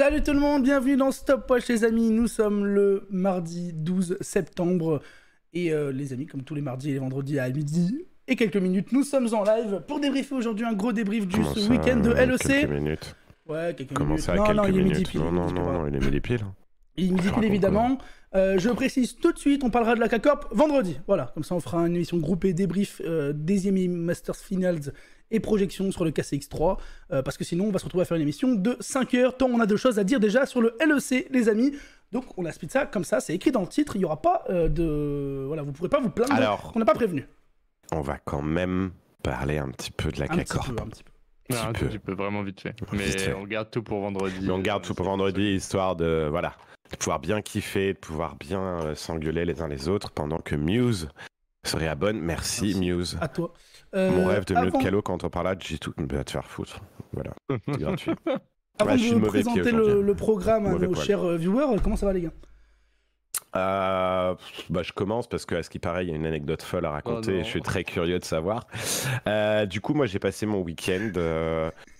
Salut tout le monde, bienvenue dans Stopwatch les amis, nous sommes le mardi 12 septembre et euh, les amis comme tous les mardis et les vendredis à midi et quelques minutes, nous sommes en live pour débriefer aujourd'hui un gros débrief du week-end de LEC. Quelques minutes. Ouais, quelques Comment minutes. Ça, non, quelques non, minutes. il est midi Non, non, non, il est midi pile. Il est midi pile évidemment. Euh, je précise tout de suite, on parlera de la CACOP vendredi. Voilà, comme ça on fera une émission groupée débrief euh, des EMI Masters Finals et projections sur le KCX3, euh, parce que sinon on va se retrouver à faire une émission de 5 heures, tant on a deux choses à dire déjà sur le LEC, les amis. Donc on a split ça comme ça, c'est écrit dans le titre, il n'y aura pas euh, de... Voilà, vous ne pourrez pas vous plaindre, Alors, on n'a pas prévenu. On va quand même parler un petit peu de la un petit peu, un petit peu. un ah, vraiment vite fait. Mais on garde tout pour vendredi. Mais on garde euh, tout pour vendredi, histoire de, voilà, pouvoir bien kiffer, de pouvoir bien s'engueuler les uns les autres pendant que Muse se réabonne. Bonne. Merci. Muse. À toi. Euh, mon rêve de mieux Calo, quand on parle là, j'ai tout, à te faire foutre. Voilà, c'est gratuit. Avant de vous présenter le, programme à nos chers euh, viewers, euh, comment ça va les gars bah, je commence parce que ce qui paraît, il y a une anecdote folle à raconter. Oh je suis très curieux de savoir. du coup, moi, j'ai passé mon week-end.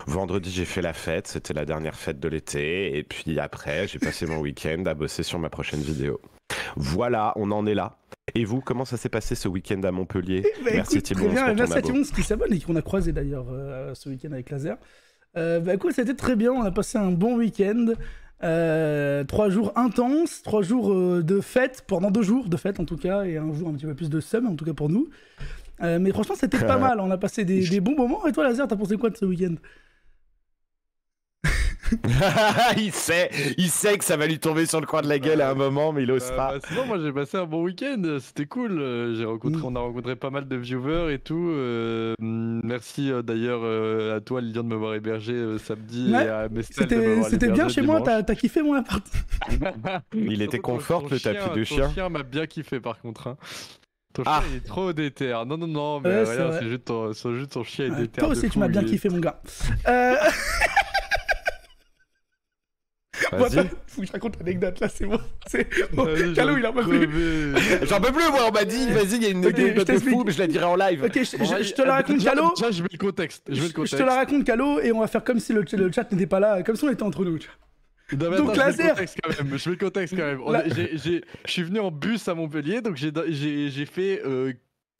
vendredi, j'ai fait la fête. C'était la dernière fête de l'été. Et puis après, j'ai passé mon week-end à bosser sur ma prochaine vidéo. Voilà, on en est là. Et vous, comment ça s'est passé ce week-end à Montpellier bah, Merci bien, Merci Timon, qui s'abonne et qu'on a croisé d'ailleurs euh, ce week-end avec Laser. Euh, bah écoute, ça a été très bien, on a passé un bon week-end. Euh, trois jours intenses, trois jours euh, de fête, pendant deux jours de fête en tout cas, et un jour un petit peu plus de somme en tout cas pour nous. mais franchement, c'était pas mal, on a passé des, bons moments. Et toi, Laser, t'as pensé quoi de ce week-end il sait, il sait que ça va lui tomber sur le coin de la gueule à un moment, mais il osera euh, pas. Bah, sinon, moi j'ai passé un bon week-end, c'était cool. Euh, j'ai rencontré, mm. on a rencontré pas mal de viewers et tout. Euh, merci d'ailleurs à toi Lilian de m'avoir hébergé samedi à C'était bien chez moi, t'as kiffé mon appart. il était confort le tapis du de chien. Ton chien m'a bien kiffé par contre. Hein. Ton ah. chien est trop déter. Non, non, non, mais c'est juste, ton chien est déter. Toi aussi, tu m'as bien kiffé, mon gars. Euh... Vas-y. Faut que je raconte l'anecdote là, c'est moi. C'est. il en peut plus. J'en peux plus, moi, on m'a dit, vas-y, il y a une anecdote de fou, mais je la dirai en live. Ok, je, te la raconte, Calo. je mets le contexte. Je, te la raconte, Calo, et on va faire comme si le, chat n'était pas là, comme si on était entre nous. donc laser. Je mets le contexte quand même. Je suis venu en bus à Montpellier, donc j'ai fait euh,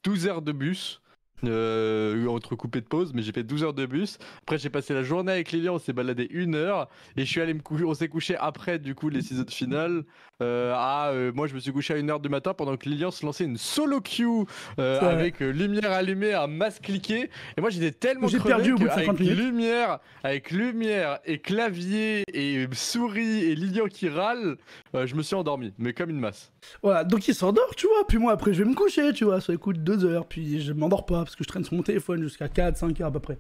12 heures de bus euh, entrecoupé de pause, mais j'ai fait 12 heures de bus. Après, j'ai passé la journée avec Lilian, on s'est baladé une heure, et je suis allé me coucher, on s'est couché après, du coup, les de finale euh, ah, euh, moi je me suis couché à 1h du matin pendant que Lilian se lançait une solo queue euh, avec lumière allumée, à masse cliquée Et moi j'étais tellement j'ai perdu avec Lumière, avec lumière et clavier et souris et Lilian qui râle, je me suis endormi, mais comme une masse. Voilà, donc il s'endort, tu vois. Puis moi après je vais me coucher, tu vois. Ça écoute 2 heures, puis je m'endors pas parce que je traîne sur mon téléphone jusqu'à 4-5 heures à peu près.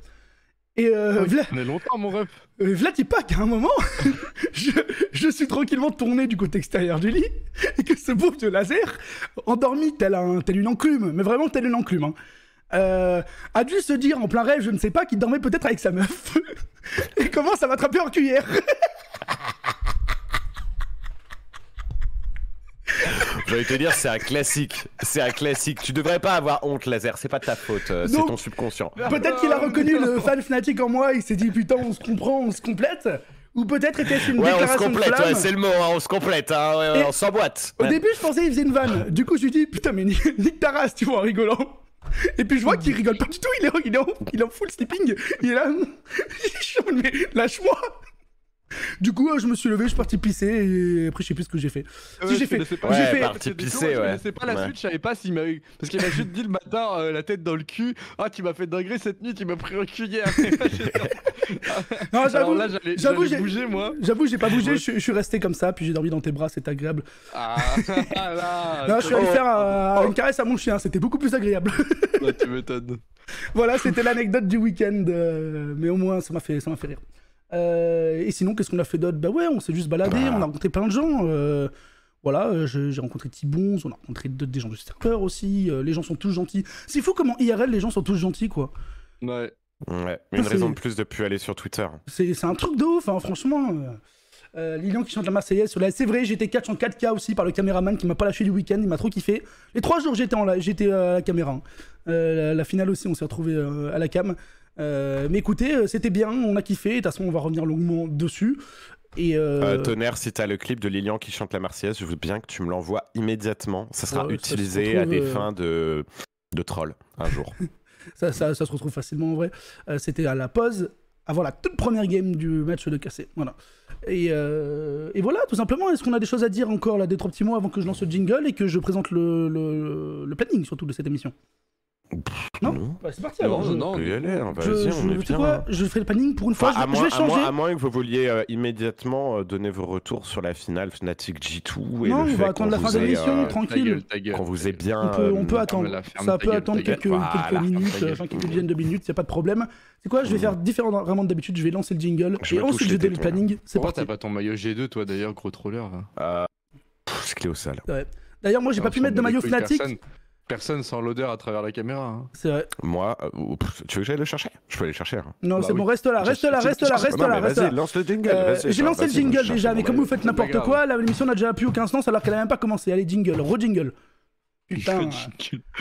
Et euh, ah longtemps, mon euh, à un moment. je, suis tranquillement tourné du côté extérieur du lit et que ce beau de laser, endormi tel, un, tel une enclume, mais vraiment tel une enclume, hein. euh, a dû se dire en plein rêve, je ne sais pas, qu'il dormait peut-être avec sa meuf et commence à m'attraper en cuillère. Je vais te dire, c'est un classique. C'est un classique. Tu devrais pas avoir honte, Laser. C'est pas de ta faute. Euh, c'est ton subconscient. Peut-être qu'il a reconnu le fan fanatique en moi. Il s'est dit, putain, on se comprend, on se complète. Ou peut-être était-ce une ouais, on se complète, de Ouais, c'est le mot, hein, on se complète, hein, on s'emboîte. Au début, je pensais qu'il faisait une vanne. Du coup, je lui dis, putain, mais nique ta tu vois, en rigolant. Et puis je vois qu'il rigole pas du tout, il est, il en, il est full sleeping, il est là. mais lâche-moi du coup, hein, je me suis levé, je suis parti pisser et après, je sais plus ce que j'ai fait. si j'ai fait, Parti pisser, ouais. Je sais pas la suite, je savais pas s'il m'a Parce qu'il m'a juste dit le matin, euh, la tête dans le cul. Ah, tu m'as fait dinguer cette nuit, tu m'as pris un hier. non, j'avoue, j'avoue, j'ai bougé, moi. J'avoue, j'ai pas bougé, je, suis resté comme ça, puis j'ai dormi dans tes bras, c'est agréable. Ah, ah là. Non, je suis allé faire une caresse à mon chien, c'était beaucoup plus agréable. tu m'étonnes. Voilà, c'était l'anecdote du week-end, euh, mais au moins, ça m'a fait, ça m'a fait rire. Euh, et sinon, qu'est-ce qu'on a fait d'autre Ben ouais, on s'est juste baladé, bah. on a rencontré plein de gens. Euh, voilà, euh, j'ai rencontré Tibons, on a rencontré des gens de serveur aussi. les gens sont tous gentils. C'est fou comment IRL, les gens sont tous gentils, quoi. Ouais. une raison de plus de plus aller sur Twitter. C'est un truc de ouf, hein, franchement. Euh, Lilian qui chante la Marseillaise sur la. C'est vrai, j'étais catch en 4K aussi par le caméraman qui m'a pas lâché du week-end, il m'a trop kiffé. Les trois jours j'étais en j'étais à la caméra. Hein. la, finale aussi, on s'est retrouvé à la cam. Euh, mais écoutez, euh, c'était bien, on a kiffé. De toute façon, on va revenir longuement dessus. Et euh, tonnerre, si t'as le clip de Lilian qui chante la Marseillaise, je veux bien que tu me l'envoies immédiatement. Ça sera utilisé à des fins de, de troll un jour. ça, se retrouve facilement en vrai. c'était à la pause avant la toute première game du match de Cassé. Voilà. Et, voilà, tout simplement. Est-ce qu'on a des choses à dire encore là, des trois petits mots avant que je lance le jingle et que je présente le planning surtout de cette émission non, bah, c'est parti alors. Non, je... on y aller, Vas-y, on je, est bien, quoi, je ferai le planning pour une bah, fois. je, vais changer. À, moins, à que vous vouliez euh, immédiatement euh, donner vos retours sur la finale Fnatic G2. Et non, on va attendre la fin de l'émission, euh, tranquille. Qu'on vous est bien. On peut, attendre. Ça peut attendre quelques, minutes, enfin quelques dizaines de minutes, il n'y a pas de problème. C'est quoi Je vais mm. faire différent, vraiment d'habitude. Je vais lancer le jingle et ensuite je vais donner le planning. C'est oh, parti. Pourquoi t'as pas ton maillot G2, toi d'ailleurs, gros troller C'est au sale. D'ailleurs, moi j'ai pas pu mettre de maillot Fnatic. Personne sent l'odeur à travers la caméra. Hein. C'est vrai. Moi, euh, tu veux que j'aille le chercher Je peux aller le chercher. Hein. Non, bah c'est bon, reste là, reste là, reste là, reste là. Vas-y, lance le jingle. Euh, j'ai lancé le jingle déjà, mais comme vous faites n'importe quoi, l'émission n'a déjà plus aucun sens alors qu'elle a même pas commencé. Allez, jingle, re-jingle. Putain,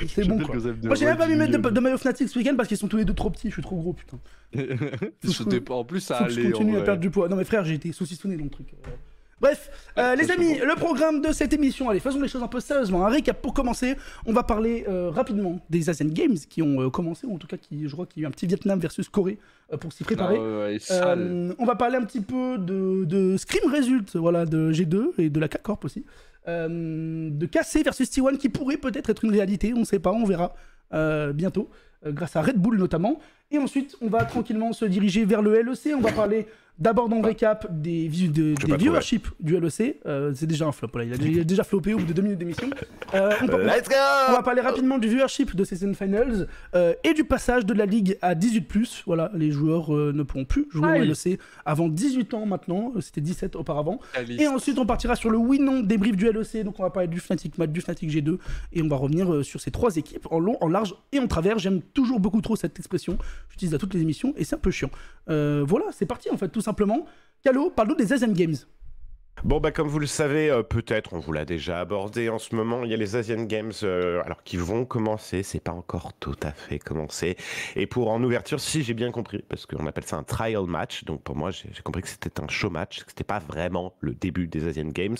c'est bon quoi. Moi j'ai même pas mis de, maillot Fnatic ce week-end parce qu'ils sont tous les deux trop petits, je suis trop gros putain. en plus ça allait. Je continue à perdre du poids. Non mais frère, j'ai été saucissonné dans le truc. Bref, euh, les amis, le programme de cette émission, allez, faisons les choses un peu sérieusement. Un récap pour commencer, on va parler euh, rapidement des Asian Games qui ont euh, commencé, en tout cas, qui, je crois qu'il y a eu un petit Vietnam versus Corée pour s'y préparer. Ah on va parler un petit peu de, Scream Result, voilà, de G2 et de la K-Corp aussi. de KC versus T1 qui pourrait peut-être être une réalité, on ne sait pas, on verra bientôt, grâce à Red Bull notamment. Et ensuite, on va tranquillement se diriger vers le LEC, on va parler D'abord, dans le récap des, des, viewerships du LEC, euh, c'est déjà un flop. Il, a, déjà flopé au bout de deux minutes d'émission. Euh, on, va parler rapidement du viewership de Season Finals euh, et du passage de la ligue à 18. Voilà, les joueurs ne pourront plus jouer au LEC avant 18 ans maintenant. C'était 17 auparavant. Et ensuite, on partira sur le oui-non débrief du LEC. Donc, on va parler du Fnatic match, du Fnatic G2 et on va revenir sur ces trois équipes en long, en large et en travers. J'aime toujours beaucoup trop cette expression. J'utilise à toutes les émissions et c'est un peu chiant. voilà, c'est parti en fait. Tout simplement, Calo parle nous des SM Games. Bon, bah, comme vous le savez, euh, peut-être, on vous l'a déjà abordé en ce moment, il y a les Asian Games euh, alors, qui vont commencer, c'est pas encore tout à fait commencé. Et pour en ouverture, si j'ai bien compris, parce qu'on appelle ça un trial match, donc pour moi, j'ai compris que c'était un show match, que c'était pas vraiment le début des Asian Games.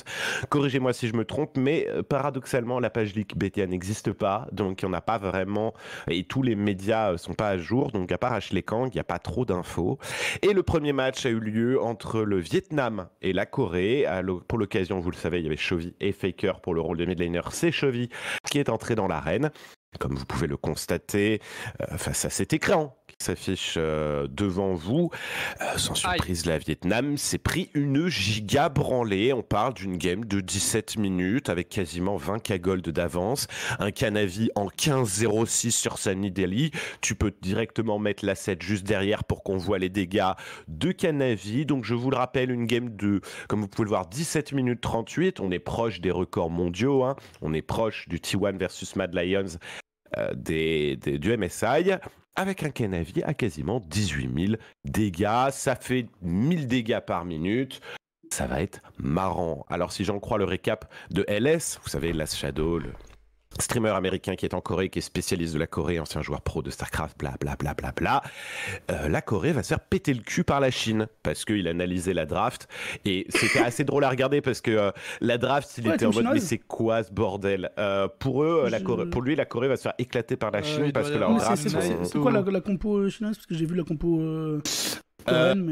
Corrigez-moi si je me trompe, mais euh, paradoxalement, la page BTA n'existe pas, donc il n'y en a pas vraiment, et tous les médias sont pas à jour, donc à part Ashley Kang, il n'y a pas trop d'infos. Et le premier match a eu lieu entre le Vietnam et la Corée pour l'occasion, vous le savez, il y avait Chovy et Faker pour le rôle de midlaner. C'est Chovy qui est entré dans l'arène comme vous pouvez le constater euh, face à cet écran s'affiche euh, devant vous. Euh, sans surprise, la Vietnam s'est pris une giga branlée. On parle d'une game de 17 minutes avec quasiment 20 gold d'avance. Un Canavi en 15-06 sur Sunny Delhi. Tu peux directement mettre la 7 juste derrière pour qu'on voit les dégâts de Canavi. Donc je vous le rappelle, une game de, comme vous pouvez le voir, 17 minutes 38. On est proche des records mondiaux. Hein. On est proche du T1 versus Mad Lions euh, du MSI avec un canavier à quasiment 18 000 dégâts. Ça fait 1000 dégâts par minute. Ça va être marrant. Alors si j'en crois le récap de LS, vous savez, Last Shadow, le streamer américain qui est en Corée, qui est spécialiste de la Corée, ancien joueur pro de StarCraft, bla bla bla bla bla. Euh, la Corée va se faire péter le cul par la Chine parce qu'il analysait la draft et c'était assez drôle à regarder parce que euh, la draft, il était en mode mais c'est quoi ce bordel euh, Pour eux, la Corée, pour lui, la Corée va se faire éclater par la Chine parce que leur draft. C'est quoi la, compo chinoise Parce que j'ai vu la compo.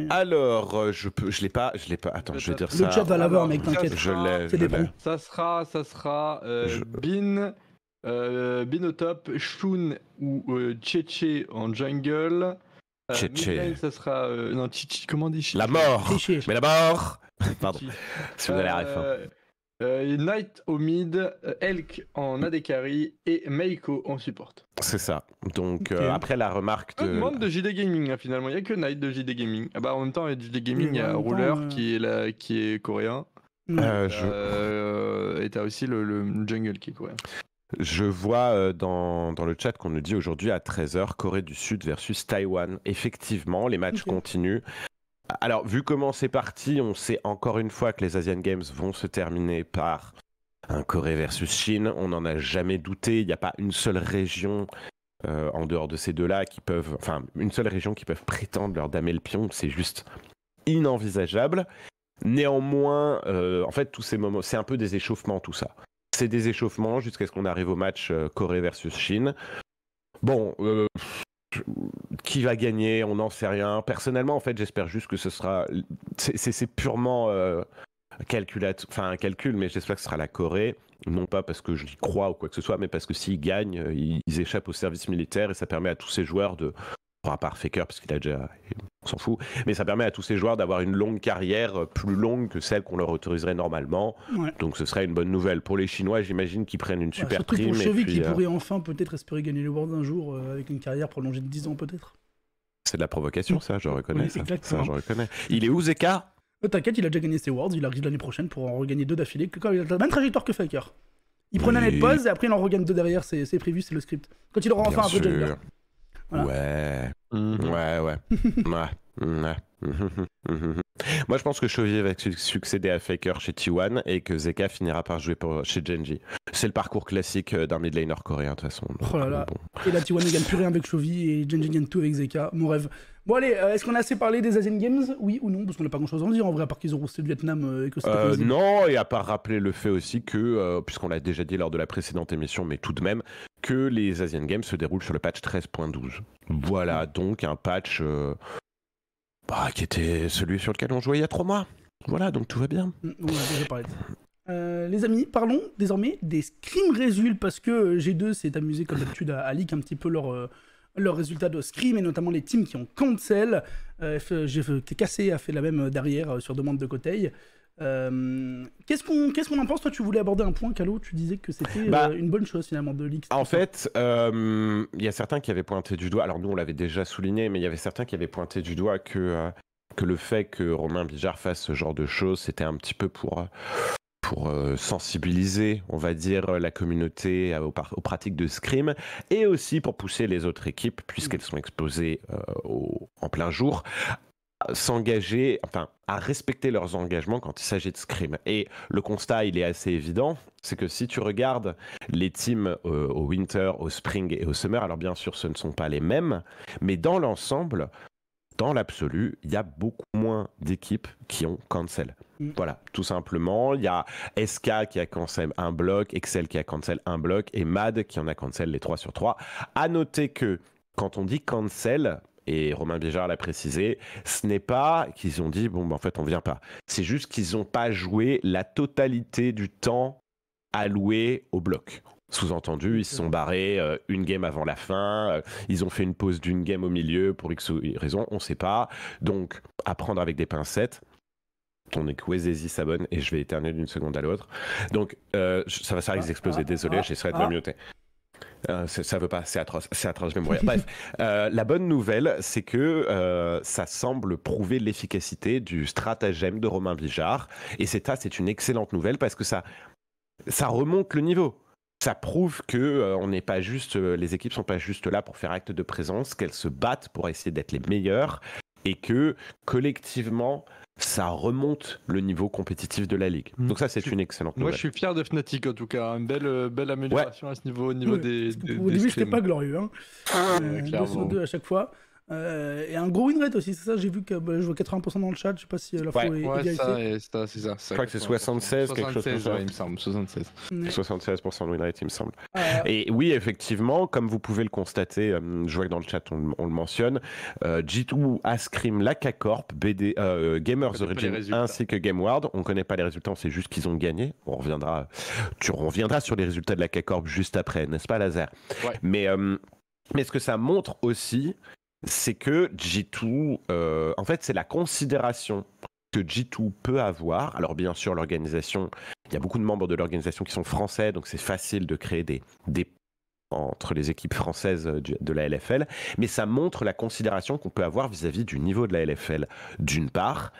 Alors, je peux, je l'ai pas, je l'ai pas. Attends, je vais dire ça. Le chat va l'avoir, mec, t'inquiète. Je l'ai. Ça sera, ça sera je... Bin euh, Binotop, Shun ou euh, Cheche en jungle. Euh, Cheche. ça sera. non, Cheche comment dit Cheche La mort Mais la mort Pardon, si vous avez la Knight hein. au mid, Elk en AD et Meiko en support. C'est ça. Donc après la remarque de. monde de JD Gaming hein, finalement. Il n'y a que Knight de JD Gaming. Ah bah en même temps, avec JD Gaming, il y a Ruler qui, est la qui est coréen. et tu as et t'as aussi le, jungle qui est coréen. Je vois euh, dans, le chat qu'on nous dit aujourd'hui à 13h, Corée du Sud versus Taïwan. Effectivement, les matchs continuent. Alors, vu comment c'est parti, on sait encore une fois que les Asian Games vont se terminer par un Corée versus Chine. On n'en a jamais douté. Il n'y a pas une seule région euh, en dehors de ces deux-là qui peuvent, enfin, une seule région qui peuvent prétendre leur damer le pion. C'est juste inenvisageable. Néanmoins, euh, en fait, tous ces moments, c'est un peu des échauffements, tout ça. C'est des échauffements jusqu'à ce qu'on arrive au match euh, Corée versus Chine. Bon, euh, qui va gagner On n'en sait rien. Personnellement, en fait, j'espère juste que ce sera. C'est purement euh, enfin, un calcul, mais j'espère que ce sera la Corée. Non pas parce que je l'y crois ou quoi que ce soit, mais parce que s'ils gagnent, ils échappent au service militaire et ça permet à tous ces joueurs de, à part Faker, parce qu'il a déjà. On s'en fout. Mais ça permet à tous ces joueurs d'avoir une longue carrière, euh, plus longue que celle qu'on leur autoriserait normalement. Donc ce serait une bonne nouvelle. Pour les Chinois, j'imagine qu'ils prennent une bah, super ouais, Pour qui euh, pourrait enfin peut-être espérer gagner le World un jour, euh, avec une carrière prolongée de 10 ans peut-être. C'est de la provocation, ça, je reconnais. ça, Il est où, Zeka T'inquiète, il a déjà gagné ses Worlds, il arrive l'année prochaine pour en regagner deux d'affilée, la même trajectoire que Faker. Il prend oui. une pause et après il en regagne deux derrière, c'est prévu, c'est le script. Quand il aura enfin un peu de Mm-hmm. Ouais. ouais. Ouais, ouais. ouais. Moi, je pense que Chovy va succéder à Faker chez T1 et que Zeka finira par jouer pour... chez Genji. C'est le parcours classique euh, d'un midlaner coréen, de toute façon. Oh euh, et là Et la T1 ne gagne plus rien avec Chovy et Genji gagne tout avec Zeka. Mon rêve. Bon, allez, euh, est-ce qu'on a assez parlé des Asian Games Oui ou non Parce qu'on n'a pas grand chose à en dire en vrai, à part qu'ils ont rousté le Vietnam et que euh, Non, et à part rappeler le fait aussi que, puisqu'on l'a déjà dit lors de la précédente émission, mais tout de même, que les Asian Games se déroulent sur le patch 13.12. Voilà donc un patch bah, qui était celui sur lequel on jouait il y a trois mois. Voilà, donc tout va bien. Mm, euh, les amis, parlons désormais des Scream Results parce que G2 s'est amusé comme d'habitude à, à leak un petit peu leurs leur euh, résultats de Scream et notamment les teams qui ont cancel. Euh, veux a fait la même euh, derrière sur demande de Coteil. Euh, qu'est-ce qu'on qu'est-ce qu'on en pense Toi, tu voulais aborder un point, Calo. Tu disais que c'était bah, euh, une bonne chose finalement de l'X. En fait, il euh, y a certains qui avaient pointé du doigt. Alors nous, on l'avait déjà souligné, mais il y avait certains qui avaient pointé du doigt que que le fait que Romain Bijard fasse ce genre de choses, c'était un petit peu pour pour sensibiliser, on va dire, la communauté aux, pratiques de scrim et aussi pour pousser les autres équipes, puisqu'elles sont exposées en plein jour, s'engager, enfin, à respecter leurs engagements quand il s'agit de scrim. Et le constat, il est assez évident, c'est que si tu regardes les teams euh, au Winter, au Spring et au Summer, alors bien sûr, ce ne sont pas les mêmes, mais dans l'ensemble, dans l'absolu, il y a beaucoup moins d'équipes qui ont cancel. Mm. Voilà, tout simplement. Il y a SK qui a cancel un bloc, Excel qui a cancel un bloc et MAD qui en a cancel les 3 sur 3. À noter que quand on dit cancel, et Romain Béjart l'a précisé, ce n'est pas qu'ils ont dit, bon, ben en fait, on vient pas. C'est juste qu'ils n'ont pas joué la totalité du temps alloué au bloc. Sous-entendu, ils se sont barrés euh, une game avant la fin, euh, ils ont fait une pause d'une game au milieu pour X raison, on ne sait pas. Donc, à prendre avec des pincettes. Ton Equesesi s'abonne et je vais éternuer d'une seconde à l'autre. Donc, euh, ça va ça risque d'exploser, ah, ah, désolé, ah, j'essaierai de me euh, ça veut pas, c'est atroce, c'est atroce, je vais Bref, euh, la bonne nouvelle, c'est que euh, ça semble prouver l'efficacité du stratagème de Romain Vijard. Et c'est ça, c'est une excellente nouvelle parce que ça, ça remonte le niveau. Ça prouve que on n'est pas juste, les équipes sont pas juste là pour faire acte de présence, qu'elles se battent pour essayer d'être les meilleures et que collectivement, ça remonte le niveau compétitif de la ligue. Mm. Donc ça, c'est une excellente nouvelle. Moi, je suis fier de Fnatic en tout cas, une hein. belle, euh, belle amélioration à ce niveau, au niveau des, Au début, c'était pas glorieux, hein. Ah, euh, à chaque fois. Euh, et un gros win rate aussi, c'est ça, j'ai vu que bah, je vois 80% dans le chat, je sais pas si euh, la est c'est ça. Je crois que c'est 76, quelque chose il me semble, 76. de win rate, il me semble. et oui, effectivement, comme vous pouvez le constater, euh, je vois que dans le chat on, le mentionne, euh, G2 Ascrim, Lakacorp, BD, Gamers Origin ainsi que GameWard, on connaît pas les résultats, c'est juste qu'ils ont gagné. On reviendra, tu, reviendras sur les résultats de Lakacorp juste après, n'est-ce pas, Laser Mais. mais ce que ça montre aussi, c'est que G2, euh, en fait, c'est la considération que G2 peut avoir. Alors bien sûr, l'organisation, il y a beaucoup de membres de l'organisation qui sont français, donc c'est facile de créer des, des entre les équipes françaises euh, de la LFL, mais ça montre la considération qu'on peut avoir vis à -vis du niveau de la LFL, d'une part,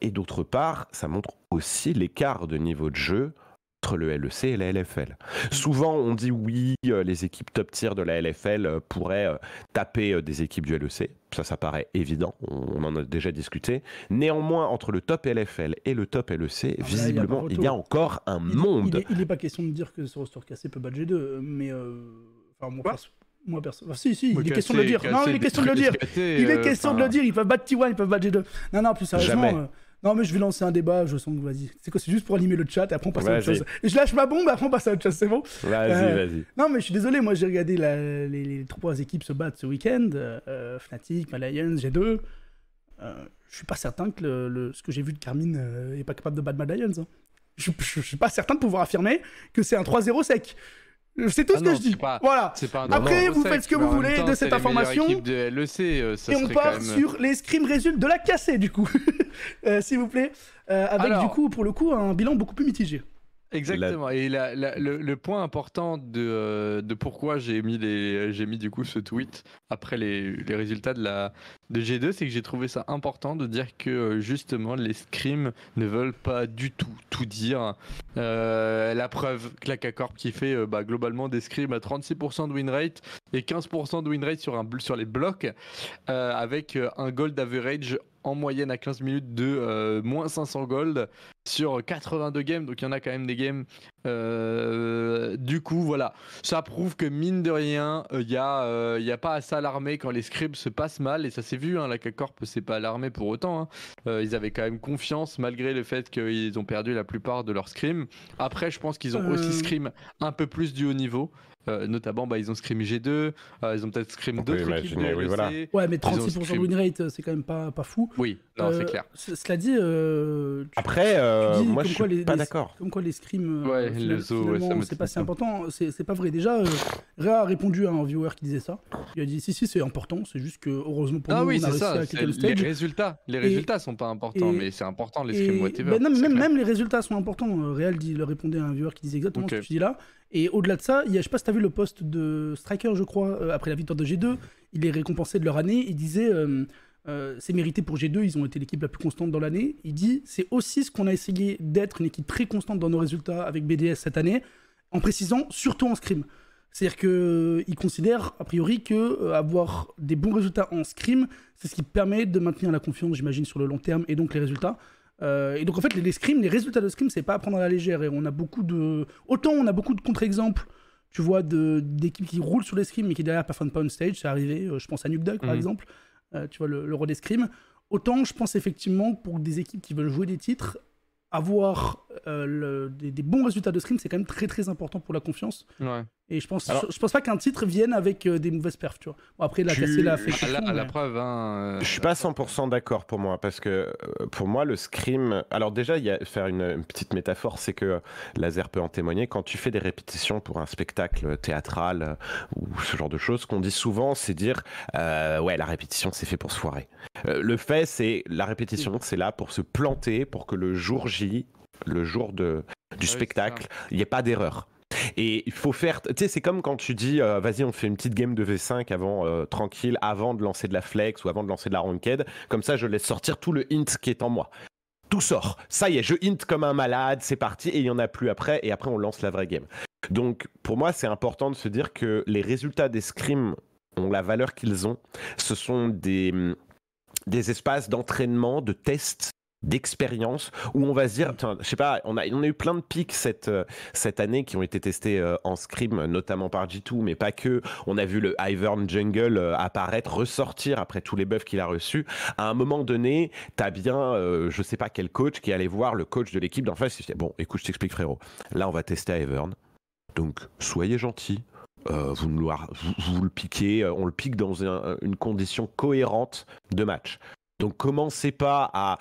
et d'autre part, ça montre aussi l'écart de niveau de jeu entre le LEC et la LFL. Souvent, on dit oui, euh, les équipes top tier de la LFL euh, pourraient euh, taper des équipes du LEC. Ça, ça paraît évident. On en a déjà discuté. Néanmoins, entre le top LFL et le top LEC, visiblement, ah, bah, il y, a encore un monde. Il n'est pas question de dire que ce roster cassé peut battre G2, mais. enfin, moi, perso, moi perso si, si, il est question de le dire. Non, il est question de le dire. Il est question de le dire. Ils peuvent battre T1, ils peuvent battre G2. Non, non, plus sérieusement. Non, mais je vais lancer un débat, je sens que vas-y. C'est quoi, c'est juste pour animer le chat et après on passe à autre chose. Et je lâche ma bombe, après on passe à autre chose, c'est bon Vas-y, euh, vas-y. Non, mais je suis désolé, moi j'ai regardé les, trois équipes se battre ce week-end euh, Fnatic, Lions, G2. Euh, je suis pas certain que le, ce que j'ai vu de Carmine euh, est pas capable de battre mad Hein. Je, je, suis pas certain de pouvoir affirmer que c'est un 3-0 sec. C'est tout ah ce que je dis. voilà. Après, vous faites ce que vous voulez de cette information. E euh, et on part euh, sur les scrims résultats de la cassée, du coup. Euh, s'il vous plaît. avec, du coup, pour le coup, un bilan beaucoup plus mitigé. Exactement. Et le, point important de, euh, pourquoi j'ai mis, mis du coup ce tweet après les, résultats de la de G2, c'est que j'ai trouvé ça important de dire que euh, justement les scrims ne veulent pas du tout tout dire. Euh, la preuve, Clacacorp qui fait bah, globalement des scrims à 36% de win rate et 15% de win rate sur, un, sur les blocs avec un gold average en moyenne à 15 minutes de euh, moins 500 gold sur 82 games, donc il y en a quand même des games. Euh, du coup, voilà, ça prouve que mine de rien, euh, il n'y a, y a pas à s'alarmer quand les scribes se passent mal, et ça s'est vu, hein, la CACORP s'est pas l'armée pour autant. Hein. ils avaient quand même confiance malgré le fait qu'ils ont perdu la plupart de leurs scrims. Après, je pense qu'ils ont aussi scrim un peu plus du haut niveau. Euh, notamment, bah, ils ont scrimé G2, euh, ils ont peut-être scrimé 2. Oui, Ouais, mais 36% de win rate, euh, c'est quand même pas, pas fou. Oui, non, c'est clair. Cela dit, tu, après, tu dis, moi je suis pas d'accord. Comme quoi les scrims, ouais, le c'est pas si important, c'est pas vrai. Déjà, Réa a répondu à un viewer qui disait ça. Il a dit si, si, c'est important, c'est juste que heureusement pour ah nous, on a réussi à quitter le stage. Les résultats, les résultats sont pas importants, mais c'est important les scrims, whatever. Ben même, les résultats sont importants. Réa dit, répondait à un viewer qui disait exactement ce que tu dis là. Et au-delà de ça, il y a, sais pas si as vu le poste de Striker, je crois, euh, après la victoire de G2, il est récompensé de leur année, il disait... Euh, euh, c'est mérité pour G2, ils ont été l'équipe la plus constante dans l'année. Il dit c'est aussi ce qu'on a essayé d'être une équipe très constante dans nos résultats avec BDS cette année, en précisant surtout en scrim. C'est-à-dire qu'ils considèrent a priori que avoir des bons résultats en scrim, c'est ce qui permet de maintenir la confiance, j'imagine, sur le long terme et donc les résultats. Euh, et donc en fait, les, les scrims, les résultats de scrims, c'est pas à prendre à la légère. Et on a beaucoup de, autant on a beaucoup de contre-exemples, tu vois, d'équipes qui roulent sur les scrims mais qui derrière performent pas on stage. C'est arrivé, euh, je pense à Nuke Duck, par mm. exemple, euh, tu vois, le, le roi des scrims. Autant je pense effectivement pour des équipes qui veulent jouer des titres, avoir des, bons résultats de scrim, c'est quand même très très important pour la confiance. Ouais. Et je pense, je, pense pas qu'un titre vienne avec euh, des mauvaises perfs, tu vois. après, la casser la fait. La, mais... la, preuve, hein, euh, Je suis pas 100% d'accord pour moi, parce que euh, pour moi, le scream. Alors, déjà, il y a faire une, petite métaphore, c'est que Laser peut en témoigner. Quand tu fais des répétitions pour un spectacle théâtral ou ce genre de choses, qu'on dit souvent, c'est dire Ouais, la répétition, c'est fait pour se foirer. le fait, c'est la répétition, c'est là pour se planter, pour que le jour J, le jour de, du ah spectacle, il n'y ait pas d'erreur. Et il faut faire, tu sais, c'est comme quand tu dis, euh, vas-y, on fait une petite game de V5 avant, euh, tranquille, avant de lancer de la flex ou avant de lancer de la ranked. Comme ça, je laisse sortir tout le hint qui est en moi. Tout sort. Ça y est, je hint comme un malade, c'est parti, et il n'y en a plus après, et après, on lance la vraie game. Donc, pour moi, c'est important de se dire que les résultats des scrims ont la valeur qu'ils ont. Ce sont des, hum, des espaces d'entraînement, de tests d'expérience où on va se dire, je sais pas, on a, eu plein de pics cette, euh, cette année qui ont été testés euh, en scrim, notamment par G2, mais pas que. On a vu le Ivern Jungle euh, apparaître, ressortir après tous les buffs qu'il a reçus. À un moment donné, t'as bien, je sais pas quel coach qui allait voir le coach de l'équipe d'en face. bon, écoute, je t'explique, frérot. Là, on va tester Ivern. Donc, soyez gentil. vous, le, vous, le piquez, on le pique dans une condition cohérente de match. Donc commencez pas à,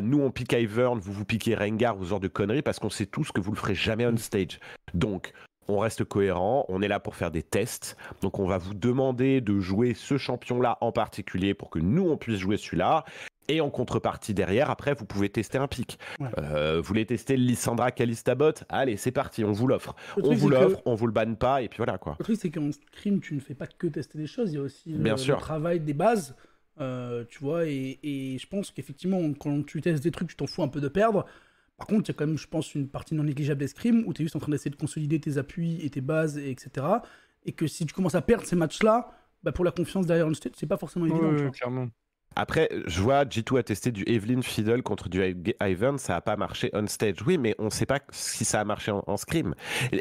nous on pique Ivern, vous vous piquez Rengar vous ce genre de conneries parce qu'on sait tous que vous le ferez jamais on mm. stage. Donc on reste cohérent, on est là pour faire des tests. Donc on va vous demander de jouer ce champion-là en particulier pour que nous on puisse jouer celui-là. Et en contrepartie derrière, après, vous pouvez tester un pic. Euh, vous voulez tester Lissandra Kalistabot Allez, c'est parti, on vous l'offre. On vous l'offre, on on vous le banne pas, et puis voilà quoi. Le truc, c'est qu'en scrim, tu ne fais pas que tester des choses, il y a aussi Bien euh, travail des bases. Euh, tu vois, et, je pense qu'effectivement, quand tu testes des trucs, tu t'en fous un peu de perdre. Par contre, il y a quand même, je pense, une partie non négligeable d'escrime où tu es juste en train d'essayer de consolider tes appuis et tes bases, etc. Et que si tu commences à perdre ces matchs-là, bah pour la confiance derrière on stage c'est pas forcément évident. clairement. Après, je vois G2 a testé du Evelyn Fiddle contre du Ivan, ça n'a pas marché on stage. Oui, mais on ne sait pas si ça a marché en, en scrim.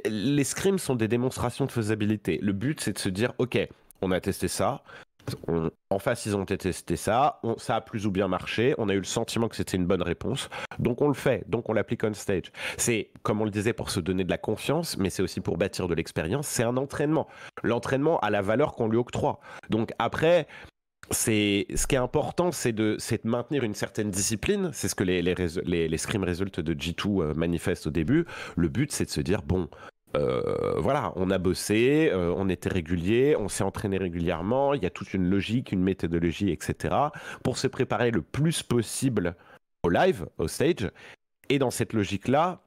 Les scrims sont des démonstrations de faisabilité. Le but, c'est de se dire, ok, on a testé ça, en face, ils ont testé ça, ça a plus ou bien marché, on a eu le sentiment que c'était une bonne réponse, donc on le fait, donc on l'applique on stage. C'est, comme on le disait, pour se donner de la confiance, mais c'est aussi pour bâtir de l'expérience, c'est un entraînement. L'entraînement a la valeur qu'on lui octroie. Donc après, c'est ce qui est important, c'est de, de, maintenir une certaine discipline. C'est ce que les, les, les, scrim results de G2 euh, manifestent au début. Le but, c'est de se dire bon, euh, voilà, on a bossé, euh, on était régulier, on s'est entraîné régulièrement, il y a toute une logique, une méthodologie, etc. pour se préparer le plus possible au live, au stage. Et dans cette logique-là,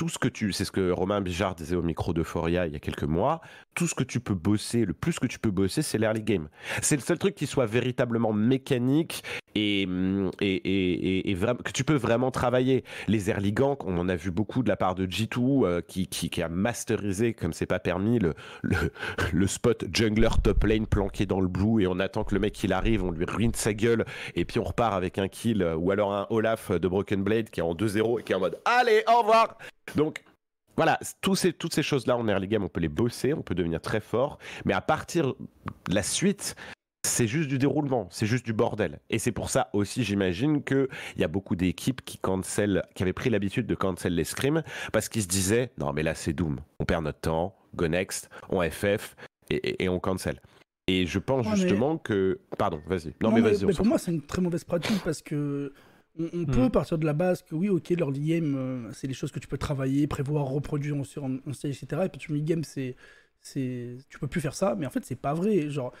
tout ce que tu, c'est ce que Romain Bijard disait au micro de Foria il y a quelques mois, tout ce que tu peux bosser, le plus que tu peux bosser, c'est l'early game. C'est le seul truc qui soit véritablement mécanique et, mm, et, et, que tu peux vraiment travailler. Les early ganks, on en a vu beaucoup de la part de G2 euh, qui, qui, a masterisé, comme c'est pas permis, le, le, spot jungler top lane planqué dans le blue et on attend que le mec arrive, on lui ruine sa gueule et puis on repart avec un kill euh, ou alors un Olaf de Broken Blade qui est en 2-0 et qui est en mode Allez, au revoir donc, voilà, tous ces, toutes ces choses-là en early game, on peut les bosser, on peut devenir très fort, mais à partir de la suite, c'est juste du déroulement, c'est juste du bordel. Et c'est pour ça aussi, j'imagine, qu'il y a beaucoup d'équipes qui qui avaient pris l'habitude de cancel les scrims parce qu'ils se disaient non, mais là c'est Doom, on perd notre temps, go next, on FF et, on cancel. Et je pense justement que. Pardon, vas-y. Non, mais, vas-y. pour moi, c'est une très mauvaise pratique parce que on, hmm. peut partir de la base que oui, ok, leur game, euh, c'est les choses que tu peux travailler, prévoir, reproduire en, stage, etc. Et puis tu mid game, c'est, c'est, tu peux plus faire ça, mais en fait, c'est pas vrai. Genre,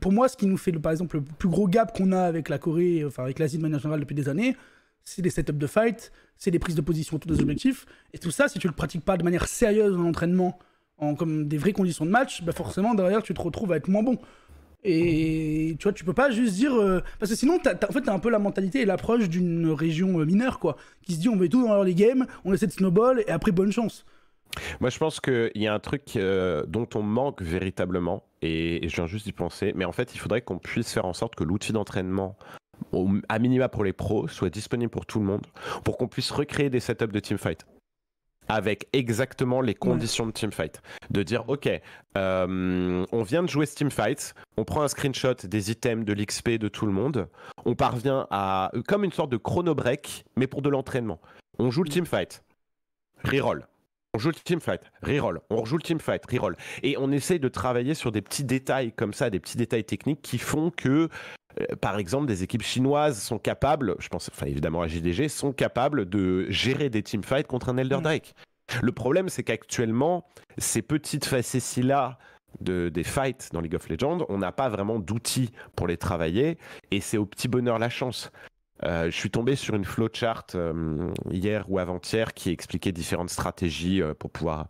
pour moi, ce qui nous fait, le, par exemple, le plus gros gap qu'on a avec la Corée, enfin avec l'Asie de manière générale depuis des années, c'est des setups de fight, c'est des prises de position autour des objectifs. Et tout ça, si tu le pratiques pas de manière sérieuse en entraînement, en comme des vraies conditions de match, bah, forcément derrière tu te retrouves à être moins bon. Et tu vois, tu peux pas juste dire. Euh, parce que sinon, en fait, t'as un peu la mentalité et l'approche d'une région euh, mineure, quoi. Qui se dit, on met tout dans les game, on essaie de snowball, et après, bonne chance. Moi, je pense qu'il y a un truc euh, dont on manque véritablement, et, je viens juste d'y penser, mais en fait, il faudrait qu'on puisse faire en sorte que l'outil d'entraînement, à minima pour les pros, soit disponible pour tout le monde, pour qu'on puisse recréer des setups de teamfight avec exactement les conditions de team fight. De dire, ok, euh, on vient de jouer ce fight, on prend un screenshot des items, de l'XP de tout le monde, on parvient à comme une sorte de chrono break, mais pour de l'entraînement. On joue le teamfight, reroll. On joue le teamfight, reroll. On rejoue le teamfight, reroll. Et on essaye de travailler sur des petits détails comme ça, des petits détails techniques qui font que euh, par exemple, des équipes chinoises sont capables, je pense, enfin évidemment à JDG, sont capables de gérer des teamfights contre un Elder mm. Drake. Le problème, c'est qu'actuellement, ces petites facéties-là de, des fights dans League of Legends, on n'a pas vraiment d'outils pour les travailler, et c'est au petit bonheur la chance. Euh, je suis tombé sur une flowchart euh, hier ou avant-hier qui expliquait différentes stratégies pour pouvoir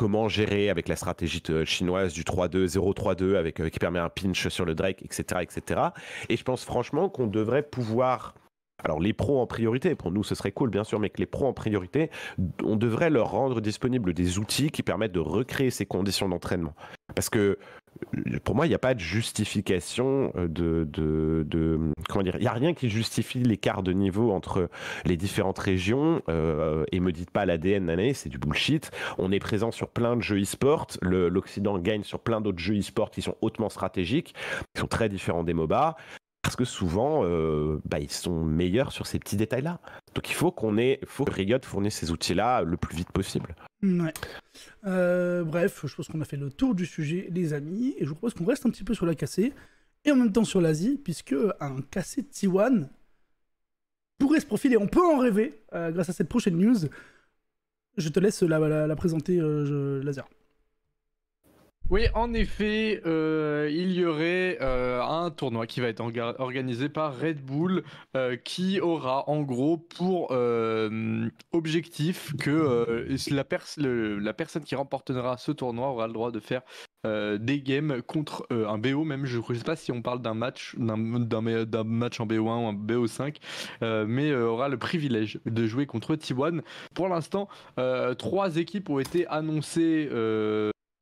comment gérer avec la stratégie chinoise du 3-2, 0-3-2, avec, euh, qui permet un pinch sur le Drake, etc. etc. Et je pense franchement qu'on devrait pouvoir alors les pros en priorité, pour nous ce serait cool bien sûr, mais que les pros en priorité, on devrait leur rendre disponible des outils qui permettent de recréer ces conditions d'entraînement. Parce que pour moi, il n'y a pas de justification euh, de, comment dire. Il n'y a rien qui justifie l'écart de niveau entre les différentes régions. Euh, et me dites pas l'ADN, c'est du bullshit. On est présent sur plein de jeux e-sport. L'Occident gagne sur plein d'autres jeux e-sport qui sont hautement stratégiques, qui sont très différents des MOBA. Parce que souvent, euh, bah, ils sont meilleurs sur ces petits détails-là. Donc il faut qu'on ait, faut que Riot fournisse ces outils-là le plus vite possible. Ouais. Euh, bref, je pense qu'on a fait le tour du sujet, les amis, et je vous propose qu'on reste un petit peu sur la cassée et en même temps sur l'Asie, puisque un cassé T1 pourrait se profiler. On peut en rêver euh, grâce à cette prochaine news. Je te laisse la, présenter, euh, oui, en effet, euh, il y aurait euh, un tournoi qui va être organisé par Red Bull, euh, qui aura en gros pour objectif que la, personne qui remportera ce tournoi aura le droit de faire des games contre un BO même. Je ne sais pas si on parle d'un match, d'un match en BO1 ou en BO5, mais aura le privilège de jouer contre T1. Pour l'instant, trois équipes ont été annoncées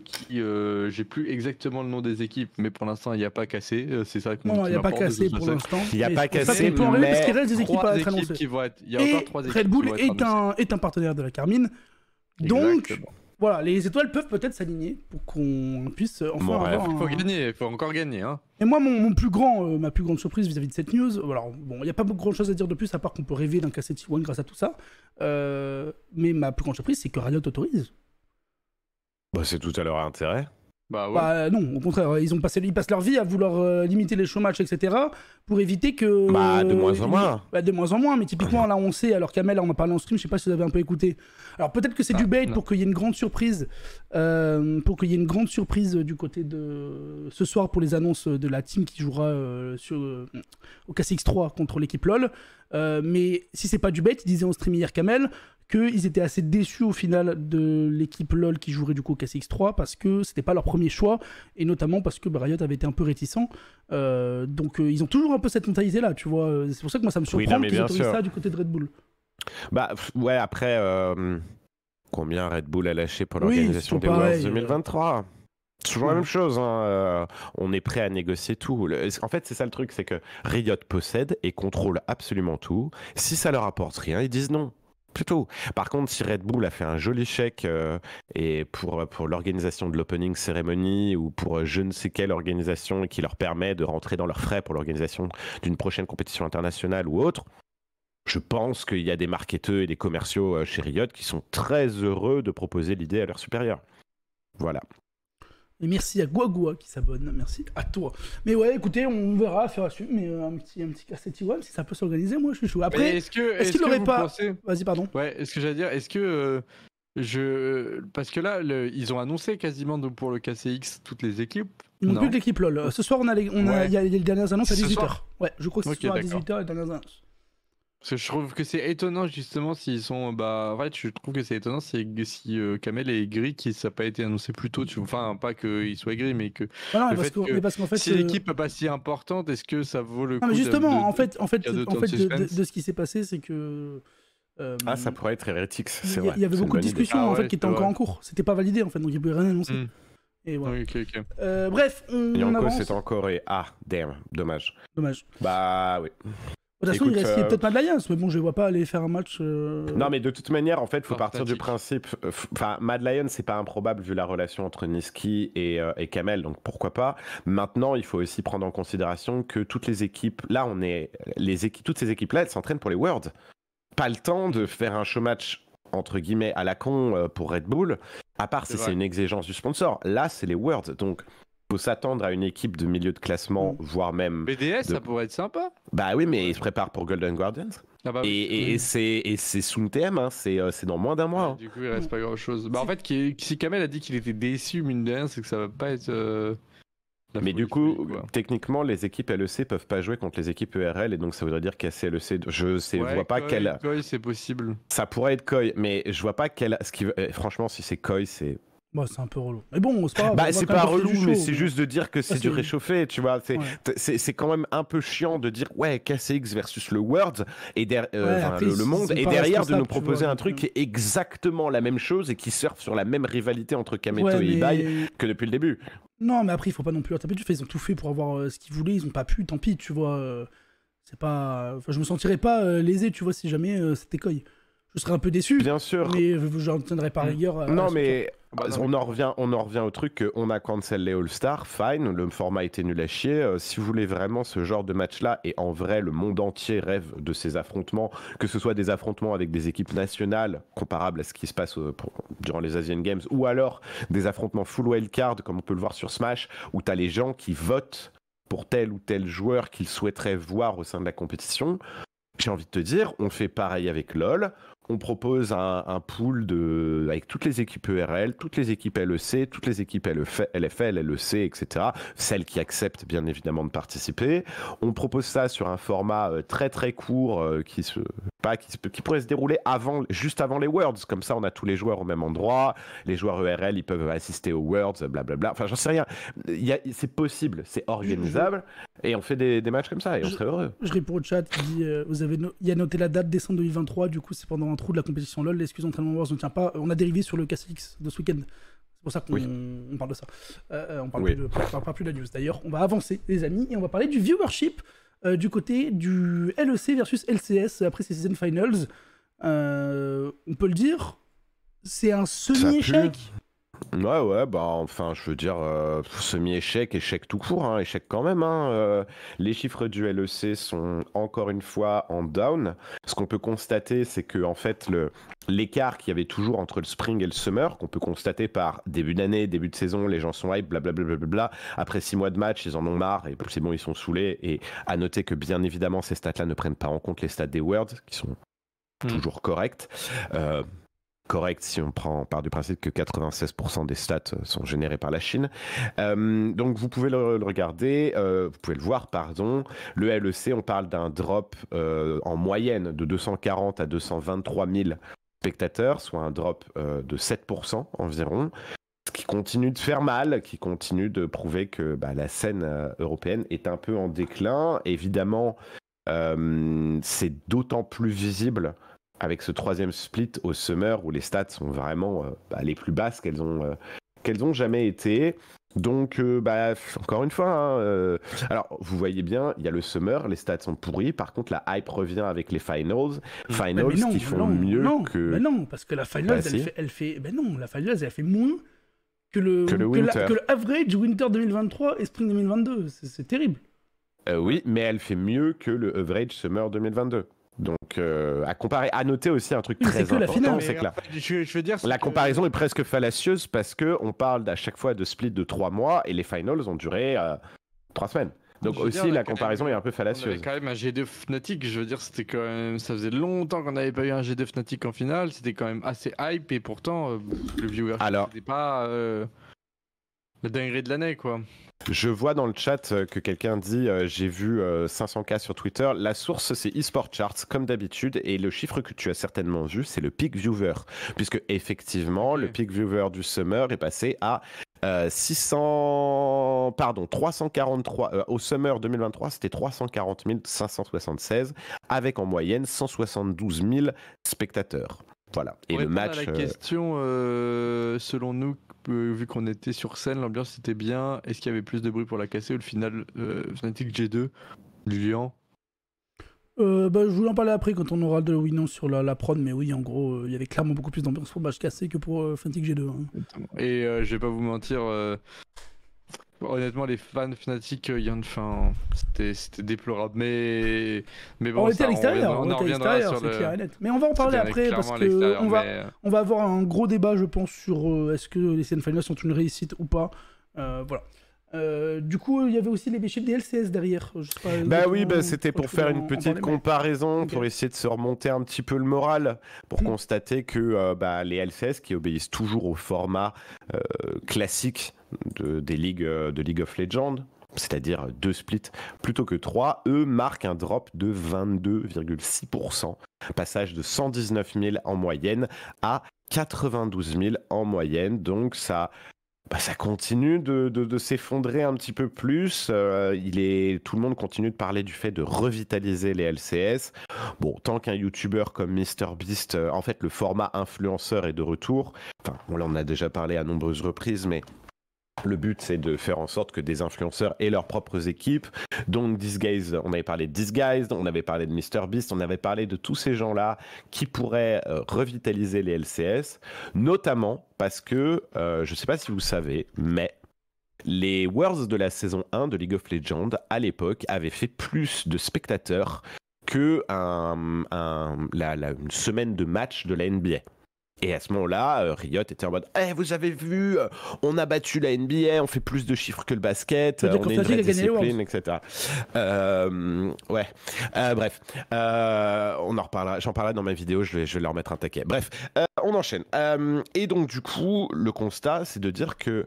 qui euh, j'ai plus exactement le nom des équipes, mais pour l'instant il n'y a pas cassé. Euh, c'est ça qu'on Non, il n'y a pas cassé pour l'instant. Il n'y a pas cassé. mais parce qu'il reste des à être annoncées. Il y a encore trois équipes. Red Bull est, un, partenaire de la Carmine. Donc voilà, les étoiles peuvent peut-être s'aligner pour qu'on puisse enfin avoir. Il faut gagner, il faut encore gagner. Hein. Et moi, mon, plus grand, euh, ma plus grande surprise vis-à-vis de cette news, voilà, bon, il n'y a pas beaucoup grand chose à dire de plus à part qu'on peut rêver d'un cassette T1 grâce à tout ça. mais ma plus grande surprise, c'est que Radio autorise bah, c'est tout à leur intérêt. Bah, bah non, au contraire, ils passent leur vie à vouloir euh, limiter les chômages, etc. pour éviter que. Bah de moins en moins. Bah, de moins en moins, mais typiquement là on sait, alors Kamel on a parlé en stream, je sais pas si vous avez un peu écouté. Alors peut-être que c'est ah, du bait pour qu'il y ait une grande surprise, euh, pour qu'il y ait une grande surprise euh, du côté de ce soir pour les annonces de la team qui jouera sur au KCX3 contre l'équipe LOL. mais si c'est pas du bait, ils disait en stream hier Kamel, qu'ils étaient assez déçus au final de l'équipe LoL qui jouerait du coup KCX3 parce que c'était pas leur premier choix et notamment parce que Riot avait été un peu réticent. Euh, donc euh, ils ont toujours un peu cette mentalité là, tu vois. C'est pour ça que moi ça me surprend oui, qu'ils ça du côté de Red Bull. Bah ouais, après euh, combien Red Bull a lâché pour l'organisation des Worlds 2023 Toujours la même chose, hein, on est prêt à négocier tout. en fait, c'est ça le truc, c'est que Riot possède et contrôle absolument tout. Si ça leur apporte rien, ils disent non. Par contre, si Red Bull a fait un joli chèque euh, et pour, pour l'organisation de l'opening cérémonie ou pour euh, je ne sais quelle organisation qui leur permet de rentrer dans leurs frais pour l'organisation d'une prochaine compétition internationale ou autre, je pense qu'il y a des marketeurs et des commerciaux euh, chez Riot qui sont très heureux de proposer l'idée à leurs supérieurs. Voilà. Et merci à Guagua qui s'abonne, merci à toi. Mais ouais, écoutez, on verra, faire à mais euh, un petit, un petit cassette si ça peut s'organiser, moi je suis chaud. Après, est-ce qu'il est n'aurait pas. Pensez... Vas-y, pardon. Ouais, est-ce que j'allais dire, est-ce que. Euh, je... Parce que là, ils ont annoncé quasiment pour le KCX toutes les équipes. Ils n'ont plus d'équipe LOL. Euh, ce soir, on a les, y a les dernières annonces à 18h. Ouais, je crois que c'est ce soir à 18h les dernières annonces. Parce que je trouve que c'est étonnant justement s'ils sont. Euh, bah, en fait, je trouve que c'est étonnant si, si euh, Kamel est gris, qui ça n'a pas été annoncé plus tôt. Tu... Enfin, pas qu'il soit gris, mais que. Ah non, parce que, si euh, l'équipe n'est pas si importante, est-ce que ça vaut le coup Justement, en fait, en fait, de, en fait, de ce qui s'est passé, c'est que. ah, ça pourrait être Heretics, c'est vrai. Il y avait beaucoup de discussions ah en fait qui étaient encore en cours. C'était pas validé en fait, donc il pouvait rien annoncer. Hmm. Et voilà. bref, on, c'est encore et ah, damn, dommage. Dommage. Bah oui. Bah, de toute façon, euh, peut-être pas de mais bon, je ne vois pas aller faire un match. Euh, non, mais de toute manière, en fait, il faut partir du principe. Euh, enfin, Mad ce c'est pas improbable vu la relation entre Niski et, et, Kamel, donc pourquoi pas. Maintenant, il faut aussi prendre en considération que toutes les équipes, là, on est. Les toutes ces équipes-là, elles s'entraînent pour les Worlds. Pas le temps de faire un show match entre guillemets à la con pour Red Bull, à part si c'est une exigence du sponsor. Là, c'est les Worlds. Donc, il faut s'attendre à une équipe de milieu de classement, mm. voire même. BDS, ça pourrait être sympa. Bah oui, mais ils se préparent pour Golden Guardians. Ah bah et, c'est sous le thème, hein, c'est euh, dans moins d'un mois. Hein. Du coup, il reste pas grand chose. Bah en fait, si Kamel a dit qu'il était déçu, mine de c'est que ça va pas être. Euh, mais du coup, techniquement, les équipes LEC peuvent pas jouer contre les équipes ERL, et donc ça voudrait dire qu'à CLEC, je sais, vois pas quelle. c'est possible. Ça pourrait être Koi, mais je vois pas quelle. Eh, franchement, si c'est Koi, c'est bah, c'est un peu relou. Mais bon, c'est pas, bah, relou, mais c'est juste de dire que c'est du réchauffé, tu vois. C'est quand même un peu chiant de dire, ouais, KCX versus le World, et euh, le, monde, et derrière de nous proposer un truc euh. qui est exactement la même chose et qui surfe sur la même rivalité entre Kameto et mais... que depuis le début. Non, mais après, il faut pas non plus leur taper dessus Ils ont tout fait pour avoir euh, ce qu'ils voulaient, ils ont pas pu, tant pis, tu vois. C'est pas. je me sentirais pas lésé, tu vois, si jamais c'était coy. Je serais un peu déçu. Bien sûr. Mais je tiendrai par rigueur. non, mais. Ah bah on, en revient, on en revient au truc qu'on a cancel les all star fine, le format était nul à chier. Euh, si vous voulez vraiment ce genre de match-là, et en vrai, le monde entier rêve de ces affrontements, que ce soit des affrontements avec des équipes nationales comparables à ce qui se passe euh, durant les Asian Games, ou alors des affrontements full wildcard, comme on peut le voir sur Smash, où tu as les gens qui votent pour tel ou tel joueur qu'ils souhaiteraient voir au sein de la compétition. J'ai envie de te dire, on fait pareil avec LoL, on propose un, pool de, avec toutes les équipes ERL, toutes les équipes LEC, toutes les équipes LFL, e LEC, etc. Celles qui acceptent bien évidemment de participer. On propose ça sur un format euh, très très court euh, qui se, pas qui, pourrait se dérouler avant, juste avant les Worlds. Comme ça, on a tous les joueurs au même endroit. Les joueurs ERL, ils peuvent assister aux Worlds, blablabla. Enfin, j'en sais rien. C'est possible, c'est organisable. Et on fait des, matchs comme ça et on serait heureux. Je réponds au chat qui dit euh, vous avez il a noté la date décembre 2023, du coup, c'est pendant trou de la compétition LoL, l'excuse entraînement Wars ne tient pas. On a dérivé sur le KCX de ce week-end. C'est pour ça qu'on on parle de ça. Euh, euh, on parle plus de, la news. D'ailleurs, on va avancer, les amis, et on va parler du viewership euh, du côté du LEC versus LCS après ces season finals. on peut le dire, c'est un semi-échec. Ouais, ouais, bah enfin, je veux dire, euh, semi-échec, échec tout court, hein, échec quand même. Hein, euh. les chiffres du LEC sont encore une fois en down. Ce qu'on peut constater, c'est que en fait, l'écart qu'il y avait toujours entre le spring et le summer, qu'on peut constater par début d'année, début de saison, les gens sont hype, blablabla. Bla, bla, Après six mois de match, ils en ont marre et c'est bon, ils sont saoulés. Et à noter que bien évidemment, ces stats-là ne prennent pas en compte les stats des Worlds, qui sont hmm. toujours corrects. Euh, correct si on prend part du principe que 96% des stats sont générés par la Chine. Euh, donc vous pouvez le, regarder, euh, vous pouvez le voir, pardon. Le LEC, on parle d'un drop euh, en moyenne de 240 à 223 000 spectateurs, soit un drop de 7% environ, ce qui continue de faire mal, qui continue de prouver que bah, la scène européenne est un peu en déclin. Évidemment, c'est d'autant plus visible avec ce troisième split au Summer où les stats sont vraiment euh, bah, les plus basses qu'elles ont, euh, qu'elles ont jamais été. Donc, euh, bah, encore une fois, hein, alors vous voyez bien, il y a le summer, les stats sont pourris. Par contre, la hype revient avec les finals. Mm. Finals qui font mieux que. non, parce que la finals, elle, fait, non, la finals, elle fait moins que le, que le, winter. average winter 2023 et spring 2022. C'est terrible. oui, mais elle fait mieux que le average summer 2022. Donc, euh, à comparer, à noter aussi un truc très important, c'est que la, Je, veux dire, la comparaison est presque fallacieuse parce que on parle à chaque fois de split de 3 mois et les finals ont duré 3 euh, semaines. Donc aussi, la comparaison est un peu fallacieuse. On quand même un G2 Fnatic, je veux dire, c'était quand même, ça faisait longtemps qu'on n'avait pas eu un G2 Fnatic en finale, c'était quand même assez hype et pourtant, euh, le viewer n'était pas. Le dinguerie de l'année, quoi. Je vois dans le chat euh, que quelqu'un dit euh, j'ai vu 500K euh, sur Twitter. La source, c'est eSport Charts, comme d'habitude. Et le chiffre que tu as certainement vu, c'est le peak viewer. Puisque, effectivement, le peak viewer du summer est passé à 600, pardon, 343, au Summer 2023, c'était 340 576, avec en moyenne 172 000 spectateurs. Voilà. Et le match. la question, selon nous, vu qu'on était sur scène, l'ambiance était bien. Est-ce qu'il y avait plus de bruit pour la casser ou le final euh, Fnatic G2 du euh, bah, je voulais en parler après quand on aura de oui non sur la, prod, mais oui, en gros, euh, il y avait clairement beaucoup plus d'ambiance pour Match Cassé que pour euh, Fnatic G2. Hein. Et je vais pas vous mentir, honnêtement, les fans fanatiques, une euh, fin, c'était déplorable, mais mais bon, on était à l'extérieur, on, était à le... clair et net. Mais on va en parler après parce que on va euh. on va avoir un gros débat, je pense, sur euh, est-ce que les scènes finales sont une réussite ou pas. voilà. Euh, du coup, il y avait aussi les béchés des LCS derrière. Ben bah euh, oui, bah, c'était pour faire une petite comparaison, pour essayer de se remonter un petit peu le moral, pour hmm. constater que euh, bah, les LCS qui obéissent toujours au format classique de, des ligues de League of Legends, c'est-à-dire deux splits plutôt que trois, eux marquent un drop de 22,6%, passage de 119 000 en moyenne à 92 000 en moyenne, donc ça bah, ça continue de, s'effondrer un petit peu plus. Euh, il est, tout le monde continue de parler du fait de revitaliser les LCS. Bon, tant qu'un YouTuber comme MrBeast, euh, en fait, le format influenceur est de retour. Enfin, on en a déjà parlé à nombreuses reprises, mais le but, c'est de faire en sorte que des influenceurs aient leurs propres équipes. Donc, Disguise, on avait parlé de Disguise, on avait parlé de MrBeast, on avait parlé de tous ces gens-là qui pourraient euh, revitaliser les LCS, notamment parce que, euh, je ne sais pas si vous savez, mais les Worlds de la saison 1 de League of Legends, à l'époque, avaient fait plus de spectateurs que semaine de match de la NBA. Et à ce moment-là, euh, Riot était en mode Eh, vous avez vu, euh, on a battu la NBA, on fait plus de chiffres que le basket, on est une vraie discipline, etc. Euh, ouais. bref, on en reparlera. J'en parlerai dans ma vidéo. Je vais, je vais leur mettre un taquet. Bref, on enchaîne. et donc du coup, le constat, c'est de dire que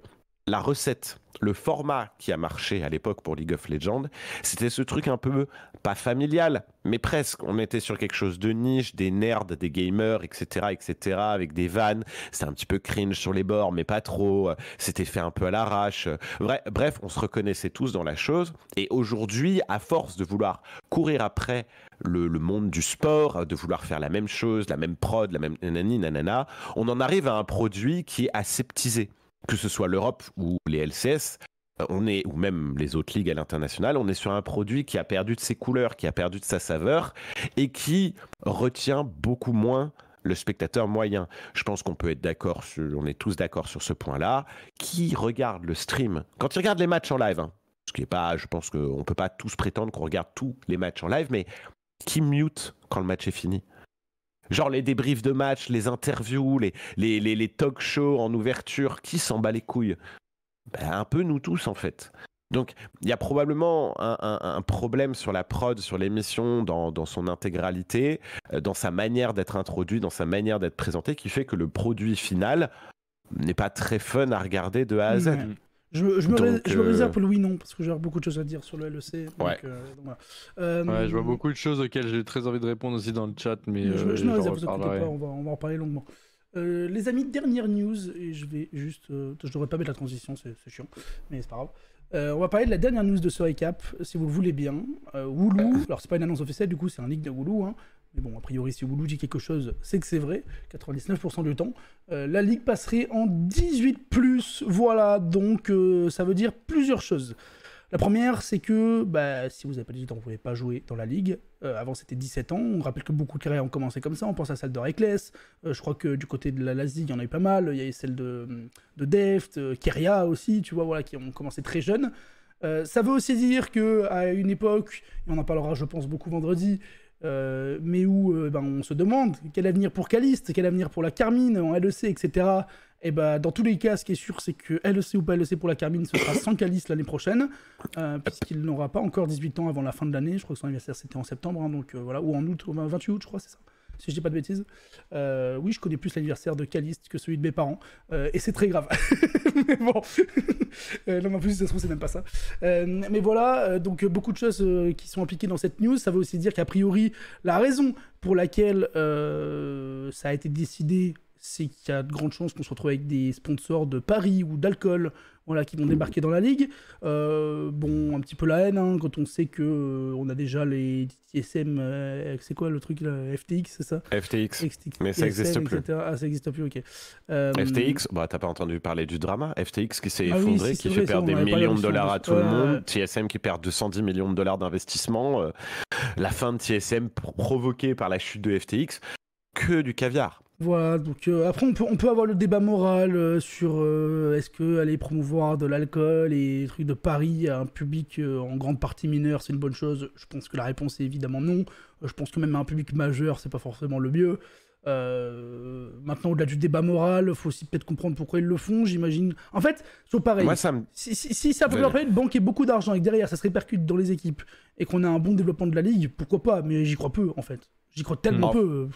la recette, le format qui a marché à l'époque pour League of Legends, c'était ce truc un peu pas familial, mais presque. On était sur quelque chose de niche, des nerds, des gamers, etc., etc., avec des vannes. C'était un petit peu cringe sur les bords, mais pas trop. C'était fait un peu à l'arrache. Bref, on se reconnaissait tous dans la chose. Et aujourd'hui, à force de vouloir courir après le, monde du sport, de vouloir faire la même chose, la même prod, la même nanani, nanana, on en arrive à un produit qui est aseptisé que ce soit l'Europe ou les LCS, euh, on est, ou même les autres ligues à l'international, on est sur un produit qui a perdu de ses couleurs, qui a perdu de sa saveur et qui retient beaucoup moins le spectateur moyen. Je pense qu'on peut être d'accord, on est tous d'accord sur ce point-là. Qui regarde le stream Quand il regarde les matchs en live, hein, ce qui est pas, je pense qu'on ne peut pas tous prétendre qu'on regarde tous les matchs en live, mais qui mute quand le match est fini Genre les débriefs de match, les interviews, les, les, les, talk shows en ouverture, qui s'en bat les couilles ben, Un peu nous tous en fait. Donc il y a probablement un, problème sur la prod, sur l'émission dans, dans son intégralité, euh, dans sa manière d'être introduit, dans sa manière d'être présenté, qui fait que le produit final n'est pas très fun à regarder de A à Z. Je, me, réserve euh, pour oui non, parce que j'ai beaucoup de choses à dire sur le LEC. ouais. Euh, euh, ouais. je vois beaucoup de choses auxquelles j'ai très envie de répondre aussi dans le chat, mais je, je me réserve, pas, on va, on va en parler longuement. les amis, dernière news, et je vais juste. je devrais pas mettre la transition, c'est chiant, mais c'est pas grave. on va parler de la dernière news de ce récap, si vous le voulez bien. Wooloo, alors c'est pas une annonce officielle, du coup, c'est un leak de Wooloo, hein, mais bon, a priori, si nous dit quelque chose, c'est que c'est vrai, 99% du temps. Euh, la ligue passerait en 18 voilà, donc euh, ça veut dire plusieurs choses. La première, c'est que bah, si vous n'avez pas 18 ans, vous ne pouvez pas jouer dans la ligue. Euh, avant, c'était 17 ans. On rappelle que beaucoup de carrières ont commencé comme ça. On pense à celle de Reckless. je crois que du côté de la Lazig, il y en a eu pas mal. Il y a eu celle de, Deft, Keria aussi, tu vois, voilà, qui ont commencé très jeunes. ça veut aussi dire que à une époque, et on en parlera, je pense, beaucoup vendredi, euh, mais où euh, ben, on se demande quel avenir pour Caliste, quel avenir pour la Carmine en LEC, etc. Et ben, dans tous les cas, ce qui est sûr, c'est que LEC ou pas LEC pour la Carmine, ce sera sans Caliste l'année prochaine, euh, puisqu'il n'aura pas encore 18 ans avant la fin de l'année. Je crois que son anniversaire, c'était en septembre, hein, donc voilà, ou en août, 28 août, je crois, c'est ça si je dis pas de bêtises. Euh, oui, je connais plus l'anniversaire de Caliste que celui de mes parents, euh, et c'est très grave. mais bon, euh, non, en plus, ça se trouve, c'est même pas ça. mais voilà, donc beaucoup de choses qui sont impliquées dans cette news. Ça veut aussi dire qu'a priori, la raison pour laquelle ça a été décidé, c'est qu'il y a de grandes chances qu'on se retrouve avec des sponsors de Paris ou d'alcool voilà, qui vont débarquer dans la ligue. Euh, bon, un petit peu la haine, hein, quand on sait que euh, on a déjà les TSM, euh, c'est quoi le truc là FTX, c'est ça FTX. mais ça n'existe plus. Ah, ça n'existe plus, ok. FTX, bah, t'as pas entendu parler du drama FTX qui s'est ah effondré, qui fait perdre des millions de dollars à tout le monde, TSM qui perd 210 millions de dollars d'investissement, la fin de TSM provoquée par la chute de FTX, que du caviar. Voilà, donc euh, après on peut, on peut avoir le débat moral euh, sur euh, est-ce que aller promouvoir de l'alcool et des trucs de Paris à un public en grande partie mineur c'est une bonne chose. Je pense que la réponse est évidemment non. Je pense que même à un public majeur c'est pas forcément le mieux. maintenant au-delà du débat moral, faut aussi peut-être comprendre pourquoi ils le font. J'imagine. En fait, c'est pareil. Moi, ça me... si, ça peut leur permettre de banquer beaucoup d'argent et que derrière ça se répercute dans les équipes et qu'on a un bon développement de la ligue, pourquoi pas Mais j'y crois peu en fait. J'y crois tellement peu.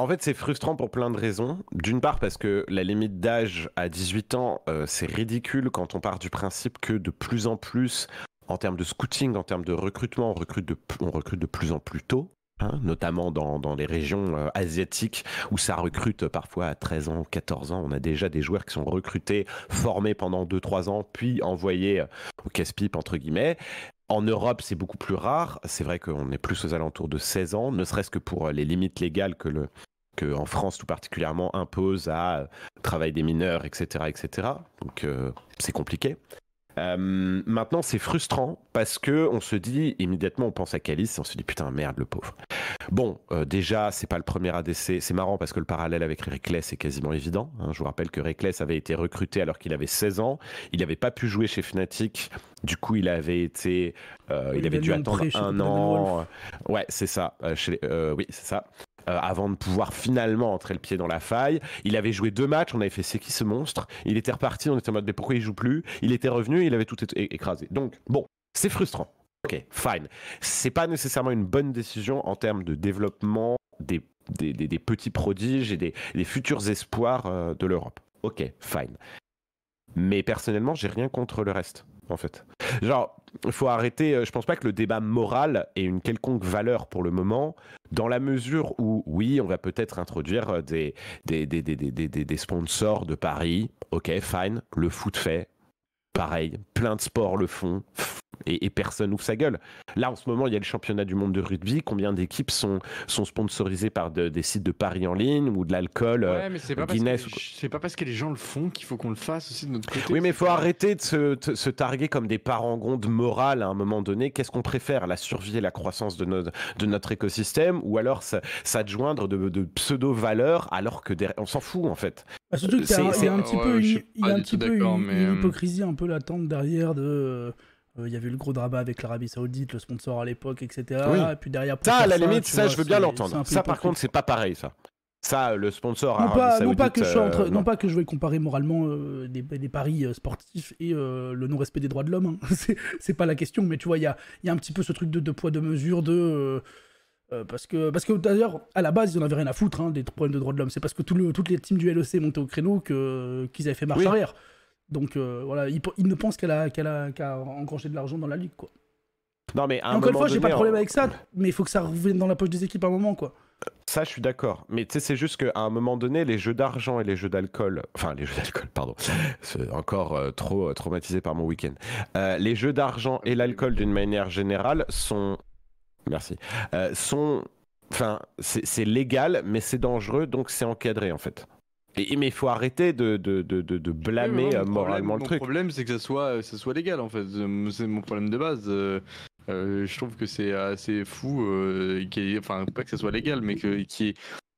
En fait, c'est frustrant pour plein de raisons. D'une part, parce que la limite d'âge à 18 ans, euh, c'est ridicule quand on part du principe que de plus en plus, en termes de scouting, en termes de recrutement, on recrute de, plus en plus tôt. Hein, notamment dans, dans, les régions euh, asiatiques où ça recrute parfois à 13 ans, 14 ans. On a déjà des joueurs qui sont recrutés, formés pendant 2-3 ans, puis envoyés euh, au casse-pipe, entre guillemets. En Europe, c'est beaucoup plus rare. C'est vrai qu'on est plus aux alentours de 16 ans, ne serait-ce que pour les limites légales que le, en France tout particulièrement impose à euh, travail des mineurs, etc., etc. Donc euh, c'est compliqué. Euh, maintenant, c'est frustrant parce que on se dit immédiatement, on pense à Calice, on se dit putain merde le pauvre. Bon, déjà c'est pas le premier ADC, c'est marrant parce que le parallèle avec Reckless est quasiment évident. Hein. Je vous rappelle que Reckless avait été recruté alors qu'il avait 16 ans, il n'avait pas pu jouer chez Fnatic, du coup il avait été, il, avait dû attendre un an. Ouais, c'est ça. oui, c'est ça. Euh, avant de pouvoir finalement entrer le pied dans la faille. Il avait joué deux matchs, on avait fait c'est qui ce monstre Il était reparti, on était en mode mais pourquoi il joue plus Il était revenu, il avait tout écrasé. Donc bon, c'est frustrant. Ok, fine. C'est pas nécessairement une bonne décision en termes de développement des, des petits prodiges et des, futurs espoirs euh, de l'Europe. Ok, fine. Mais personnellement, j'ai rien contre le reste en fait. Genre, il faut arrêter. Euh, je pense pas que le débat moral ait une quelconque valeur pour le moment, dans la mesure où, oui, on va peut-être introduire euh, des des, des, sponsors de Paris. Ok, fine, le foot fait, pareil, plein de sports le font et, personne ouvre sa gueule. Là, en ce moment, il y a le championnat du monde de rugby. Combien d'équipes sont, sont sponsorisées par des sites de paris en ligne ou de l'alcool euh, c'est pas, Guinness c'est pas parce que les gens le font qu'il faut qu'on le fasse aussi de notre côté. Oui, mais il faut arrêter de se, targuer comme des parangons de morale à un moment donné. Qu'est-ce qu'on préfère La survie et la croissance de notre, de notre écosystème ou alors s'adjoindre de, pseudo-valeurs alors que on s'en fout en fait. Bah, c'est surtout y un, petit peu une, euh, hypocrisie un peu l'attente derrière de. Euh, il y avait le gros drama avec l'Arabie Saoudite, le sponsor à l'époque, etc. Et puis derrière, ça, à la limite, ça, je veux bien l'entendre. Ça, par contre, c'est pas pareil, ça. Ça, le sponsor non pas, pas, que je entre, non. pas que je vais euh, comparer moralement euh, des, paris sportifs et le non-respect des droits de l'homme. Hein. c'est pas la question, mais tu vois, il y a, y a, un petit peu ce truc de, poids, de mesure, de. parce que, parce que d'ailleurs, à la base, ils en avaient rien à foutre hein, des problèmes de droits de l'homme. C'est parce que toutes les teams du LEC montaient au créneau qu'ils avaient fait marche arrière. Donc euh, voilà, il, ne pense qu'elle a, qu'elle a, de l'argent dans la ligue, quoi. Non, mais à Encore une fois, j'ai pas de problème avec ça, mais il faut que ça revienne dans la poche des équipes à un moment, quoi. Euh, ça, je suis d'accord. Mais tu sais, c'est juste qu'à un moment donné, les jeux d'argent et les jeux d'alcool, enfin les jeux d'alcool, pardon, c'est encore euh, trop traumatisé par mon week-end. les jeux d'argent et l'alcool, d'une manière générale, sont, merci, sont, enfin, c'est légal, mais c'est dangereux, donc c'est encadré en fait mais il faut arrêter de, de, de, de blâmer euh, moralement le truc. Mon problème, c'est que ça soit, euh, ça soit légal, en fait. Euh, c'est mon problème de base. je trouve que c'est assez fou, euh, enfin, pas que ça soit légal, mais qu'il qui y ait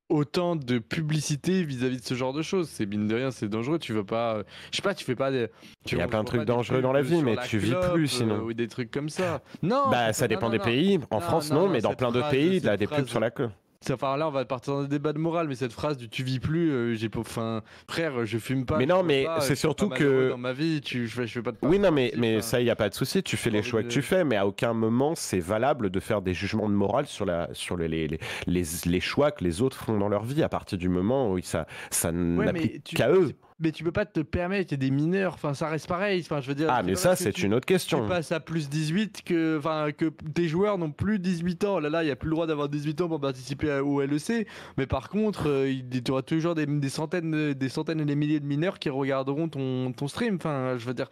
autant de publicité vis-à-vis de ce genre de choses. C'est mine de rien, c'est dangereux. Tu veux pas, je sais pas, tu fais pas des. il y a plein de trucs dangereux dans la vie, mais tu vis plus sinon. Oui ou des trucs comme ça. Non. Bah ça dépend des pays. En France non, mais dans plein d'autres pays, il y a des pubs sur la queue. Enfin là, on va partir dans un débat de morale, mais cette phrase du tu vis plus, euh, j'ai j'ai enfin frère, je fume pas. Mais non, mais c'est surtout que dans ma vie, tu, je, fais, je pas de. Oui, non, mais mais ça, il y a pas de souci. Tu fais les choix que tu fais, mais à aucun moment c'est valable de faire des jugements de morale sur la sur les les, les, choix que les autres font dans leur vie à partir du moment où ça ça n'applique qu'à eux mais tu peux pas te permettre, t'es des mineurs, enfin ça reste pareil. je veux dire, ah, mais ça c'est une autre question. Tu passes à plus 18 que, que tes joueurs n'ont plus 18 ans. Là, là, il n'y a plus le droit d'avoir 18 ans pour participer au LEC. Mais par contre, tu euh, il y aura toujours des, centaines, des centaines et des milliers de mineurs qui regarderont ton, stream. Enfin, je veux dire,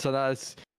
ça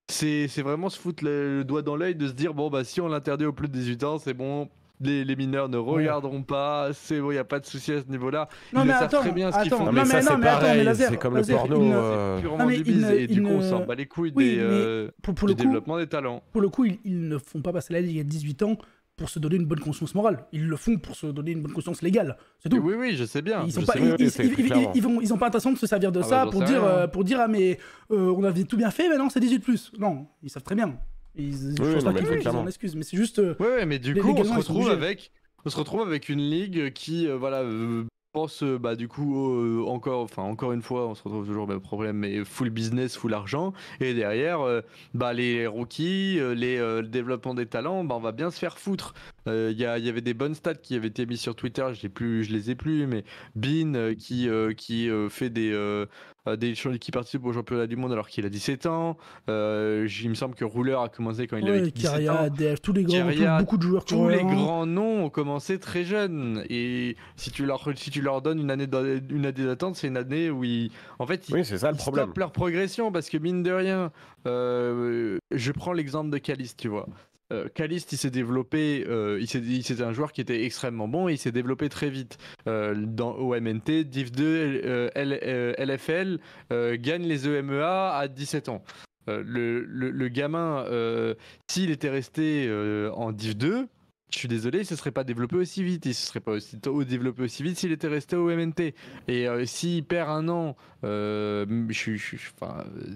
C'est vraiment se foutre le, doigt dans l'œil de se dire, bon, bah si on l'interdit au plus de 18 ans, c'est bon, les, mineurs ne regarderont pas, c'est bon, il n'y a pas de souci à ce niveau-là. ils savent très bien ce qu'ils font. Non, mais, ça, c'est c'est comme le porno. Euh. C'est purement du bise, et du coup, les couilles des, euh, pour, du le développement des talents. Pour le coup, ils, ne font pas passer la y a 18 ans pour se donner une bonne conscience morale. Ils le font pour se donner une bonne conscience légale. C'est tout. Oui, oui, je sais bien. Ils n'ont pas, l'intention pas intention de se servir de ah ça bah, pour dire, euh, pour dire ah mais on avait tout bien fait, maintenant c'est 18 ⁇ Non, ils savent très bien. Ils, je pense non, pas mais qu'ils en excuse, mais c'est juste. Euh, ouais, mais du coup, on se retrouve avec, on se retrouve avec une ligue qui, euh, voilà, euh, pense bah du coup encore, enfin encore une fois, on se retrouve toujours le même problème, mais full business, full argent, et derrière, bah les rookies, les le développement des talents, bah on va bien se faire foutre. Il euh, y, avait des bonnes stats qui avaient été mises sur Twitter, je, plus, je les ai plus, mais Bean euh, qui, euh, qui fait des, des qui participe au championnat du monde alors qu'il a 17 ans. il me semble que Ruler a commencé quand il avait 17 ans. tous les grands, beaucoup de joueurs. Tous les grands noms ont commencé très jeunes et si tu leur, si tu leur donnes une année, une année d'attente, c'est une année où ils, en fait, ils, oui, ça, le leur progression parce que mine de rien, je prends l'exemple de Calice, tu vois. Euh, Caliste, il s'est développé, euh, il, un joueur qui était extrêmement bon et il s'est développé très vite euh, dans OMNT, Div 2, LFL, gagne les EMEA à 17 ans. le gamin, s'il était resté en Div 2, je suis désolé, ce se serait pas développé aussi vite, il se serait pas aussi tôt développé aussi vite s'il était resté au MNT. Et si euh, s'il perd un an, euh,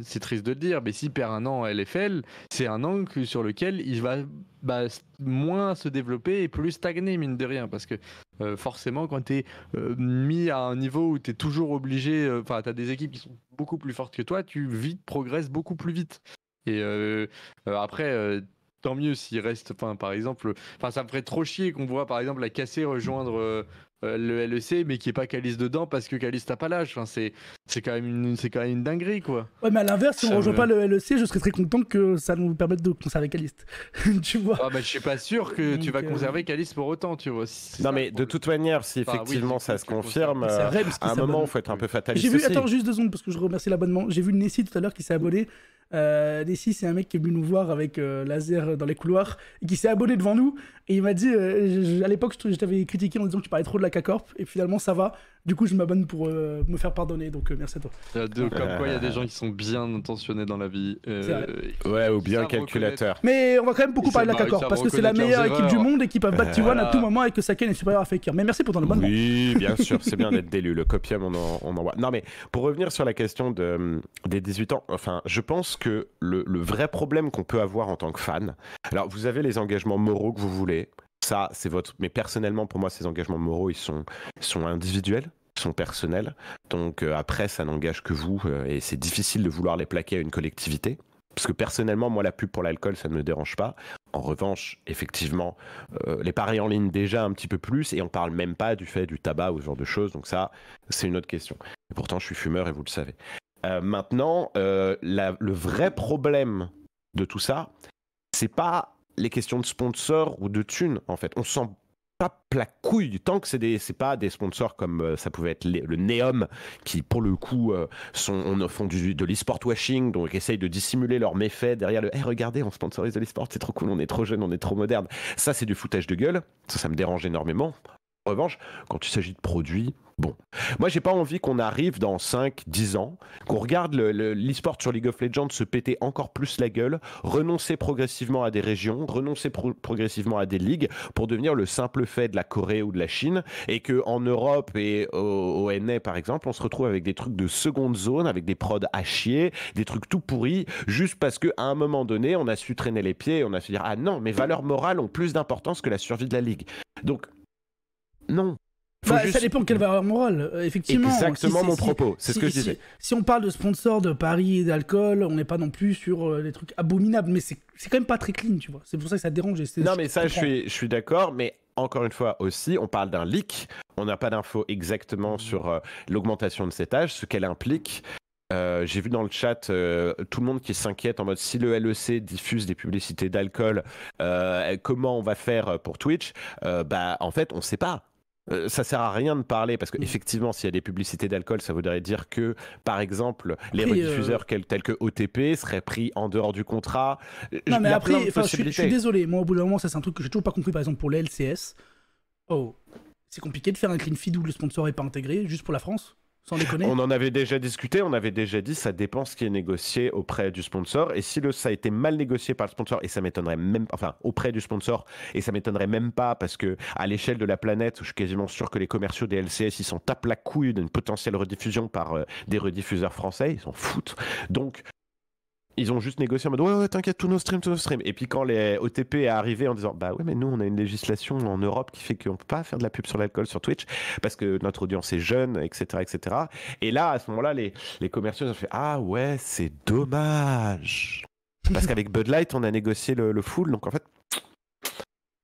c'est triste de le dire, mais s'il perd un an à LFL, c'est un an sur lequel il va bah, moins se développer et plus stagner, mine de rien, parce que euh, forcément, quand tu es mis à un niveau où tu es toujours obligé, enfin, tu as des équipes qui sont beaucoup plus fortes que toi, tu vite progresses beaucoup plus vite. Et après, tant mieux s'il reste. Enfin, par exemple, enfin, ça me ferait trop chier qu'on voit par exemple la Cassée rejoindre euh, euh, le LEC, mais qui est pas Caliste dedans parce que Caliste t'as pas l'âge. Enfin, c'est c'est quand même une, c'est quand même une dinguerie quoi. Ouais, mais à l'inverse, si on rejoint pas le LEC, je serais très content que ça nous permette de conserver Caliste. tu vois. Ah bah, je suis pas sûr que tu vas euh, conserver Caliste pour autant, tu vois. non mais de toute manière, si effectivement ça se confirme, à un moment, faut être un peu fataliste. J'ai vu, attends juste deux secondes parce que je remercie l'abonnement. J'ai vu Nessie tout à l'heure qui s'est abonné. Euh, c'est un mec qui est venu nous voir avec euh, laser dans les couloirs et qui s'est abonné devant nous. Et il m'a dit, euh, à l'époque, je t'avais critiqué en disant que tu parlais trop de la k Et finalement, ça va. Du coup, je m'abonne pour euh, me faire pardonner, donc euh, merci à toi. Il y a comme quoi, il y a des euh. gens qui sont bien intentionnés dans la vie. ouais, ou bien calculateur. Mais on va quand même beaucoup parler de la parce que c'est la meilleure équipe du monde équipe à battre t à tout moment et que Saken est supérieur à Faker. Mais merci pour ton abonnement. Oui, bien sûr, c'est bien d'être d'élu. Le copium, on en, voit. Non, mais pour revenir sur la question de, des 18 ans, enfin, je pense que le, le vrai problème qu'on peut avoir en tant que fan, alors vous avez les engagements moraux que vous voulez, ça, c'est votre. Mais personnellement, pour moi, ces engagements moraux, ils sont, sont individuels sont personnels, donc euh, après ça n'engage que vous euh, et c'est difficile de vouloir les plaquer à une collectivité. Parce que personnellement, moi, la pub pour l'alcool, ça ne me dérange pas. En revanche, effectivement, euh, les paris en ligne déjà un petit peu plus, et on parle même pas du fait du tabac ou ce genre de choses. Donc ça, c'est une autre question. Et pourtant, je suis fumeur et vous le savez. maintenant, le vrai problème de tout ça, c'est pas les questions de sponsors ou de thunes, en fait. On sent pas la couille tant que c'est pas des sponsors comme euh, ça pouvait être le Neom qui pour le coup euh, sont on font du, de le washing donc essayent de dissimuler leurs méfaits derrière le hey, regardez on sponsorise de le c'est trop cool on est trop jeune on est trop moderne ça c'est du foutage de gueule ça ça me dérange énormément en revanche, quand il s'agit de produits, bon. Moi, j'ai pas envie qu'on arrive dans 5-10 ans, qu'on regarde le sur League of Legends se péter encore plus la gueule, renoncer progressivement à des régions, renoncer progressivement à des ligues pour devenir le simple fait de la Corée ou de la Chine et que en Europe et au, NA, par exemple, on se retrouve avec des trucs de seconde zone, avec des prods à chier, des trucs tout pourris, juste parce que à un moment donné, on a su traîner les pieds, on a su dire ah non, mes valeurs morales ont plus d'importance que la survie de la ligue. Donc non. Bah, ça dépend quelle valeur morale, euh, effectivement. Exactement mon propos, c'est ce que je disais. Si, on parle de sponsors de Paris et d'alcool, on n'est pas non plus sur euh, des trucs abominables, mais c'est quand même pas très clean, tu vois. C'est pour ça que ça dérange. Non, mais ça, je suis, je suis d'accord, mais encore une fois aussi, on parle d'un leak. On n'a pas d'infos exactement sur euh, l'augmentation de cet âge ce qu'elle implique. J'ai vu dans le chat tout le monde qui s'inquiète en mode si le LEC diffuse des publicités d'alcool, comment on va faire pour Twitch Bah en fait, on ne sait pas. Euh, ça sert à rien de parler parce qu'effectivement, mm. s'il y a des publicités d'alcool, ça voudrait dire que, par exemple, les rediffuseurs euh, tels que OTP seraient pris en dehors du contrat. Euh, non, mais après, je suis, désolé. Moi, au bout d'un moment, ça, c'est un truc que j'ai toujours pas compris. Par exemple, pour les LCS, oh, c'est compliqué de faire un clean feed où le sponsor est pas intégré juste pour la France. On en avait déjà discuté, on avait déjà dit, ça dépend ce qui est négocié auprès du sponsor. Et si le, ça a été mal négocié par le sponsor, et ça m'étonnerait même, enfin, auprès du sponsor, et ça m'étonnerait même pas, parce que à l'échelle de la planète, je suis quasiment sûr que les commerciaux des LCS, ils s'en tapent la couille d'une potentielle rediffusion par euh, des rediffuseurs français, ils s'en foutent. Donc, ils ont juste négocié en mode ouais, ouais t'inquiète tous nos streams tous nos streams et puis quand les OTP est arrivé en disant bah ouais mais nous on a une législation en Europe qui fait qu'on peut pas faire de la pub sur l'alcool sur Twitch parce que notre audience est jeune etc etc et là à ce moment-là les, les commerciaux ont fait ah ouais c'est dommage parce qu'avec Bud Light on a négocié le, le full donc en fait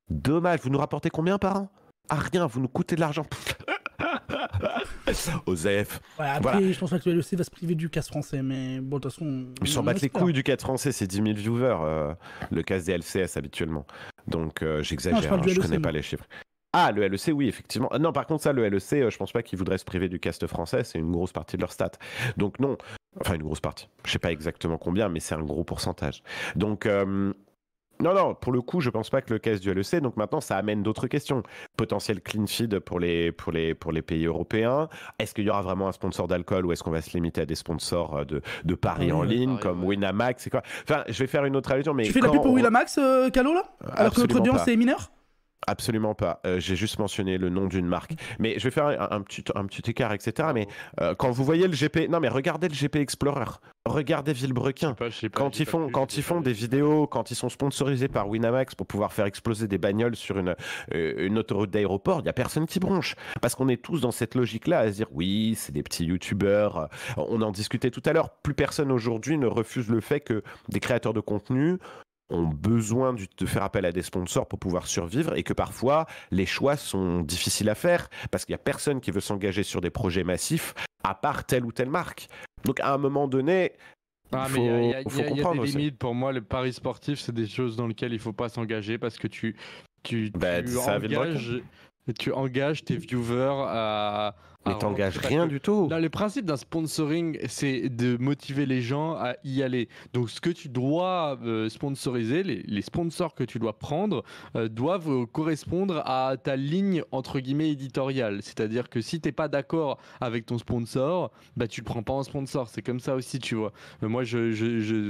dommage vous nous rapportez combien par an ah rien vous nous coûtez de l'argent Osef. je pense pas que le va se priver du casse français, mais bon, de toute façon. Ils s'en battent les couilles du casque français, c'est 10 000 viewers, euh, le casse des LCS habituellement. Donc euh, j'exagère, hein, je, connais e pas les chiffres. Ah, le LEC, oui, effectivement. Non, par contre, ça, le LEC, euh, je pense pas qu'il voudraient se priver du cast français, c'est une grosse partie de leur stat. Donc, non. Enfin, une grosse partie. Je sais pas exactement combien, mais c'est un gros pourcentage. Donc, non, non, pour le coup, je pense pas que le casse du LEC. Donc maintenant, ça amène d'autres questions. Potentiel clean feed pour les, pour les, pour les pays européens. Est-ce qu'il y aura vraiment un sponsor d'alcool ou est-ce qu'on va se limiter à des sponsors euh, de, de paris en ligne comme Winamax et quoi Enfin, je vais faire une autre allusion. Mais tu fais la pub pour Winamax, euh, Calo, là Alors que notre audience est mineure Absolument pas. Euh, j'ai juste mentionné le nom d'une marque. Mais je vais faire un, petit, un petit écart, etc. Mais euh, quand vous voyez le GP, non mais regardez le GP Explorer, regardez Villebrequin. quand ils font, quand ils font des vidéos, quand ils sont sponsorisés par Winamax pour pouvoir faire exploser des bagnoles sur une, euh, autoroute d'aéroport, il n'y a personne qui bronche. Parce qu'on est tous dans cette logique-là à se dire oui, c'est des petits youtubeurs. On en discutait tout à l'heure. Plus personne aujourd'hui ne refuse le fait que des créateurs de contenu ont besoin de faire appel à des sponsors pour pouvoir survivre et que parfois les choix sont difficiles à faire parce qu'il n'y a personne qui veut s'engager sur des projets massifs à part telle ou telle marque. Donc à un moment donné, il faut, y comprendre. des limites pour moi. Les paris sportifs, c'est des choses dans lesquelles il ne faut pas s'engager parce que tu, tu, bah, tu engages tes viewers à ah, Mais t'engages rien du tout. le principe d'un sponsoring, c'est de motiver les gens à y aller. Donc, ce que tu dois euh, sponsoriser, les, sponsors que tu dois prendre, euh, doivent euh, correspondre à ta ligne entre guillemets éditoriale. C'est-à-dire que si t'es pas d'accord avec ton sponsor, bah tu le prends pas en sponsor. C'est comme ça aussi, tu vois. moi, je, je, je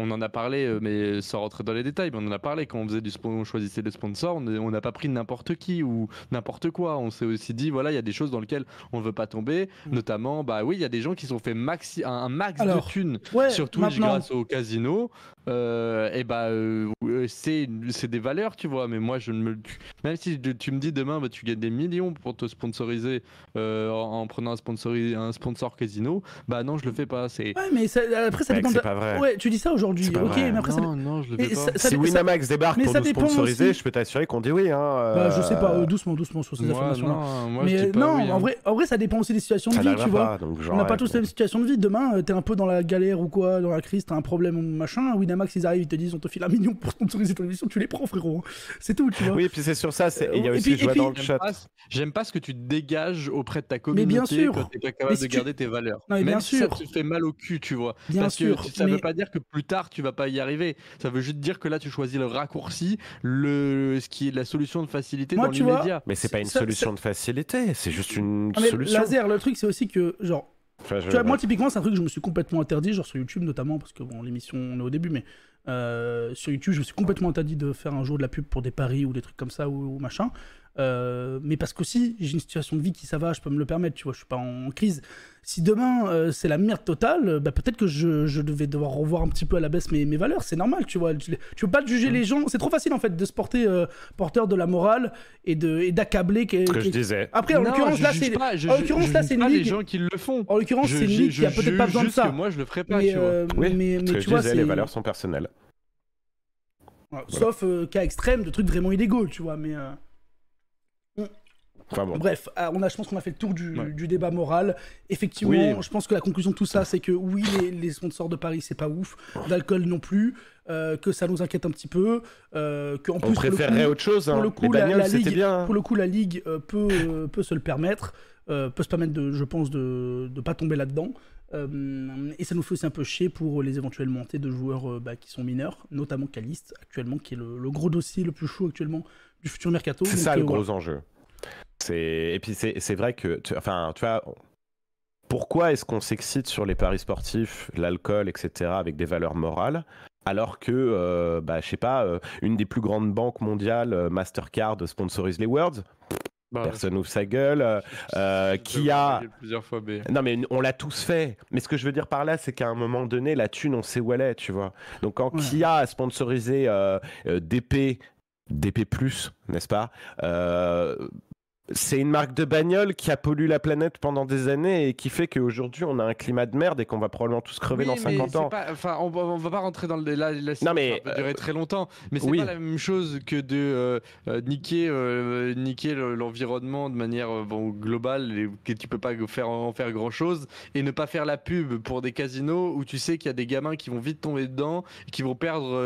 on en a parlé, euh, mais sans rentrer dans les détails, mais on en a parlé quand on faisait du on choisissait des sponsors, on n'a pas pris n'importe qui ou n'importe quoi. On s'est aussi dit, voilà, il y a des choses dans lesquelles on ne veut pas tomber, mm. notamment, bah oui, il y a des gens qui sont fait maxi, un, max de thunes surtout grâce au casino et euh, eh bah euh, euh, c'est des valeurs tu vois mais moi je ne me même si tu me dis demain bah, tu gagnes des millions pour te sponsoriser en, prenant un sponsor un sponsor casino bah non je le fais pas c'est ouais mais après ça dépend de... pas vrai. ouais tu dis ça aujourd'hui ok mais après non, ça... non je le fais pas. Ça, si Winamax débarque pour nous sponsoriser je peux t'assurer qu'on dit oui hein bah, je sais pas doucement doucement sur ces affirmations -là. non, moi, mais je dis pas non oui, hein. en vrai en vrai ça dépend aussi des situations de vie tu vois on n'a pas tous la même situation de vie demain t'es un peu dans la galère ou quoi dans la crise t'as un problème machin Max ils arrivent, ils te disent on te file un million pour sponsoriser ton émission, tu les prends, frérot. C'est tout, tu vois. Oui, et puis c'est sur ça, il y a euh, aussi, dans le chat. J'aime pas ce que tu dégages auprès de ta communauté. Mais bien sûr. Quand t'es capable de garder tes valeurs. Même bien si sûr. ça te fait mal au cul, tu vois. Bien Parce sûr. Que ça veut pas dire que plus tard, tu vas pas y arriver. Ça veut juste dire que là, tu choisis le raccourci, le... ce qui est la solution de facilité dans l'immédiat. Mais c'est pas une solution de facilité, c'est juste une solution. Laser, le truc, c'est aussi que, genre, moi, typiquement, c'est un truc que je me suis complètement interdit, genre sur YouTube notamment, parce que bon, l'émission, on est au début, mais euh, sur YouTube, je me suis complètement interdit de faire un jour de la pub pour des paris ou des trucs comme ça ou machin. Euh, mais parce qu'aussi, j'ai une situation de vie qui ça va, je peux me le permettre, tu vois, je suis pas en crise. Si demain euh, c'est la merde totale, euh, bah, peut-être que je, je, devais devoir revoir un petit peu à la baisse mes, mes valeurs, c'est normal, tu vois. Tu, veux peux pas juger mm. les gens, c'est trop facile en fait de se porter porteur de la morale et d'accabler. Que, que je disais. Après, en l'occurrence, là, c'est une les gens qui le font. En l'occurrence, c'est une ligue qui a peut-être pas besoin de ça. moi, je le ferais pas, mais, tu vois. mais, mais, tu vois, les valeurs sont personnelles. Sauf cas extrême de trucs vraiment illégaux, tu vois, mais. Bref, ah, on a, je pense qu'on a fait le tour du, débat moral. Effectivement, je pense que la conclusion de tout ça, c'est que oui, les, sponsors de Paris, c'est pas ouf. D'alcool non plus. Euh, que ça nous inquiète un petit peu. Euh, que, en préférerait autre chose. Pour le coup, la, ligue, Pour le coup, la Ligue peut, se le permettre. Euh, peut se permettre, de, je pense, de ne pas tomber là-dedans. Euh, et ça nous fait aussi un peu chier pour les éventuelles montées de joueurs bah, qui sont mineurs, notamment Caliste, actuellement, qui est le, gros dossier le plus chaud actuellement du futur mercato. C'est ça le gros enjeu. Et puis c'est vrai que, enfin, tu vois, pourquoi est-ce qu'on s'excite sur les paris sportifs, l'alcool, etc., avec des valeurs morales alors que, euh, bah, je sais pas, euh, une des plus grandes banques mondiales, euh, Mastercard, sponsorise les Worlds. Bah, Personne ouvre sa gueule. qui a plusieurs fois, Non, mais on l'a tous fait. Mais ce que je veux dire par là, c'est qu'à un moment donné, la thune, on sait où elle est, tu vois. Donc quand Kia a sponsorisé DP, DP+, n'est-ce pas c'est une marque de bagnole qui a pollué la planète pendant des années et qui fait qu'aujourd'hui on a un climat de merde et qu'on va probablement tous crever dans 50 ans. enfin, on, on, va pas rentrer dans le là, mais, ça va durer euh, très longtemps, mais c'est pas la même chose que de euh, euh, niquer, niquer l'environnement de manière bon, globale et que tu peux pas faire en faire grand chose et ne pas faire la pub pour des casinos où tu sais qu'il y a des gamins qui vont vite tomber dedans, qui vont perdre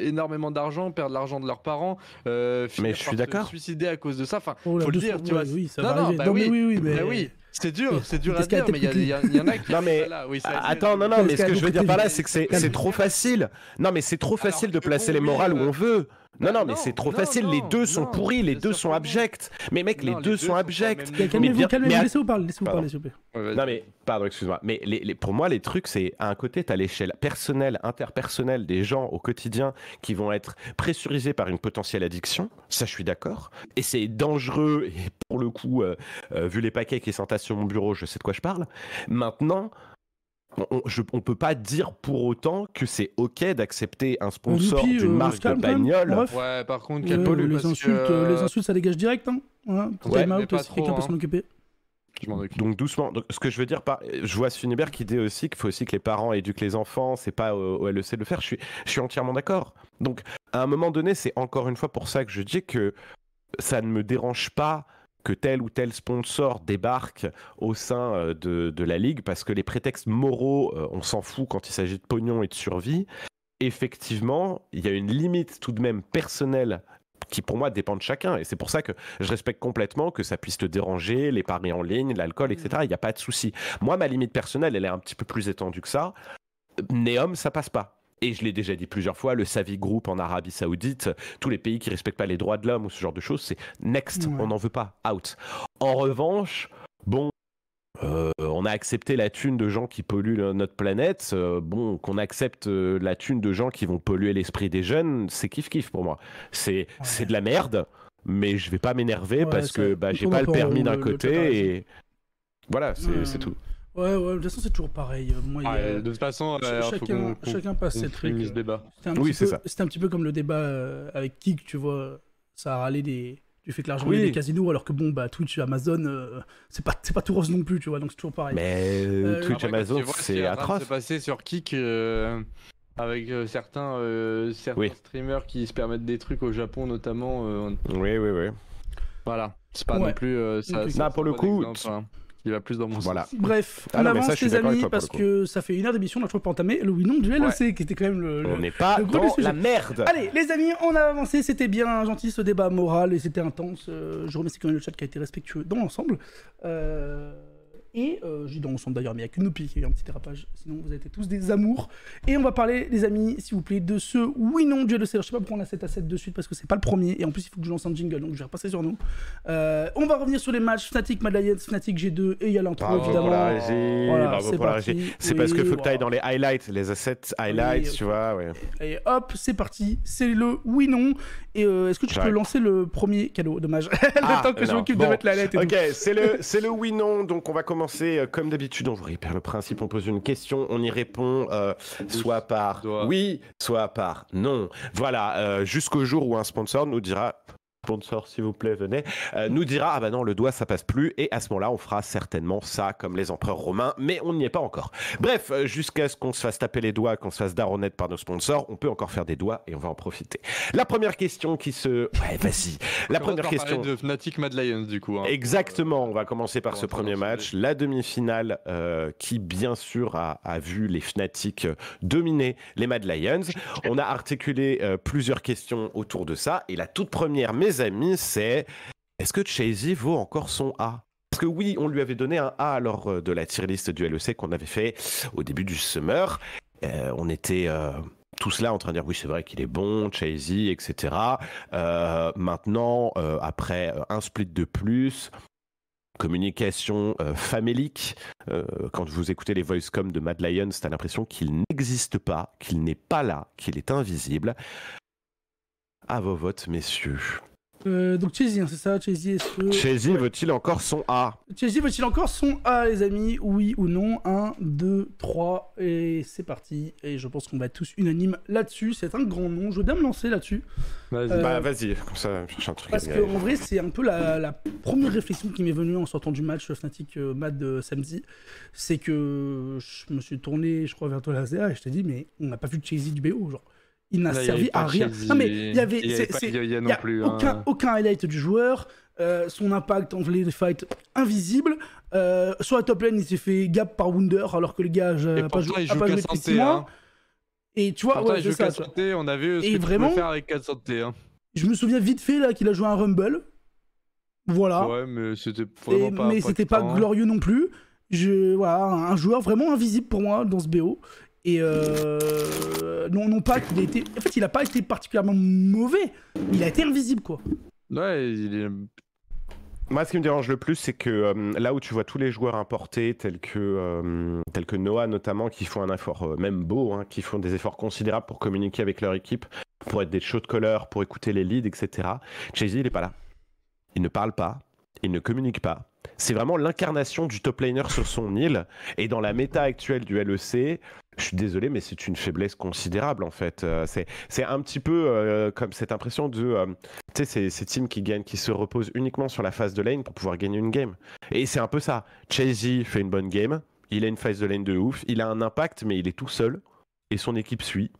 énormément d'argent, perdre l'argent de leurs parents, mais je suis d'accord, suicider à cause de ça. Enfin, oh faut le dire. Oui, bah non, oui, oui, bah mais... oui. C'est dur, c'est dur à dire, mais il y, en a qui. Non, mais. Là. Oui, attends, non, non, mais ce que je veux dire par là, c'est que c'est trop facile. Non, mais c'est trop facile de placer les morales où euh, on veut. Non, non, mais c'est trop facile. les deux sont pourris, les deux sont abjects. Mais mec, les deux sont abjects. Calmez-vous, calmez-vous, laissez-vous parler, laissez-vous parler, s'il vous plaît. Non, mais pardon, excuse-moi. Mais pour moi, les trucs, c'est à un côté, tu l'échelle personnelle, interpersonnelle des gens au quotidien qui vont être pressurisés par une potentielle addiction. Ça, je suis d'accord. Et c'est dangereux. Et pour le coup, euh, euh, vu les paquets qui s'entassent sur mon bureau, je sais de quoi je parle. Maintenant, on, ne peut pas dire pour autant que c'est ok d'accepter un sponsor d'une euh, marque de hein. bagnole. par contre, euh, les, insultes, euh, les insultes, ça dégage direct. Hein, ouais, time out, si quelqu'un peut s'en hein. occuper. Donc doucement. ce que je veux dire, je vois Sunibert qui dit aussi qu'il faut aussi que les parents éduquent les enfants. C'est pas au, LEC de le faire. Je suis, je suis entièrement d'accord. Donc à un moment donné, c'est encore une fois pour ça que je dis que ça ne me dérange pas que tel ou tel sponsor débarque au sein euh, de, la ligue, parce que les prétextes moraux, euh, on s'en fout quand il s'agit de pognon et de survie. Effectivement, il y a une limite tout de même personnelle qui pour moi dépend de chacun. Et c'est pour ça que je respecte complètement que ça puisse te déranger, les paris en ligne, l'alcool, etc. Il n'y a pas de souci. Moi, ma limite personnelle, elle est un petit peu plus étendue que ça. Néum, ça passe pas et je l'ai déjà dit plusieurs fois, le Savi Group en Arabie Saoudite, tous les pays qui respectent pas les droits de l'homme ou ce genre de choses, c'est next, on n'en veut pas, out. En revanche, bon, euh, on a accepté la thune de gens qui polluent notre planète. Euh, bon, qu'on accepte euh, la thune de gens qui vont polluer l'esprit des jeunes, c'est kiff kiff pour moi. C'est c'est de la merde, mais je vais pas m'énerver parce que bah, j'ai pas le permis d'un côté et voilà, c'est tout. Ouais, ouais, de toute façon, c'est toujours pareil. Euh, Moi, De toute façon, euh, chacun, chacun passe ses trucs. Ce débat. Oui, c'est ça. C'était un petit peu comme le débat euh, avec Kik, tu vois. Ça a râlé des, du fait que l'argent est des casinos, alors que bon, bah, Twitch, Amazon, c'est pas, pas tout rose non plus, tu vois, donc c'est toujours pareil. Mais Twitch, et Amazon, c'est atroce. C'est passé sur Kik avec certains, certains streamers qui se permettent des trucs au Japon, notamment. oui, oui, oui. Voilà, c'est pas non plus. ça, non, pour le coup, il va plus dans mon voilà. Bref, ah on avance les amis parce que ça fait une heure d'émission, on n'a pas entamé le Winon Duel e ouais. qui était quand même le. On n'est pas la merde. Allez, les amis, on a avancé, c'était bien gentil ce débat moral et c'était intense. Euh, je remercie quand même le chat qui a été respectueux dans l'ensemble. Euh... Et euh, je j'ai dans l'ensemble d'ailleurs, mais avec n'y a qui a eu un petit dérapage. Sinon, vous êtes tous des amours. Et on va parler, les amis, s'il vous plaît, de ce oui non Dieu de sait. Je sais pas pourquoi on a 7 à 7 de suite parce que c'est pas le premier. Et en plus, il faut que je lance un jingle, donc je vais repasser sur nous. Euh, on va revenir sur les matchs Fnatic, Mad Lions, Fnatic G2 et il y a l'intro évidemment. Voilà, c'est parce que faut que tu ailles dans les highlights, les assets highlights, tu vois. Ouais. Et, hop, c'est parti. C'est le oui non. Et euh, est-ce que tu peux lancer le premier cadeau Dommage. le ah, que je m'occupe de mettre la lettre. ok, c'est le, le oui non. Donc on va commencer commencer euh, comme d'habitude. On vous répète le principe. On pose une question, on y répond euh, soit par oui, soit par non. Voilà, euh, jusqu'au jour où un sponsor nous dira sponsor, s'il vous plaît, venez, euh, nous dira Ah ben non, le doigt, ça passe plus. Et à ce moment-là, on fera certainement ça comme les empereurs romains, mais on n'y est pas encore. Bref, euh, jusqu'à ce qu'on se fasse taper les doigts, qu'on se fasse daronnettes par nos sponsors, on peut encore faire des doigts et on va en profiter. La première question qui se. Ouais, vas-y. La on première question. de Fnatic Mad Lions, du coup. Hein. Exactement, on va commencer par ce premier match. La demi-finale euh, qui, bien sûr, a, vu les Fnatic dominer les Mad Lions. On a articulé plusieurs questions autour de ça et la toute première mais amis, c'est est-ce que Chasey vaut encore son A Parce que oui, on lui avait donné un A lors euh, de la tier list du LEC qu'on avait fait au début du summer. Euh, on était euh, tous là en train de dire oui, c'est vrai qu'il est bon, Chasey, etc. maintenant, après un split de plus, communication famélique. quand vous écoutez les voice com de Mad c'est à l'impression qu'il n'existe pas, qu'il n'est pas là, qu'il est invisible. À vos votes, messieurs. Euh, donc Chezzy, hein, c'est ça Chezzy est-ce que... veut-il encore son A Chezzy veut-il encore son A, les amis Oui ou non 1, 2, 3, et c'est parti. Et je pense qu'on va être tous unanimes là-dessus. C'est un grand nom. Je veux bien me lancer là-dessus. Vas-y. Euh, bah vas-y, comme ça, je cherche un truc. Parce qu'en vrai, c'est un peu la, première réflexion qui m'est venue en sortant du match Fnatic euh, Mad de samedi. C'est que je me suis tourné, je crois, vers toi, et je t'ai dit, mais on n'a pas vu Chezzy du BO, genre il n'a servi à rien. mais il y avait, aucun, aucun highlight du joueur. Euh, son impact en les fight invisible. soit euh, sur top lane, il s'est fait gap par Wunder alors que le gars n'a pas, pas joué depuis hein. Et tu vois, on a vu ce vraiment, faire avec 400 T. Hein. Je me souviens vite fait là qu'il a joué un Rumble. Voilà. Ouais, mais c'était pas. Hein. glorieux non plus. Je, voilà, un joueur vraiment invisible pour moi dans ce BO. Et euh, non, non pas qu'il a été. En fait, il a pas été particulièrement mauvais. Il a été invisible, quoi. Ouais, il est. Moi, ce qui me dérange le plus, c'est que euh, là où tu vois tous les joueurs importés, tels que, euh, tels que Noah notamment, qui font un effort, même beau, hein, qui font des efforts considérables pour communiquer avec leur équipe, pour être des show de couleur, pour écouter les leads, etc. jay il n'est pas là. Il ne parle pas, il ne communique pas, c'est vraiment l'incarnation du top laner sur son île. Et dans la méta actuelle du LEC, je suis désolé, mais c'est une faiblesse considérable en fait. Euh, c'est un petit peu euh, comme cette impression de, euh, tu sais, ces, teams qui gagnent, qui se reposent uniquement sur la phase de lane pour pouvoir gagner une game. Et c'est un peu ça. Chasey fait une bonne game, il a une phase de lane de ouf, il a un impact, mais il est tout seul et son équipe suit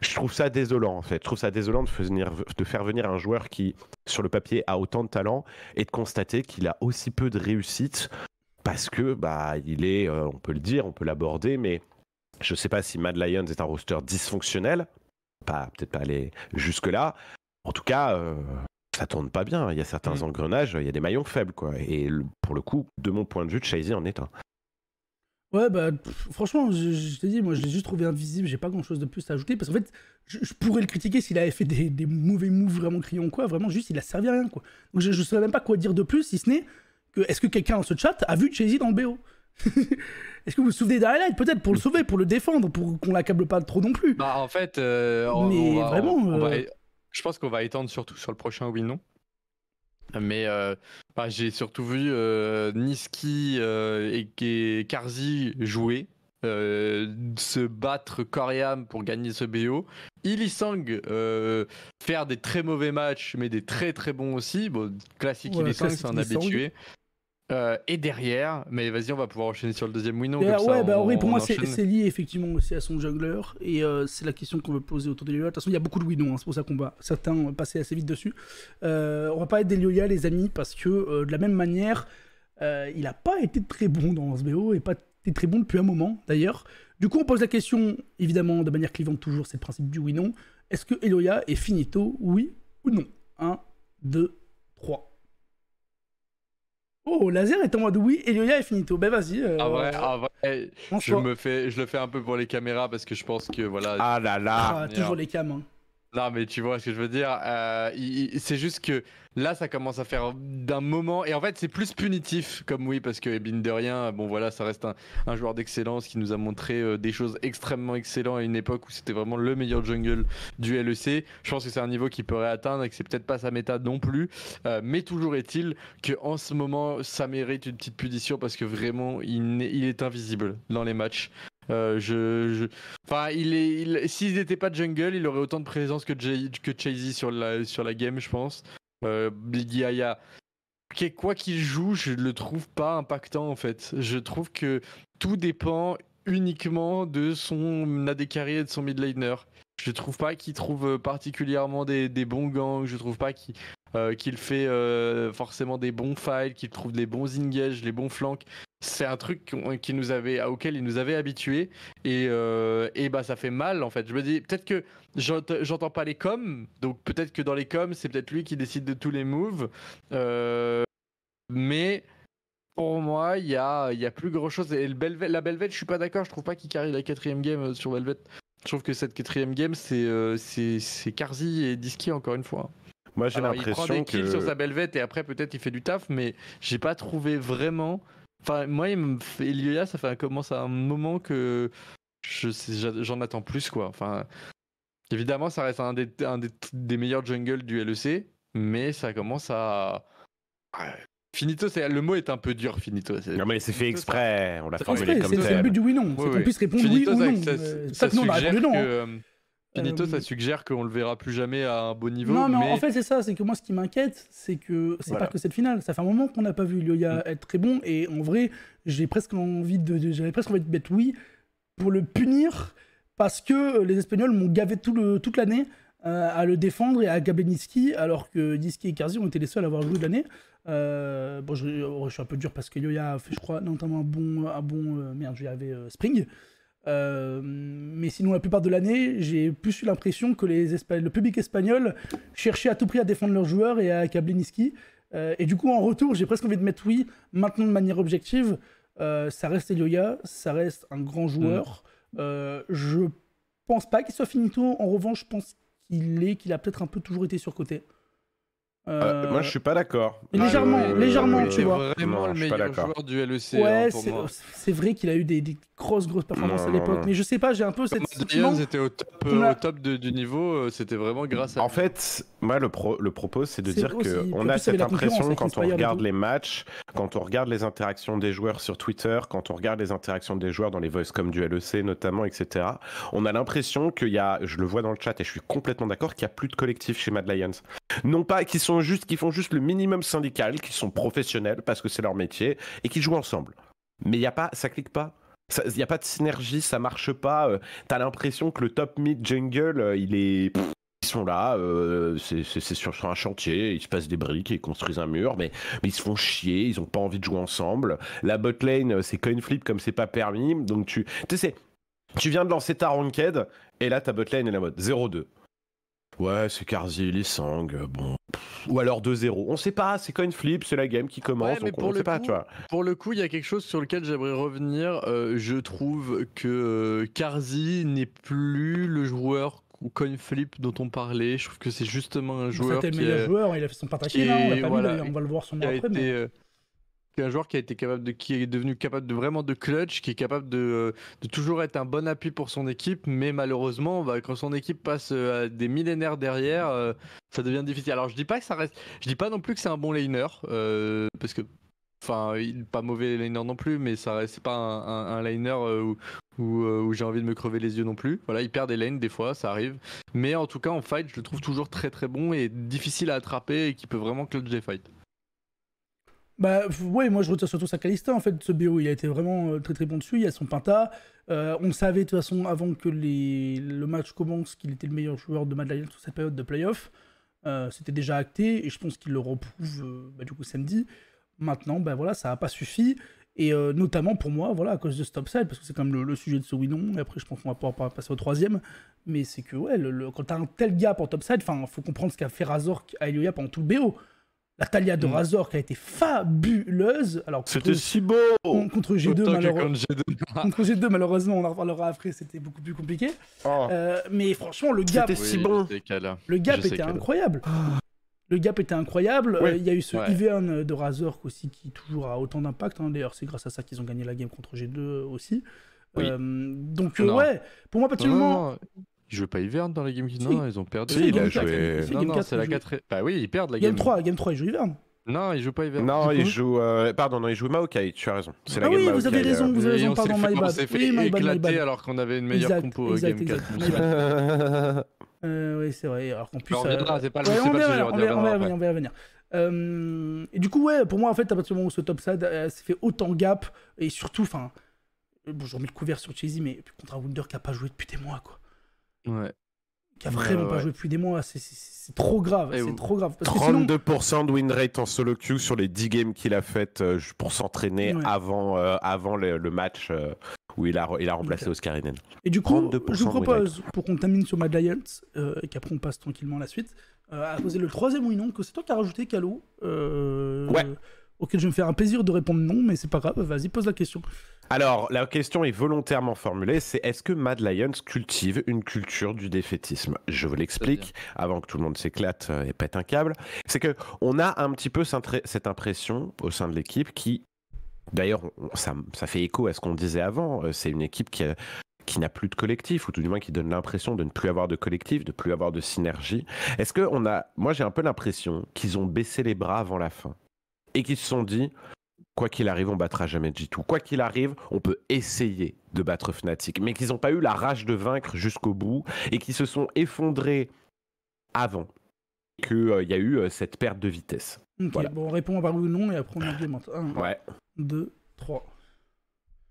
je trouve ça désolant en fait. Je trouve ça désolant de, faire venir un joueur qui, sur le papier, a autant de talent et de constater qu'il a aussi peu de réussite parce que, bah, il est, euh, on peut le dire, on peut l'aborder, mais je ne sais pas si Mad Lions est un roster dysfonctionnel. Pas, peut-être pas aller jusque-là. En tout cas, euh, ça tourne pas bien. Il y a certains mm. engrenages, il y a des maillons faibles, quoi. Et pour le coup, de mon point de vue, Chazy en est un. Ouais, bah, franchement, je, je te dis, moi, je l'ai juste trouvé invisible, j'ai pas grand chose de plus à ajouter, parce qu'en fait, je, pourrais le critiquer s'il avait fait des, mauvais moves vraiment criants, quoi. Vraiment, juste, il a servi à rien, quoi. Donc, je, je saurais même pas quoi dire de plus, si ce n'est que, est-ce que quelqu'un dans ce chat a vu Chasey dans le BO Est-ce que vous vous souvenez d'Highlight peut-être pour le sauver, pour le défendre, pour qu'on l'accable pas trop non plus Bah en fait, euh, on, Mais vraiment, euh, je pense qu'on va étendre surtout sur le prochain oui non. Mais euh, bah, j'ai surtout vu euh, Niski euh, et, Karzi jouer, euh, se battre corps pour gagner ce BO. Ilisang faire des très mauvais matchs, mais des très très bons aussi. Bon, classique Ilisang, c'est un habitué. Euh, et derrière, mais vas-y, on va pouvoir enchaîner sur le deuxième Winnow ouais, bah, pour moi, c'est lié effectivement aussi à son jungler Et euh, c'est la question qu'on veut poser autour de De toute façon, il y a beaucoup de winon hein, c'est pour ça qu'on va certains euh, passer assez vite dessus. Euh, on va pas être d'Elioya, les amis, parce que de la même manière, il n'a pas été très bon dans SBO et pas été très bon depuis un moment d'ailleurs. Du coup, on pose la question, évidemment, de manière clivante toujours, c'est le principe du winon. Est-ce que Eloia est finito, oui ou non 1, 2, 3. Oh, laser est en mode oui, Et Yoya est finito. Ben vas-y. Euh, ah ouais, ah ouais. Eh, je, me fais, je le fais un peu pour les caméras parce que je pense que voilà. Ah là là. Ah, toujours les cams. Hein. Non, mais tu vois ce que je veux dire. Euh, c'est juste que là, ça commence à faire d'un moment. Et en fait, c'est plus punitif, comme oui, parce que, mine de rien, bon, voilà, ça reste un, joueur d'excellence qui nous a montré euh, des choses extrêmement excellentes à une époque où c'était vraiment le meilleur jungle du LEC. Je pense que c'est un niveau qu'il pourrait atteindre et que c'est peut-être pas sa méta non plus. Euh, mais toujours est-il qu'en ce moment, ça mérite une petite punition parce que vraiment, il est invisible dans les matchs. Euh, je, Enfin, il est. S'il n'était pas jungle, il aurait autant de présence que, Chasey sur la, sur la game, je pense. Euh, Yaya. Quoi qu'il joue, je le trouve pas impactant en fait. Je trouve que tout dépend uniquement de son AD et de son mid laner. Je trouve pas qu'il trouve euh, particulièrement des, bons gangs, je trouve pas qu'il euh, fait forcément des bons files qu'il trouve des bons engages, les bons flanks c'est un truc qui nous avait, auquel il nous avait habitués. Et, euh, et bah, ça fait mal, en fait. Je me dis, peut-être que j'entends pas les coms. Donc, peut-être que dans les coms, c'est peut-être lui qui décide de tous les moves. Euh, mais pour moi, il y a, y a plus grand chose. Et la Belvette, je suis pas d'accord. Je trouve pas qu'il carry la quatrième game euh, sur Belvette. Je trouve que cette quatrième game, c'est c'est Carzi et Diski, encore une fois. Moi, j'ai l'impression Il prend des kills sur sa Belvette et après, peut-être, il fait du taf. Mais j'ai pas trouvé vraiment Enfin, moi, Ilioya, ça fait, commence à un moment que j'en attends plus, quoi. Enfin, évidemment, ça reste un des, meilleurs jungles du LEC, mais ça commence à. Finito, le mot est un peu dur, finito. Non, mais c'est fait exprès, on l'a formulé comme ça. C'est le but du oui-non, c'est qu'on puisse répondre finito, oui ou non. Euh, ça, ça, non, on hein. Que, euh, Finito, ça euh, suggère qu'on le verra plus jamais à un bon niveau. Non, mais, en fait, c'est ça. C'est que moi, ce qui m'inquiète, c'est que c'est pas que cette finale. Ça fait un moment qu'on n'a pas vu Lyoya mm. être très bon. Et en vrai, j'ai presque envie de, j'avais presque envie de mettre oui pour le punir parce que euh, les Espagnols m'ont gavé tout le, toute l'année euh, à le défendre et à Niski, alors que Niski et Carzi ont été les seuls à avoir joué l'année. bon, oh, je, suis un peu dur parce que Yoya a fait, je crois, notamment un bon, un bon lui merde, avais Spring. Euh, mais sinon, la plupart de l'année, j'ai plus eu l'impression que le public espagnol cherchait à tout prix à défendre leurs joueurs et à accabler Niski. Euh, et du coup, en retour, j'ai presque envie de mettre oui, maintenant de manière objective. Euh, ça reste Elioya, ça reste un grand joueur. Je mm. je pense pas qu'il soit finito. En revanche, je pense qu'il est, qu'il a peut-être un peu toujours été surcoté. Euh, euh, moi, je suis pas d'accord. Légèrement, euh, légèrement, tu vois. Vraiment le meilleur joueur du LEC. Hein, ouais, c'est vrai qu'il a eu des, grosses, grosses performances à l'époque, mais je sais pas, j'ai un peu cette. Quand était au top, au top du niveau. C'était vraiment grâce à. En fait, moi, le, propos, c'est de dire qu'on a cette impression quand on regarde les matchs, quand on regarde les interactions des joueurs sur Twitter, quand on regarde les interactions des joueurs dans les voice comme du LEC notamment, etc. On a l'impression qu'il y a, je le vois dans le chat et je suis complètement d'accord, qu'il n'y a plus de collectif chez Mad Lions. Non pas qu'ils sont juste, qui font juste le minimum syndical, qu'ils sont professionnels parce que c'est leur métier et qu'ils jouent ensemble. Mais il y a pas, ça clique pas. Il n'y a pas de synergie, ça marche pas. Tu euh, T'as l'impression que le top mid jungle, euh, il est sont là, euh, c'est sur, sur, un chantier, ils se passent des briques, ils construisent un mur, mais, ils se font chier, ils ont pas envie de jouer ensemble. La botlane, euh, c'est coin flip comme c'est pas permis, donc tu... Tu sais, tu viens de lancer ta ranked, et là ta botlane est la mode 0-2. Ouais, c'est Carzi, les Sang, euh, bon. Ou alors 2-0. On sait pas, c'est coin flip, c'est la game qui commence, on, le sait pas, tu vois. Pour le coup, il y a quelque chose sur lequel j'aimerais revenir. je trouve que Carzi n'est plus le joueur coin flip dont on parlait. Je trouve que c'est justement un bah, joueur. meilleur joueur, il a fait son on va le voir euh, un joueur qui a été capable de, qui est devenu capable de vraiment de clutch, qui est capable de, euh, toujours être un bon appui pour son équipe, mais malheureusement, bah, quand son équipe passe euh, à des millénaires derrière, ça devient difficile. Alors je dis pas que ça reste, je dis pas non plus que c'est un bon laner, parce que Enfin, pas mauvais liner non plus, mais ça c'est pas un, liner euh, euh, où, j'ai envie de me crever les yeux non plus. Voilà, il perd des lanes des fois, ça arrive. Mais en tout cas, en fight, je le trouve toujours très très bon et difficile à attraper et qui peut vraiment clutch des fights. Bah ouais, moi je retiens surtout sa Calista en fait, ce BO, il a été vraiment euh, très très bon dessus, il a son Pinta, on savait de toute façon avant que le match commence qu'il était le meilleur joueur de Mad sur cette période de playoff, c'était déjà acté et je pense qu'il le reprouve bah, du coup samedi, Maintenant, ben voilà, ça n'a pas suffi. Et euh, notamment pour moi, voilà, à cause de Stop side parce que c'est quand même le, sujet de ce oui-non, et après je pense qu'on va pouvoir passer au troisième, mais c'est que, ouais, le, quand quand t'as un tel gap en Top Side, enfin, faut comprendre ce qu'a fait Razor à Elioia pendant tout le BO. La Talia de mm. Razor qui a été fabuleuse. Alors c'était si beau contre G2, contre G2 malheureusement, on en reparlera après, c'était beaucoup plus compliqué. Oh. Euh, mais franchement, le gap, le gap était incroyable. Ah le gap était incroyable. Euh, il y a eu ce ouais. Ivern de Razor aussi qui toujours a autant d'impact. Hein. D'ailleurs, c'est grâce à ça qu'ils ont gagné la game contre G2 aussi. Euh, donc, ouais, pour moi, particulièrement. Ils jouent pas Ivern dans la game qui. Non, ils ont perdu. Si, il a joué. Non, non, c'est la 4. Bah oui, ils perdent la game. Game 3, game 3 ils jouent Ivern. Non, ils jouent pas Ivern. Non, ils jouent... Euh, pardon, non, ils jouent Maokai, tu as raison. C'est ah la oui, game vous avez raison, vous avez raison, pardon, my bad. On s'est fait éclater alors qu'on avait une meilleure compo exact, Game exact, 4. Euh, oui, c'est vrai. Alors qu'on puisse… on euh, c'est pas le On va y revenir. et du coup, ouais, pour moi, en fait, à partir du moment où ce top sad euh, s'est fait autant gap, et surtout, enfin, bon, je remets le couvert sur Chelsea, mais contre un Wunder qui a pas joué depuis des mois, quoi. Ouais. Qui a vraiment pas joué depuis des mois, c'est trop grave. C'est trop grave. 32% de win rate en solo queue sur les 10 games qu'il a faites pour s'entraîner avant, avant le match où il a, il remplacé Oscar Et du coup, je vous propose, pour qu'on termine sur Mad Lions euh, et qu'après on passe tranquillement à la suite, euh, à poser le troisième oui non, que c'est toi qui as rajouté, Calo. Euh, ouais. Auquel je vais me faire un plaisir de répondre non, mais c'est pas grave, vas-y, pose la question. Alors, la question est volontairement formulée, c'est est-ce que Mad Lions cultive une culture du défaitisme Je vous l'explique, avant que tout le monde s'éclate et pète un câble. C'est que on a un petit peu cette impression au sein de l'équipe qui D'ailleurs, ça, fait écho à ce qu'on disait avant. Euh, c'est une équipe qui, n'a plus de collectif, ou tout du moins qui donne l'impression de ne plus avoir de collectif, de plus avoir de synergie. Est-ce que on a, moi j'ai un peu l'impression qu'ils ont baissé les bras avant la fin et qu'ils se sont dit, quoi qu'il arrive, on battra jamais G2. Quoi qu'il arrive, on peut essayer de battre Fnatic, mais qu'ils n'ont pas eu la rage de vaincre jusqu'au bout et qu'ils se sont effondrés avant qu'il euh, y a eu euh, cette perte de vitesse. bon, on répond par oui ou non et après on argumente. 1, 2, 3.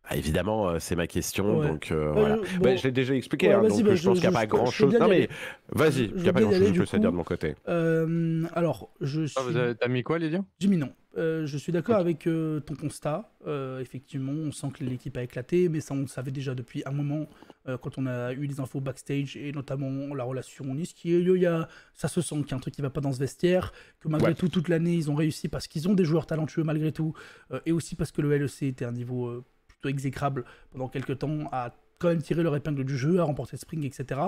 Ah, évidemment, euh, c'est ma question, donc euh, euh, bah, je l'ai déjà expliqué, hein, donc bah, je, pense qu'il n'y a pas grand-chose. vas-y, il n'y a pas grand-chose que dire de mon côté. alors, je ah, suis... Ah, T'as mis quoi, Lydia J'ai mis non. je suis d'accord avec ton constat. effectivement, on sent que l'équipe a éclaté, mais ça, on le savait déjà depuis un moment, quand on a eu les infos backstage, et notamment la relation Nice, qui ça se sent qu'il y a un truc qui ne va pas dans ce vestiaire, que malgré tout, toute l'année, ils ont réussi parce qu'ils ont des joueurs talentueux malgré tout, et aussi parce que le LEC était un niveau exécrable pendant quelques temps, à quand même tiré leur épingle du jeu, à remporté Spring, etc.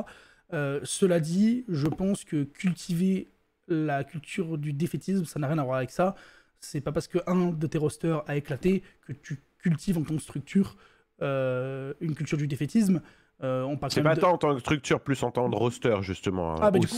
Euh, cela dit, je pense que cultiver la culture du défaitisme, ça n'a rien à voir avec ça. C'est pas parce que un de tes rosters a éclaté que tu cultives en ton structure euh, une culture du défaitisme. Euh, on c'est pas tant en tant que structure, plus en tant que roster, justement. du coup,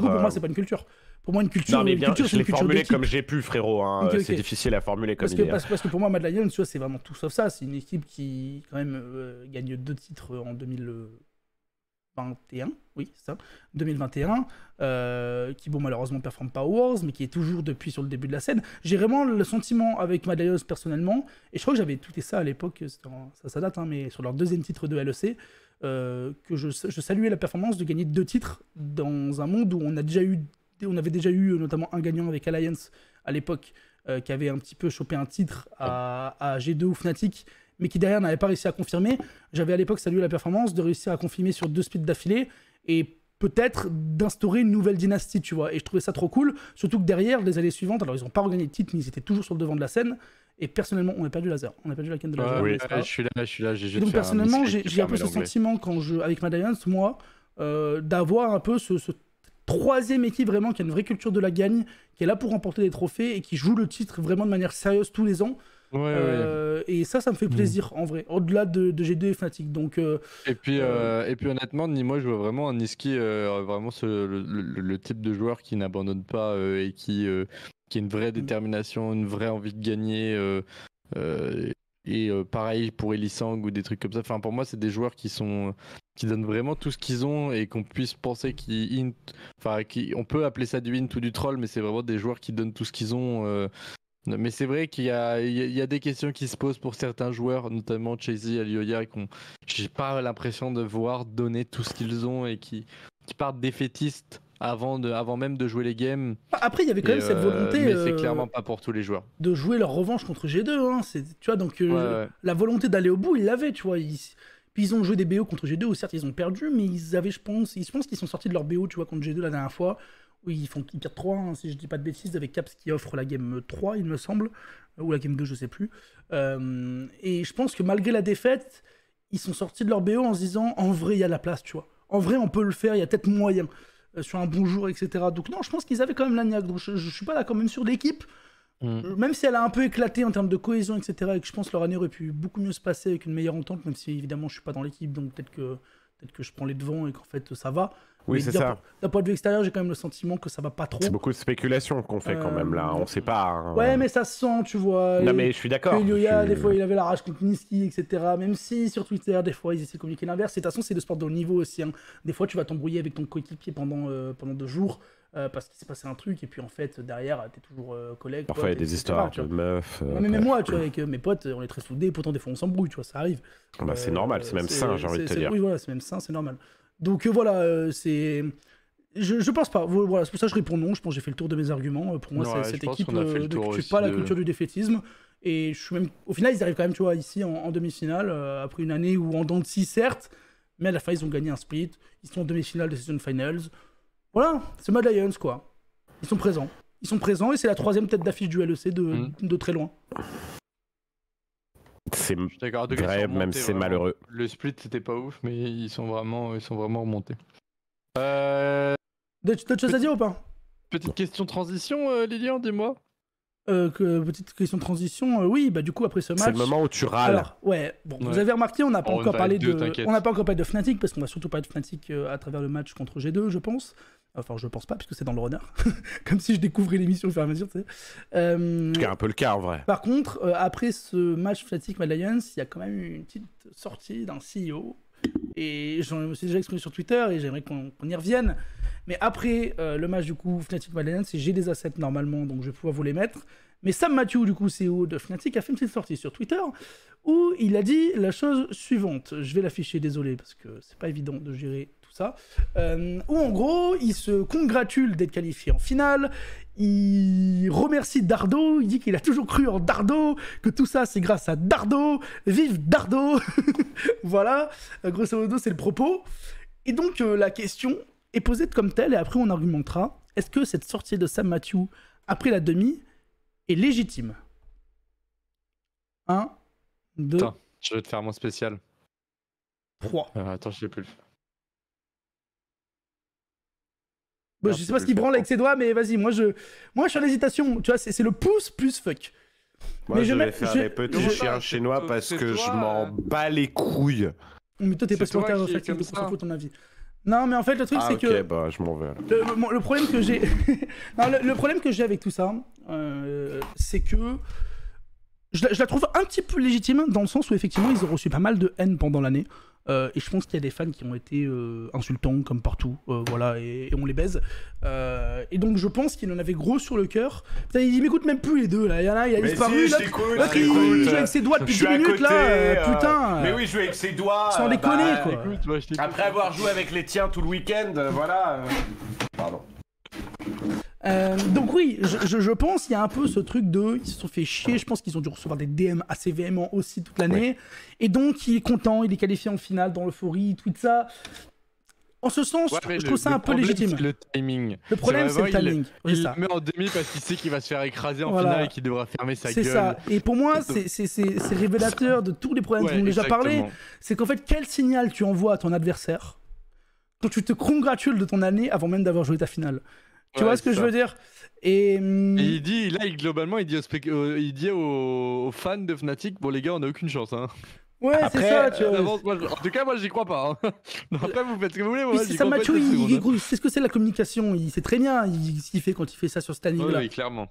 pour moi, c'est pas une culture pour moi, une culture. Non, mais bien, une culture, je l'ai formulé comme j'ai pu, frérot. Hein. C'est difficile à formuler comme parce que, hein. Parce, que pour moi, Mad Lions, c'est vraiment tout sauf ça. C'est une équipe qui, quand même, euh, gagne deux titres en 2021. Oui, c'est ça. 2021. Euh, qui, bon, malheureusement, performe pas aux Wars, mais qui est toujours depuis sur le début de la scène. J'ai vraiment le sentiment avec Mad Lions personnellement, et je crois que j'avais tout et ça à l'époque, ça, ça date, hein, mais sur leur deuxième titre de LEC. Euh, que je saluais la performance de gagner deux titres dans un monde où on a déjà eu on avait déjà eu euh, notamment un gagnant avec Alliance à l'époque euh, qui avait un petit peu chopé un titre à, G2 ou Fnatic, mais qui derrière n'avait pas réussi à confirmer. J'avais à l'époque salué la performance de réussir à confirmer sur deux speeds d'affilée et peut-être d'instaurer une nouvelle dynastie, tu vois. Et je trouvais ça trop cool, surtout que derrière, les années suivantes, alors ils n'ont pas regagné de titre, mais ils étaient toujours sur le devant de la scène. Et personnellement, on a perdu Laser. On a perdu la canne de je suis là, je suis là. J'ai personnellement, j'ai un, peu ce sentiment, quand je, avec Mad Alliance, moi, d'avoir un peu ce troisième équipe vraiment qui a une vraie culture de la gagne, qui est là pour remporter des trophées et qui joue le titre vraiment de manière sérieuse tous les ans. Euh, et ça, ça me fait plaisir en vrai, au-delà de, G2 et Fnatic. Donc, euh, et, puis, euh, et puis honnêtement, moi je vois vraiment un Niski, vraiment le, type de joueur qui n'abandonne pas et qui, qui a une vraie mm. détermination, une vraie envie de gagner. Et euh, pareil pour Elisang ou des trucs comme ça. Enfin, pour moi, c'est des joueurs qui sont euh, qui donnent vraiment tout ce qu'ils ont et qu'on puisse penser qu'ils enfin, on peut appeler ça du int ou du troll, mais c'est vraiment des joueurs qui donnent tout ce qu'ils ont. Euh. Mais c'est vrai qu'il y, y a, des questions qui se posent pour certains joueurs, notamment Chasey, Alioya, qu'on j'ai pas l'impression de voir donner tout ce qu'ils ont et qui, qui partent défaitistes avant, de, avant même de jouer les games. Bah, après, il y avait quand même cette euh, volonté. mais c'est euh, clairement pas pour tous les joueurs. De jouer leur revanche contre G2. Hein, tu vois, donc euh, la volonté d'aller au bout, ils l'avaient, tu vois. Ils, puis ils ont joué des BO contre G2, certes ils ont perdu, mais ils avaient, je pense, ils pensent qu'ils sont sortis de leur BO, tu vois, contre G2 la dernière fois, où ils font 4 perdent 3, si je dis pas de bêtises, avec Caps qui offre la game 3, il me semble, ou la game 2, je sais plus. et je pense que malgré la défaite, ils sont sortis de leur BO en se disant, en vrai, il y a la place, tu vois. En vrai, on peut le faire, il y a peut-être moyen. Euh, sur un bonjour, etc. Donc non, je pense qu'ils avaient quand même l'agnac. Donc je, ne suis pas là quand même sur l'équipe. Mm. Euh, même si elle a un peu éclaté en termes de cohésion, etc., et que je pense que leur année aurait pu beaucoup mieux se passer avec une meilleure entente, même si évidemment je suis pas dans l'équipe, donc peut-être que, peut que je prends les devants et qu'en fait ça va. Oui, c'est ça. D'un point de vue extérieur, j'ai quand même le sentiment que ça va pas trop. C'est beaucoup de spéculation qu'on fait quand même là, euh, on sait pas. Hein. Ouais, mais ça sent, tu vois. Non, mais je suis d'accord. des fois, il avait la rage contre Niski, etc. Même si sur Twitter, des fois, ils essaient de communiquer l'inverse. De toute façon, c'est le sport de haut niveau aussi. Hein. Des fois, tu vas t'embrouiller avec ton coéquipier pendant, euh, pendant deux jours. Euh, parce qu'il s'est passé un truc et puis en fait derrière t'es toujours collègue parfois il y a des histoires de meufs mais moi tu vois avec mes potes on est très soudés pourtant des fois on s'embrouille tu vois ça arrive bah, c'est normal c'est même sain j'ai envie de te dire c'est même sain c'est normal donc euh, voilà, euh, c'est. Je, pense pas. Voilà, c'est pour ça je réponds non. Je pense j'ai fait le tour de mes arguments. Euh, pour moi, c'est cette équipe ne pas la culture du défaitisme. Et je suis même... au final, ils arrivent quand même, tu vois, ici en, demi-finale, après une année où en dents de certes, mais à la fin, ils ont gagné un split. Ils sont en demi-finale de Season Finals. Voilà, c'est Mad Lions, quoi. Ils sont présents. Ils sont présents et c'est la troisième tête d'affiche du LEC de, mm. de très loin. C'est grave, même c'est malheureux. Le split, c'était pas ouf, mais ils sont vraiment, ils sont vraiment remontés. Euh... D'autres choses à dire ou pas Petite question transition, euh, Lilian, dis-moi. Euh, petite question de transition, euh, oui, bah du coup après ce match. C'est le moment où tu râles. ouais, bon, vous avez remarqué, on n'a pas, oh, encore parlé de, on n'a pas encore parlé de Fnatic parce qu'on va surtout parler de Fnatic euh, à travers le match contre G2, je pense. Enfin, je pense pas, puisque c'est dans le runner. Comme si je découvrais l'émission au fur et à mesure, tu sais. C'est un peu le cas, en vrai. Par contre, après ce match Fnatic Mad Lions, il y a quand même eu une petite sortie d'un CEO et j'en ai aussi déjà exprimé sur Twitter et j'aimerais qu'on y revienne. Mais après euh, le match, du coup, Fnatic Madeleine, c'est j'ai des assets normalement, donc je vais pouvoir vous les mettre. Mais Sam Mathieu, du coup, CEO de Fnatic, a fait une petite sortie sur Twitter où il a dit la chose suivante. Je vais l'afficher, désolé, parce que c'est pas évident de gérer euh, où en gros, il se congratule d'être qualifié en finale. Il remercie Dardo. Il dit qu'il a toujours cru en Dardo, que tout ça c'est grâce à Dardo. Vive Dardo Voilà, euh, grosso modo, c'est le propos. Et donc, euh, la question est posée comme telle, et après on argumentera. Est-ce que cette sortie de Sam Matthew après la demi est légitime 1, 2. Attends, je vais te faire mon spécial. 3. attends, je plus. Bah, je sais pas ce qu'il branle avec ses doigts, mais vas-y, moi je, moi je suis en hésitation. Tu vois, c'est le pouce plus fuck. Moi, mais je, vais faire petits chiens chinois parce que je m'en euh, bats les couilles. Mais toi, t'es pas supporter, en fait, c'est de ton avis. Non, mais en fait, le truc, ah, c'est que. bah, je m'en vais. Le, problème que j'ai. le, problème que j'ai avec tout ça, euh, c'est que. Je la, je la trouve un petit peu légitime dans le sens où, effectivement, ils ont reçu pas mal de haine pendant l'année. Euh, et je pense qu'il y a des fans qui ont été euh, insultants comme partout, euh, voilà, et, on les baise. et donc je pense qu'il en avait gros sur le cœur. Putain, il m'écoute même plus les deux là. Il y en a, il a disparu. l'autre, il joue avec ses doigts depuis 10 minutes là. putain. Mais oui, je joue avec ses doigts. Sans déconner bah, quoi. Après avoir joué avec les tiens tout le week-end, voilà. Pardon. Euh, donc oui, je, pense qu'il y a un peu ce truc de ils se sont fait chier. Je pense qu'ils ont dû recevoir des DM assez véhément aussi toute l'année. Et donc il est content, il est qualifié en finale dans l'euphorie, tout ça. En ce sens, je, trouve ça un peu légitime. Le timing. Le problème, c'est le timing. Il, il met en demi parce qu'il sait qu'il va se faire écraser en finale et qu'il devra fermer sa gueule. C'est ça. Et pour moi, c'est révélateur de tous les problèmes dont on déjà parlé. C'est qu'en fait, quel signal tu envoies à ton adversaire quand tu te congratules de ton année avant même d'avoir joué ta finale tu vois ce que je veux dire hum, et... il dit, là, globalement, il dit, aux, euh, il dit aux... fans de Fnatic, bon, les gars, on n'a aucune chance. Hein. Ouais, c'est ça, tu vois. en tout cas, moi, j'y crois pas. Hein. après, vous faites ce que vous voulez. Moi, c'est ça, Mathieu, il, ce que c'est la communication. Il sait très bien ce qu'il fait quand il fait ça sur Stanley. Oui, clairement.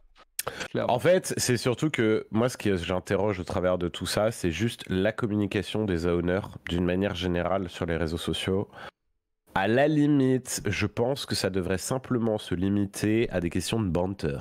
clairement. En fait, c'est surtout que moi, ce que j'interroge au travers de tout ça, c'est juste la communication des owners d'une manière générale sur les réseaux sociaux. À la limite, je pense que ça devrait simplement se limiter à des questions de banter.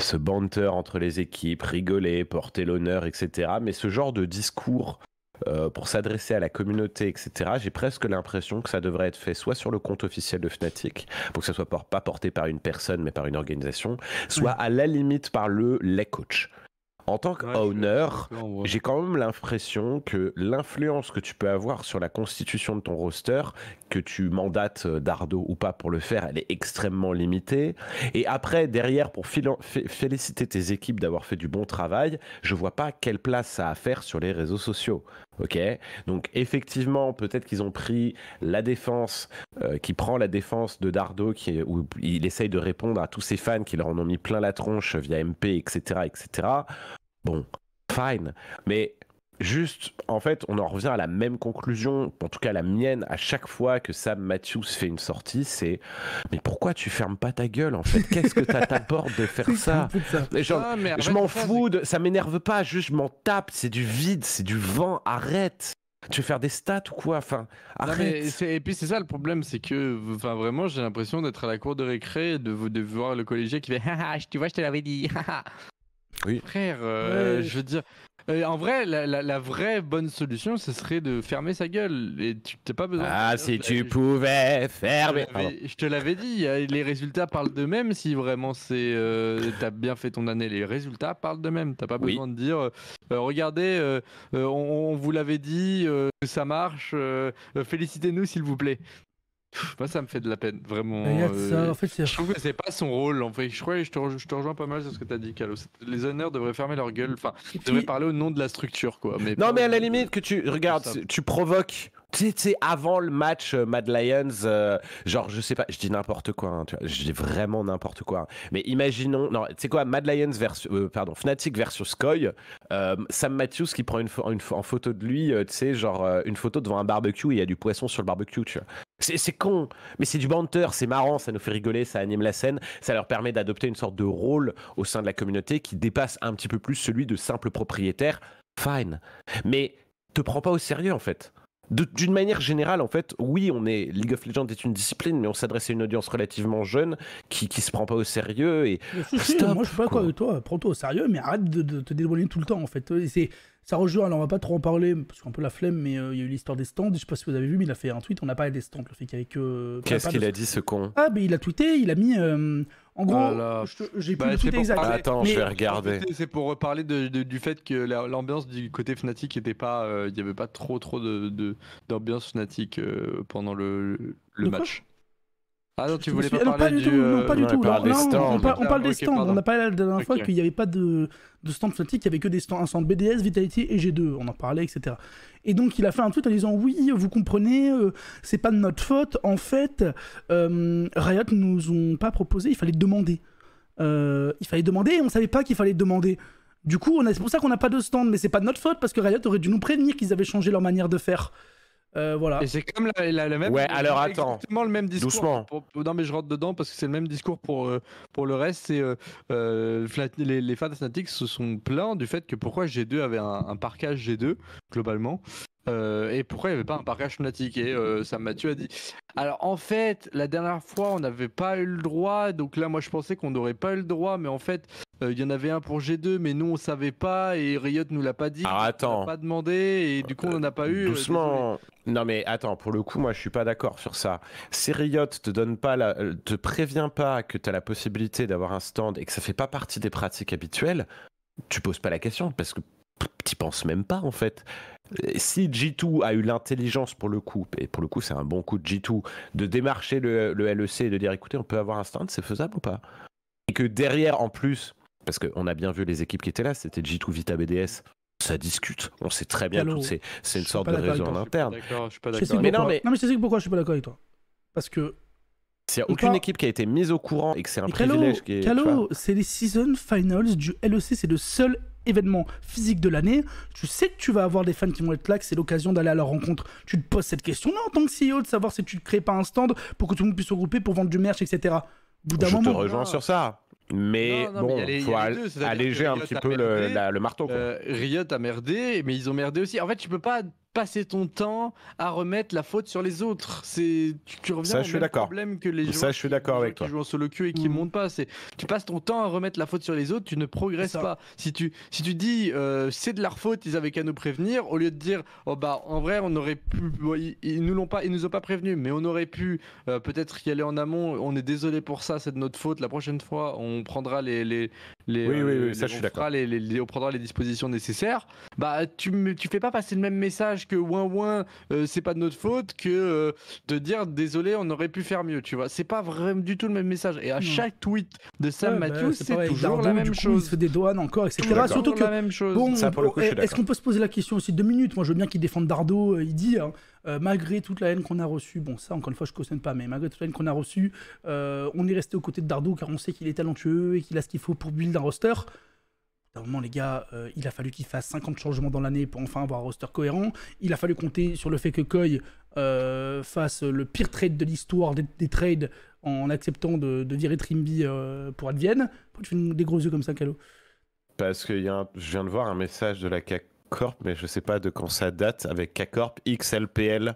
Ce banter entre les équipes, rigoler, porter l'honneur, etc. Mais ce genre de discours euh, pour s'adresser à la communauté, etc., j'ai presque l'impression que ça devrait être fait soit sur le compte officiel de Fnatic, pour que ça soit pas porté par une personne mais par une organisation, soit à la limite par le les coach en tant qu'owner, j'ai quand même l'impression que l'influence que tu peux avoir sur la constitution de ton roster, que tu mandates euh, Dardo ou pas pour le faire, elle est extrêmement limitée. Et après, derrière, pour féliciter tes équipes d'avoir fait du bon travail, je vois pas quelle place ça a à faire sur les réseaux sociaux. Ok, donc effectivement, peut-être qu'ils ont pris la défense euh, qui prend la défense de Dardo, qui, où il essaye de répondre à tous ses fans qui leur en ont mis plein la tronche via MP, etc., etc. Bon, fine. Mais juste, en fait, on en revient à la même conclusion, en tout cas la mienne, à chaque fois que Sam Matthews fait une sortie, c'est Mais pourquoi tu fermes pas ta gueule en fait Qu'est-ce que ça t'apporte de faire ça, ah, Je m'en fous, de... ça m'énerve pas, juste je m'en tape, c'est du vide, c'est du vent, arrête tu veux faire des stats ou quoi Enfin, arrête. et puis c'est ça le problème, c'est que, enfin vraiment, j'ai l'impression d'être à la cour de récré de, voir le collégien qui fait, tu vois, je te l'avais dit. Frère, euh, je veux dire. Euh, en vrai, la, vraie bonne solution, ce serait de fermer sa gueule. Et tu n'as pas besoin. Ah, si euh, tu pouvais fermer. Je te l'avais dit, les résultats parlent d'eux-mêmes. Si vraiment c'est, t'as bien fait ton année, les résultats parlent d'eux-mêmes. T'as pas besoin de dire, regardez, on, vous l'avait dit, ça marche. Félicitez-nous, s'il vous plaît. Moi, ça me fait de la peine, vraiment. Euh, je trouve que c'est pas son rôle. En fait, je crois, je te, je te rejoins pas mal sur ce que t'as dit, Calo. Les honneurs devraient fermer leur gueule. Enfin, devraient parler au nom de la structure, quoi. Mais non, mais à la limite que tu Regarde tu provoques. Tu sais, avant le match euh, Mad Lions, euh, genre, je sais pas, je dis n'importe quoi, hein, je dis vraiment n'importe quoi. Hein. Mais imaginons, non, tu sais quoi, Mad Lions versus, pardon, Fnatic versus Koi, Sam Matthews qui prend une, une en photo de lui, tu sais, genre, une photo devant un barbecue, il y a du poisson sur le barbecue, tu vois. C'est con, mais c'est du banter, c'est marrant, ça nous fait rigoler, ça anime la scène, ça leur permet d'adopter une sorte de rôle au sein de la communauté qui dépasse un petit peu plus celui de simple propriétaire. Fine. Mais te prends pas au sérieux en fait. D'une manière générale, en fait, oui, on est League of Legends est une discipline, mais on s'adresse à une audience relativement jeune qui qui se prend pas au sérieux et. moi je sais pas quoi toi, prends-toi au sérieux, mais arrête de, te débrouiller tout le temps en fait. C'est ça rejoint, alors on va pas trop en parler, parce qu'on a un peu la flemme, mais euh, il y a eu l'histoire des stands. Je sais pas si vous avez vu, mais il a fait un tweet, on n'a pas des stands, le fait qu'il avait que. Qu'est-ce qu'il a dit ce con Ah, mais il a tweeté, il a mis. Euh, en gros, oh j'ai pas le exact. Attends, je vais regarder. C'est pour reparler de, du fait que l'ambiance du côté Fnatic était pas. Euh, il euh, n'y avait pas trop trop d'ambiance de, d'ambiance Fnatic pendant le match. Ah, ah non, tu voulais pas parler du... tout. On parle ah, des stands. On a parlé la dernière fois qu'il n'y avait pas de, de stand Fnatic, il n'y avait que des stands, un stand BDS, Vitality et G2. On en parlait, etc. Et donc il a fait un tweet en disant oui, vous comprenez, euh, c'est pas de notre faute. En fait, euh, Riot nous ont pas proposé, il fallait demander. Euh, il fallait demander et on savait pas qu'il fallait demander. Du coup, c'est pour ça qu'on n'a pas de stand, mais c'est pas de notre faute parce que Riot aurait dû nous prévenir qu'ils avaient changé leur manière de faire. Euh, et c'est comme la, même. Ouais, alors attends. Exactement le même discours. Doucement. non, mais je rentre dedans parce que c'est le même discours pour, euh, pour le reste. C'est, euh, les, fans de Fnatic se sont plaints du fait que pourquoi G2 avait un, un G2, globalement. et pourquoi il n'y avait pas un parkage Fnatic Et Sam Mathieu a dit Alors en fait, la dernière fois, on n'avait pas eu le droit. Donc là, moi, je pensais qu'on n'aurait pas eu le droit. Mais en fait, euh, il y en avait un pour G2, mais nous on savait pas et Riot nous l'a pas dit. Ah, attends. pas demandé et du coup on n'en a pas eu. Euh, Doucement. non mais attends, pour le coup, moi je suis pas d'accord sur ça. Si Riot te donne pas, te prévient pas que tu as la possibilité d'avoir un stand et que ça fait pas partie des pratiques habituelles, tu poses pas la question parce que t'y penses même pas en fait. Si G2 a eu l'intelligence pour le coup, et pour le coup c'est un bon coup de G2, de démarcher le, le LEC et de dire écoutez on peut avoir un stand, c'est faisable ou pas Et que derrière en plus parce qu'on a bien vu les équipes qui étaient là, c'était G2 Vita BDS. Ça discute, on sait très bien tout. C'est une sorte de réseau interne. Je suis pas d'accord. Mais non, mais... non, mais je sais pourquoi je suis pas d'accord avec toi. Parce que s'il n'y a aucune équipe qui a été mise au courant et que c'est un privilège qui est. Calo, c'est les season finals du LEC, c'est le seul événement physique de l'année. Tu sais que tu vas avoir des fans qui vont être là, que c'est l'occasion d'aller à leur rencontre. Tu te poses cette question-là en tant que CEO de savoir si tu ne crées pas un stand pour que tout le monde puisse se regrouper pour vendre du merch, etc. Je te rejoins sur ça. Mais bon, il faut alléger un petit peu le, marteau. Quoi. Euh, Riot a merdé, mais ils ont merdé aussi. En fait, tu peux pas passer ton temps à remettre la faute sur les autres. C'est tu, reviens au je même problème que les gens je suis d'accord avec qui toi. jouent en solo queue et qui mmh. montent pas. C'est tu passes ton temps à remettre la faute sur les autres, tu ne progresses pas. Si tu si tu dis euh, c'est de leur faute, ils avaient qu'à nous prévenir, au lieu de dire oh bah en vrai on aurait pu ils, ne nous l'ont pas ils nous ont pas prévenu, mais on aurait pu euh, peut-être y aller en amont. On est désolé pour ça, c'est de notre faute. La prochaine fois on prendra les les, oui, oui, euh, oui, ça je suis d'accord. Les, on prendra les dispositions nécessaires. Bah, tu, tu fais pas passer le même message que ouin ouin, euh, c'est pas de notre faute, que euh, de dire désolé, on aurait pu faire mieux, tu vois. C'est pas vraiment du tout le même message. Et à chaque tweet de Sam Mathieu bah, c'est toujours la même chose. fait des douanes encore, etc. Surtout que, la même chose. est-ce qu'on peut se poser la question aussi deux minutes Moi, je veux bien qu'il défende Dardo. Il dit, hein. Euh, malgré toute la haine qu'on a reçue, bon ça encore une fois je cautionne pas, mais malgré toute la haine qu'on a reçue, euh, on est resté aux côtés de Dardo car on sait qu'il est talentueux et qu'il a ce qu'il faut pour build un roster. Normalement, les gars, euh, il a fallu qu'il fasse 50 changements dans l'année pour enfin avoir un roster cohérent. Il a fallu compter sur le fait que Coy fasse le pire trade de l'histoire des, trades en acceptant de, virer Trimby pour Advienne. Pourquoi tu fais des gros yeux comme ça, Calo Parce que y a je viens de voir un message de la CAC Corp, mais je sais pas de quand ça date, avec K-Corp, XLPL.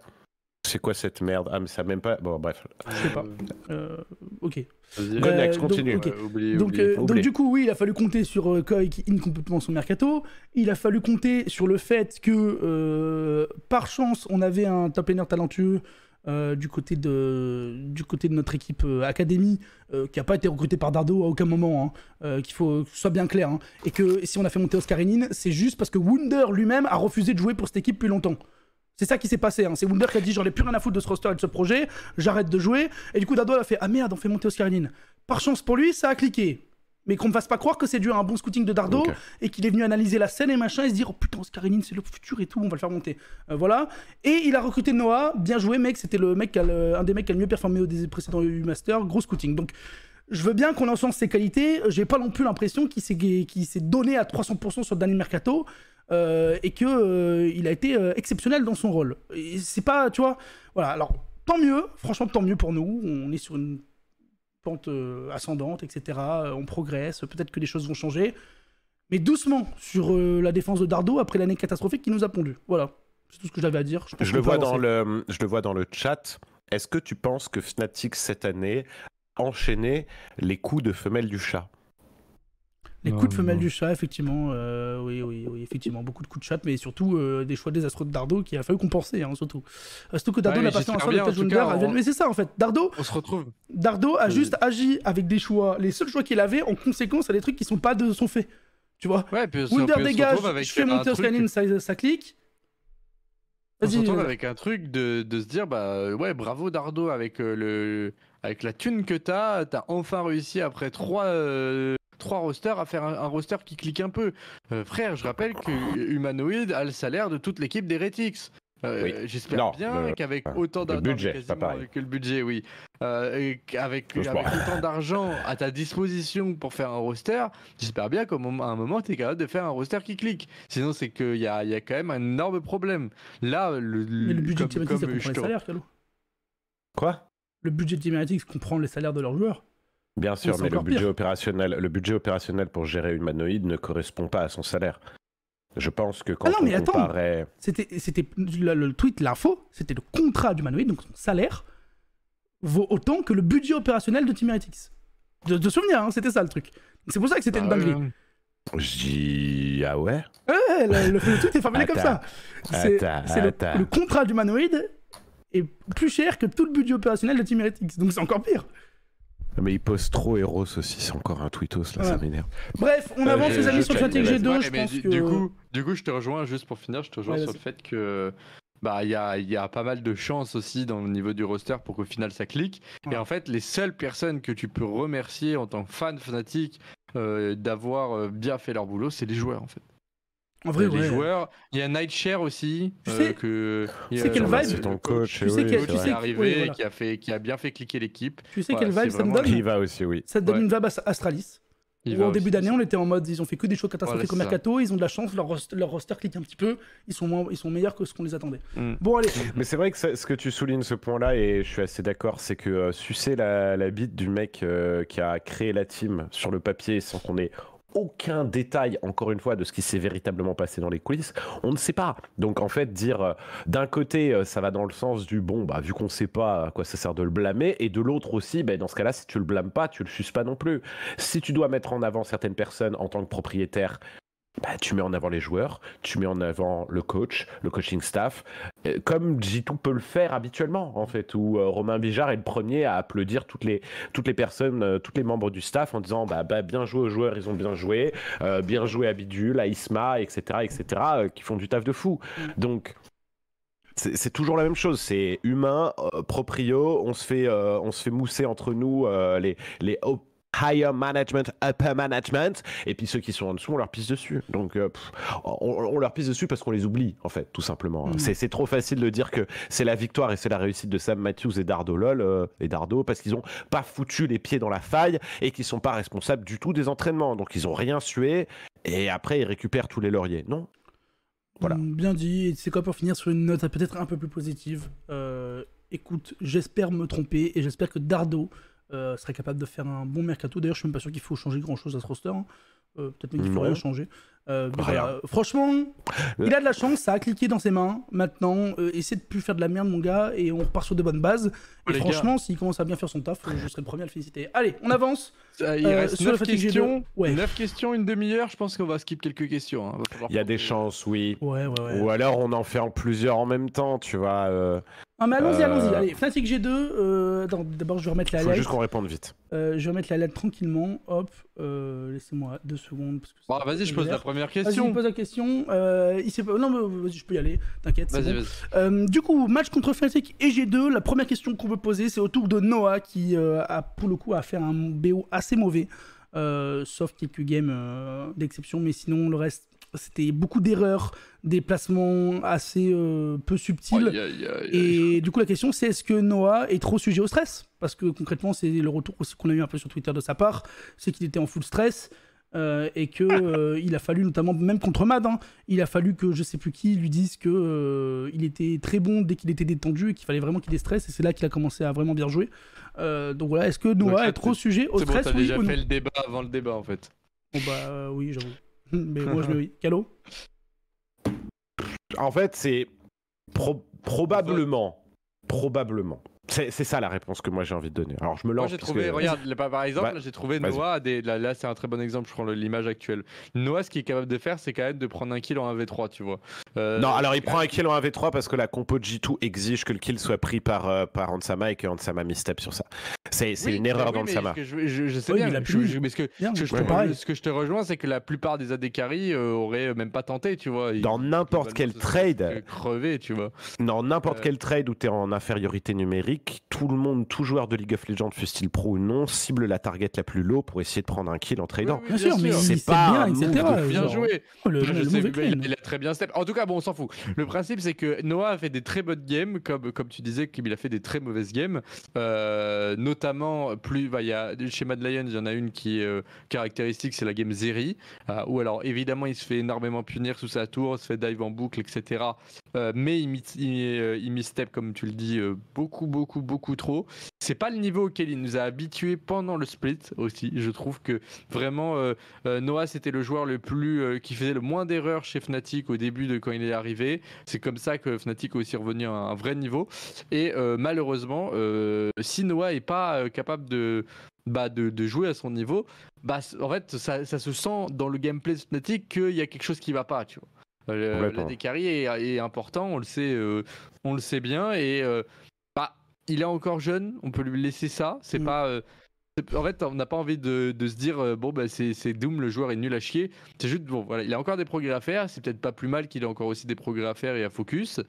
C'est quoi cette merde Ah, mais ça même pas. Bon, bref. Je sais pas. Euh, ok. Euh, continue. Donc, euh, du coup, oui, il a fallu compter sur Koi qui in complètement son mercato. Il a fallu compter sur le fait que, par chance, on avait un top laner talentueux euh, du, côté de, du côté de notre équipe euh, académie, euh, qui n'a pas été recrutée par Dardo à aucun moment, hein. qu'il faut que soit bien clair. Hein. et que si on a fait monter Oscarinine, c'est juste parce que Wunder lui-même a refusé de jouer pour cette équipe plus longtemps. C'est ça qui s'est passé. Hein. C'est Wunder qui a dit j'en ai plus rien à foutre de ce roster et de ce projet, j'arrête de jouer. Et du coup, Dardo a fait ah merde, on fait monter Oscarinine. Par chance pour lui, ça a cliqué. Mais qu'on me fasse pas croire que c'est dû à un bon scouting de Dardo et qu'il est venu analyser la scène et machin et se dire oh putain Scarinine c'est le futur et tout on va le faire monter euh, voilà et il a recruté Noah bien joué mec c'était le mec un des mecs qui a le mieux performé au précédent U Master gros scouting donc je veux bien qu'on en ses qualités j'ai pas non plus l'impression qu'il s'est donné à 300% sur Danny mercato euh, et que euh, il a été exceptionnel dans son rôle c'est pas tu vois voilà alors tant mieux franchement tant mieux pour nous on est sur une pente euh, ascendante, etc. Euh, on progresse, peut-être que les choses vont changer. Mais doucement sur euh, la défense de Dardo après l'année catastrophique qui nous a pondu. Voilà, c'est tout ce que j'avais à dire. Je, le vois dans le, je le vois dans le chat. Est-ce que tu penses que Fnatic cette année a enchaîné les coups de femelle du chat les coups de euh, femelle du chat, effectivement. Euh, oui, oui, oui, effectivement. Beaucoup de coups de chat, mais surtout euh, des choix désastreux de Dardo qui a fallu compenser, hein, surtout. surtout que Dardo n'a pas fait un choix de Mais c'est ça, en fait. Dardo. On se retrouve. Dardo a juste agi avec des choix. Les seuls choix qu'il avait, en conséquence, à des trucs qui sont pas de son fait. Tu vois ouais, dégage, je fais mon scanning, ça, clique. On se retrouve avec un truc de, de, se dire bah ouais bravo Dardo avec le avec la thune que t'as t'as enfin réussi après trois trois rosters à faire un, roster qui clique un peu. Euh, frère, je rappelle que Humanoid a le salaire de toute l'équipe des Euh, J'espère bien qu'avec autant d'argent que le budget, oui, euh, avec, autant d'argent à ta disposition pour faire un roster, j'espère bien qu'à un moment tu es capable de faire un roster qui clique. Sinon, c'est qu'il y a, y a, quand même un énorme problème. Là, le, budget comme, de comprend les salaires, Quoi Le budget de comprend les salaires de leurs joueurs. Bien sûr, mais le budget, opérationnel, le budget opérationnel pour gérer une Manoïde ne correspond pas à son salaire. Je pense que quand ah non, on mais attends, C'était le, tweet, l'info, c'était le contrat Manoïde, donc son salaire vaut autant que le budget opérationnel de Team De, de souvenir, hein, c'était ça le truc. C'est pour ça que c'était une ah dinguerie. Je Ah ouais Ouais, le, tweet est formulé comme ça. C'est le, le, contrat d'humanoïde est plus cher que tout le budget opérationnel de Team donc c'est encore pire. Ah, mais il pose trop héros aussi, c'est encore un tweetos là, ça m'énerve. Bref, on euh, avance les amis sur le g 2, je pense du, que... du, coup, du coup, je te rejoins juste pour finir, je te rejoins sur le fait que bah il y a, pas mal de chances aussi dans le niveau du roster pour qu'au final ça clique. Et en fait, les seules personnes que tu peux remercier en tant que fan fanatique euh, d'avoir euh, bien fait leur boulot, c'est les joueurs en fait. En vrai, les joueurs. Il y a Nightshare aussi. Tu euh, sais, que, tu sais ton coach, tu sais est arrivé qui, a fait, qui a bien fait cliquer l'équipe. Tu sais quelle vibe ça me donne Il va aussi, oui. Ça te donne une vibe à Astralis. Il en début d'année, on était en mode, ils ont fait que des choses catastrophiques comme au mercato, ils ont de la chance, leur, roster, clique un petit peu, ils sont, ils sont meilleurs que ce qu'on les attendait. Mm. Bon, allez. Mais c'est vrai que ce que tu soulignes, ce point-là, et je suis assez d'accord, c'est que euh, sucer la, bite du mec euh, qui a créé la team sur le papier sans qu'on ait aucun détail, encore une fois, de ce qui s'est véritablement passé dans les coulisses. On ne sait pas. Donc, en fait, dire euh, d'un côté, euh, ça va dans le sens du bon, bah, vu qu'on ne sait pas à quoi ça sert de le blâmer, et de l'autre aussi, ben, dans ce cas-là, si tu le blâmes pas, tu le suces pas non plus. Si tu dois mettre en avant certaines personnes en tant que propriétaire bah, tu mets en avant les joueurs, tu mets en avant le coach, le coaching staff, euh, comme Jitou peut le faire habituellement, en fait, où euh, Romain Bijard est le premier à applaudir toutes les, toutes les personnes, euh, tous les membres du staff en disant bah, bah, bien joué aux joueurs, ils ont bien joué, bien joué à Bidule, à Isma, etc., etc., qui font du taf de fou. Mm. Donc, c'est toujours la même chose. C'est humain, proprio. On se fait, on se fait mousser entre nous les les higher management, upper management, et puis ceux qui sont en dessous, on leur pisse dessus. Donc, euh, on, leur pisse dessus parce qu'on les oublie, en fait, tout simplement. Mm. C'est trop facile de dire que c'est la victoire et c'est la réussite de Sam Matthews et Dardo Lol euh, et Dardo parce qu'ils ont pas foutu les pieds dans la faille et qu'ils sont pas responsables du tout des entraînements. Donc, ils ont rien sué et après ils récupèrent tous les lauriers. Non. Voilà. Mm, bien dit. C'est quoi pour finir sur une note peut-être un peu plus positive euh, Écoute, j'espère me tromper et j'espère que Dardo euh, serait capable de faire un bon mercato. D'ailleurs, je suis même pas sûr qu'il faut changer grand chose à ce roster. Hein. Euh, peut-être même qu'il faut rien changer. Euh, franchement, il a de la chance, ça a cliqué dans ses mains. Maintenant, euh, Essaye de plus faire de la merde, mon gars, et on repart sur de bonnes bases. et franchement, s'il commence à bien faire son taf, euh, je serai le premier à le féliciter. Allez, on avance. il euh, reste 9 questions, 9 questions, une demi-heure. Je pense qu'on va skip quelques questions. Hein. il y a des chances, oui. Ouais, Ou alors on en fait en plusieurs en même temps, tu vois. Non ah, mais allons-y, allons-y. Allez, Fnatic G2. D'abord, je vais remettre la Faut juste qu'on réponde vite. je vais remettre la lettre tranquillement. Hop, laissez-moi deux secondes. bon, bah, vas-y, je pose la première première question. pose la question. Euh, il Non, je peux y aller. T'inquiète. Euh, du coup, match contre Fnatic et G2. La première question qu'on peut poser, c'est autour de Noah qui euh, a pour le coup a fait un BO assez mauvais. sauf quelques games d'exception, mais sinon le reste c'était beaucoup d'erreurs, des placements assez peu subtils. Et du coup, la question, c'est est-ce que Noah est trop sujet au stress Parce que concrètement, c'est le retour qu'on a eu un peu sur Twitter de sa part, c'est qu'il était en full stress. Euh, et que euh, il a fallu notamment même contre Mad, hein, il a fallu que je sais plus qui lui dise que euh, il était très bon dès qu'il était détendu et qu'il fallait vraiment qu'il déstresse et c'est là qu'il a commencé à vraiment bien jouer. donc voilà, est-ce que Noah bah, est trop sujet au stress bon, as déjà fait le débat avant le débat en fait. Bon bah oui, j'avoue. Mais moi je le oui. Calo. En fait, c'est probablement probablement c'est ça la réponse que moi j'ai envie de donner. Alors je me lance. Moi bah, j'ai trouvé, regarde, par exemple, j'ai trouvé Noah, là, c'est un très bon exemple, je prends l'image actuelle. Noah, ce qu'il est capable de faire, c'est quand même de prendre un kill en 1v3, tu vois. Euh, non, alors il prend un kill en 1v3 parce que la compo de G2 exige que le kill soit pris par, euh, par Ansama et que Ansama misstep sur ça. C'est une erreur dans d'Ansama. Je, je, sais oui, bien, mais, que, que je te rejoins, c'est que la plupart des AD euh, auraient même pas tenté, tu vois. Dans n'importe quel trade. Crevé, tu vois. Dans n'importe quel trade où tu es en infériorité numérique tout le monde, tout joueur de League of Legends, fût-il pro ou non, cible la target la plus low pour essayer de prendre un kill en tradeant bien, sûr, mais c'est pas bien, joué. Oh, je il, a très bien step. En tout cas, bon, on s'en fout. Le principe, c'est que Noah a fait des très bonnes games, comme, comme tu disais, qu'il a fait des très mauvaises games. Euh, notamment, plus, bah, y a, chez Mad Lions, il y en a une qui est euh, caractéristique, c'est la game Zeri, euh, où alors évidemment, il se fait énormément punir sous sa tour, se fait dive en boucle, etc. mais il, il, il, comme tu le dis, beaucoup, beaucoup beaucoup, beaucoup trop. C'est pas le niveau auquel il nous a habitué pendant le split aussi. Je trouve que vraiment, euh, euh, Noah, c'était le joueur le plus euh, qui faisait le moins d'erreurs chez Fnatic au début de quand il est arrivé. C'est comme ça que Fnatic est aussi revenu à un vrai niveau. Et malheureusement, si Noah est pas capable de, bah de, jouer à son niveau, bah, en fait, ça, se sent dans le gameplay de Fnatic qu'il y a quelque chose qui va pas, tu vois. la est, important, on le sait, on le sait bien, et il est encore jeune, on peut lui laisser ça. C'est mm. pas. Euh, en fait, on n'a pas envie de, se dire euh, bon bah, c'est Doom, le joueur est nul à chier. C'est juste bon voilà, il a encore des progrès à faire. C'est peut-être pas plus mal qu'il ait encore aussi des progrès à faire et à focus.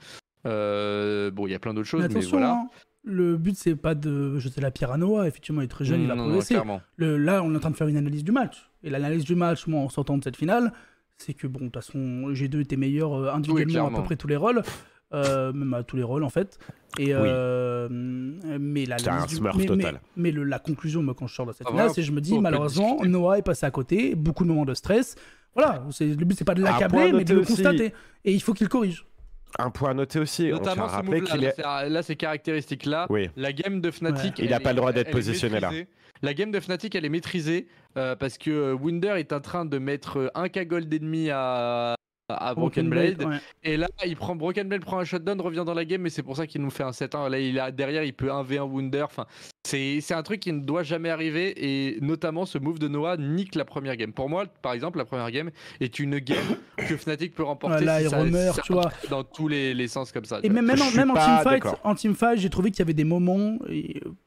Euh, bon, il y a plein d'autres choses, mais, mais hein, le but c'est pas de jeter la pierre à Noah. Effectivement, il est très jeune, il a mm, non, Non, le, là, on est en train de faire une analyse du match. Et l'analyse du match, moi, en sortant de cette finale, c'est que bon, de toute façon, G2 était meilleur individuellement à peu près tous les rôles. Euh, même à tous les rôles en fait. Et euh, mais la, un total. Mais, la conclusion, moi, quand je sors de cette classe, ah, c'est que je me dis, oh, malheureusement, Noah est passé à côté, beaucoup de moments de stress. Voilà, le but, c'est pas de l'accabler, mais de le constater. Et il faut qu'il corrige un point à noter aussi. Notamment ce là, ces caractéristiques-là. La game de Fnatic. Il n'a pas le droit d'être positionné là. La game de Fnatic, elle est maîtrisée euh, parce que Wunder est en train de mettre un cagole d'ennemi à à Broken, Blade. Et là, il prend Broken Blade prend un shutdown revient dans la game, mais c'est pour ça qu'il nous fait un 7-1. Là, il a derrière, il peut 1v1 Wunder. Enfin, c'est un truc qui ne doit jamais arriver. Et notamment, ce move de Noah nique la première game. Pour moi, par exemple, la première game est une game que Fnatic peut remporter. Là, ça, tu vois. Dans tous les, sens comme ça. Et même, même, en, même en teamfight, j'ai trouvé qu'il y avait des moments. Euh,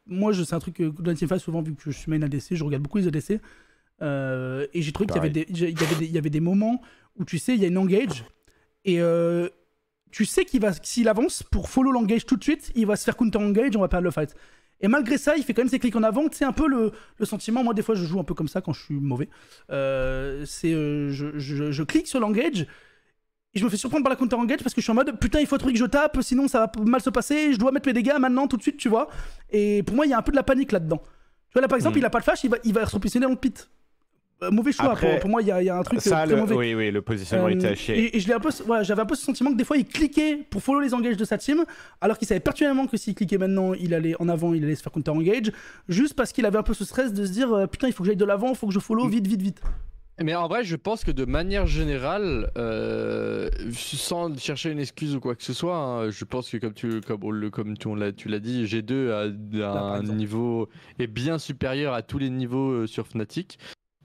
moi moi, c'est un truc que dans la teamfight, souvent, vu que je suis main ADC, je regarde beaucoup les ADC. Euh, et j'ai trouvé qu'il y, y, y, avait des moments où tu sais, il y a une engage, et euh, tu sais qu'il va, s'il avance pour follow l'engage tout de suite, il va se faire counter engage, on va perdre le fight. Et malgré ça, il fait quand même ses clics en avant. C'est un peu le, le, sentiment. Moi, des fois, je joue un peu comme ça quand je suis mauvais. Euh, c'est, euh, je, je, clique sur l'engage et je me fais surprendre par la counter engage parce que je suis en mode putain, il faut truc que je tape, sinon ça va mal se passer. Je dois mettre mes dégâts maintenant tout de suite, tu vois. Et pour moi, il y a un peu de la panique là-dedans. Tu vois, là par hmm. exemple, il a pas le flash, il va, il va se repositionner dans le pit. Euh, mauvais choix. pour, moi, il y, a un truc euh, ça, Oui, oui, le positionnement euh, était à chier. Et, un j'avais un peu ce sentiment que des fois, il cliquait pour follow les engages de sa team, alors qu'il savait pertinemment que s'il cliquait maintenant, il allait en avant, il allait se faire counter engage, juste parce qu'il avait un peu ce stress de se dire putain, il faut que j'aille de l'avant, il faut que je follow mm. vite, vite, vite. Mais en vrai, je pense que de manière générale, sans chercher une excuse ou quoi que ce soit, hein, je pense que comme tu comme comme tu, tu l'as dit, G2 a, un niveau est bien supérieur à tous les niveaux sur Fnatic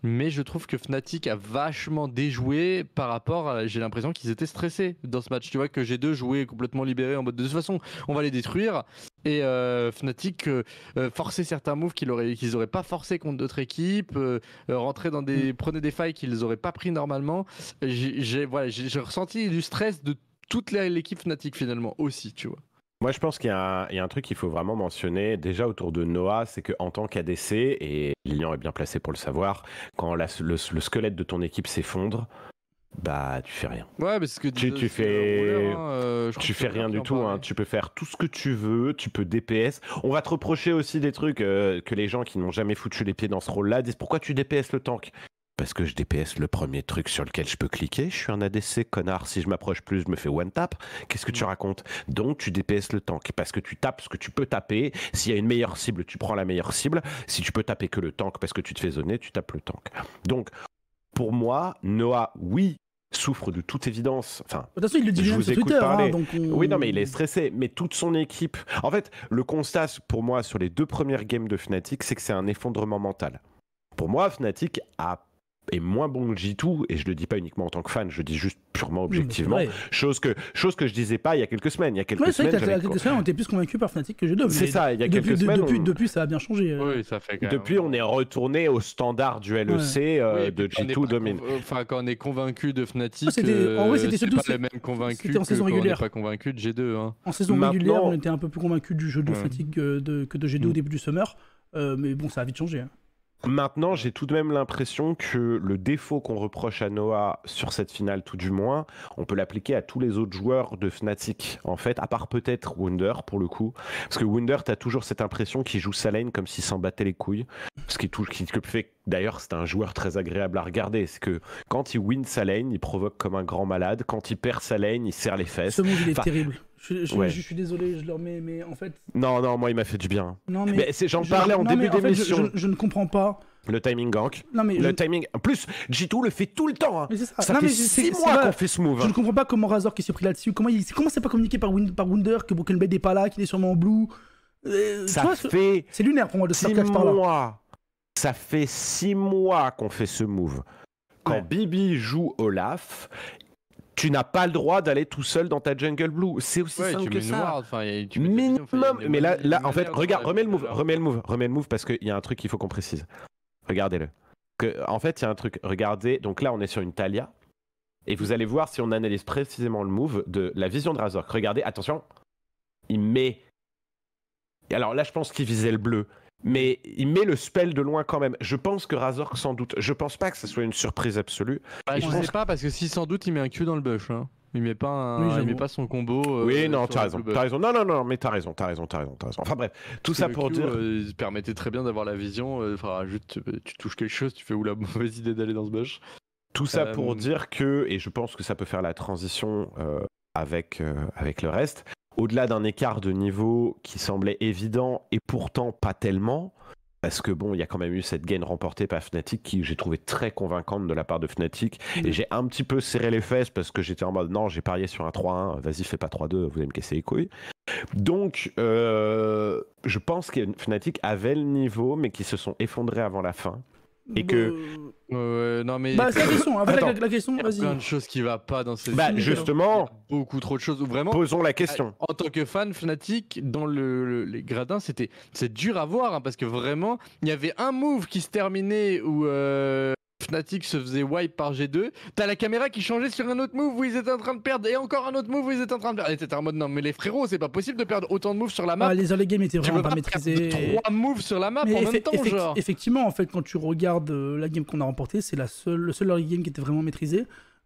mais je trouve que Fnatic a vachement déjoué par rapport à. J'ai l'impression qu'ils étaient stressés dans ce match. Tu vois que G2 jouait complètement libéré en mode de toute façon, on va les détruire. Et euh, Fnatic forcer euh, euh, forçait certains moves qu'ils n'auraient pas forcé contre d'autres équipes, rentrer dans des, mm. prenez des failles qu'ils n'auraient pas pris normalement. J'ai voilà, ressenti du stress de toute l'équipe Fnatic finalement aussi, tu vois. Moi, je pense qu'il y, a un truc qu'il faut vraiment mentionner déjà autour de Noah, c'est qu'en tant qu'ADC, et Lilian est bien placé pour le savoir, quand le, squelette de ton équipe s'effondre, bah tu fais rien. Ouais, mais que tu, fais, hein, euh, tu fais rien du tout. Hein. Tu peux faire tout ce que tu veux, tu peux DPS. On va te reprocher aussi des trucs euh, que les gens qui n'ont jamais foutu les pieds dans ce rôle-là disent pourquoi tu DPS le tank parce que je DPS le premier truc sur lequel je peux cliquer. Je suis un ADC, connard. Si je m'approche plus, je me fais one tap. Qu'est-ce que tu mm. racontes Donc, tu DPS le tank parce que tu tapes ce que tu peux taper. S'il y a une meilleure cible, tu prends la meilleure cible. Si tu peux taper que le tank parce que tu te fais zoner, tu tapes le tank. Donc, pour moi, Noah, oui, souffre de toute évidence. Enfin, de je vous sur Twitter, hein, Oui, non, mais il est stressé. Mais toute son équipe. En fait, le constat pour moi sur les deux premières games de Fnatic, c'est que c'est un effondrement mental. Pour moi, Fnatic a est moins bon que G2, et je le dis pas uniquement en tant que fan, je le dis juste purement objectivement, chose, que, chose que je disais pas il y a quelques semaines. Il y a quelques, semaines, on était plus convaincu par Fnatic que G2. C'est ça, il y a depuis, quelques semaines. Depuis, depuis, ça a bien changé. Euh. depuis, on est euh, retourné au standard du LEC euh, de G2 domine. Enfin, quand on est convaincu de Fnatic, ah, c'était en c'était surtout pas les mêmes hein. en saison régulière. On pas convaincu de G2. En saison régulière, on était un peu plus convaincu du jeu de Fnatic que de G2 au mm. début du summer. mais bon, ça a vite changé. Hein. Maintenant, j'ai tout de même l'impression que le défaut qu'on reproche à Noah sur cette finale, tout du moins, on peut l'appliquer à tous les autres joueurs de Fnatic, en fait, à part peut-être Wunder pour le coup. Parce que Wunder, t'as toujours cette impression qu'il joue sa lane comme s'il s'en battait les couilles. Ce qui, tout, que fait d'ailleurs, c'est un joueur très agréable à regarder. C'est que quand il win sa lane, il provoque comme un grand malade. Quand il perd sa lane, il serre les fesses. Ce move, il est terrible. Je, je, suis désolé, je le remets, mais en fait. Non, non, moi il m'a fait du bien. mais, mais j'en parlais en début d'émission. je, ne comprends pas. Le timing gank. Non, mais le timing. En plus, G2 le fait tout le temps. Hein. ça. fait six mois qu'on fait ce move. Je hein. ne comprends pas comment Razor qui s'est pris là-dessus. Comment il comment c'est pas communiqué par, wind par Wonder que Broken Blade n'est pas là, qu'il est sûrement en blue. Euh, ça fait. C'est lunaire pour moi de mois par là. Ça fait six mois qu'on fait ce move. Quand Bibi joue Olaf, tu n'as pas le droit d'aller tout seul dans ta jungle blue. C'est aussi simple que ça. Minimum. mais là, là en fait, regarde, remets le move, remets le move, remets le move parce qu'il y a un truc qu'il faut qu'on précise. Regardez-le. En fait, il y a un truc. Regardez. Donc là, on est sur une Talia. Et vous allez voir si on analyse précisément le move de la vision de Razor. Regardez, attention. Il met. Alors là, je pense qu'il visait le bleu mais il met le spell de loin quand même. Je pense que Razor sans doute. Je pense pas que ce soit une surprise absolue. Bah, je ne sais pas parce que si sans doute il met un Q dans le bush. Hein. Il met pas, il met pas son combo. Euh, oui, non, t'as raison, raison. Non, non, non, mais t'as raison, as raison, raison, raison, Enfin bref, tout ça pour dire. Euh, il permettait très bien d'avoir la vision. Euh, enfin, juste, tu, tu, touches quelque chose, tu fais ou la mauvaise idée d'aller dans ce bush. Tout ça pour dire que, et je pense que ça peut faire la transition avec, avec le reste, au-delà d'un écart de niveau qui semblait évident et pourtant pas tellement, parce que bon, il y a quand même eu cette gaine remportée par Fnatic qui j'ai trouvé très convaincante de la part de Fnatic. Et j'ai un petit peu serré les fesses parce que j'étais en mode non, j'ai parié sur un 3-1, vas-y, fais pas 3-2, vous allez me casser les couilles. Donc, euh, je pense que Fnatic avait le niveau, mais qui se sont effondrés avant la fin. Et que. Euh, non mais. Bah, la question, hein, la, la, question, vas-y. Il y a plein de choses qui va pas dans ces Bah, justement. Beaucoup trop de choses. Vraiment. Posons la question. En tant que fan fanatique, dans le, les gradins, c'était c'est dur à voir hein, parce que vraiment, il y avait un move qui se terminait où euh, Fnatic se faisait wipe par G2. T'as la caméra qui changeait sur un autre move où ils étaient en train de perdre et encore un autre move où ils étaient en train de perdre. Et était en mode non, mais les frérots, c'est pas possible de perdre autant de moves sur la map. Ah, les early games étaient vraiment pas maîtrisés. Trois moves sur la map en même temps, genre. Effectivement, en fait, quand tu regardes euh, la game qu'on a remportée, c'est la seule, le seul early game qui était vraiment maîtrisé.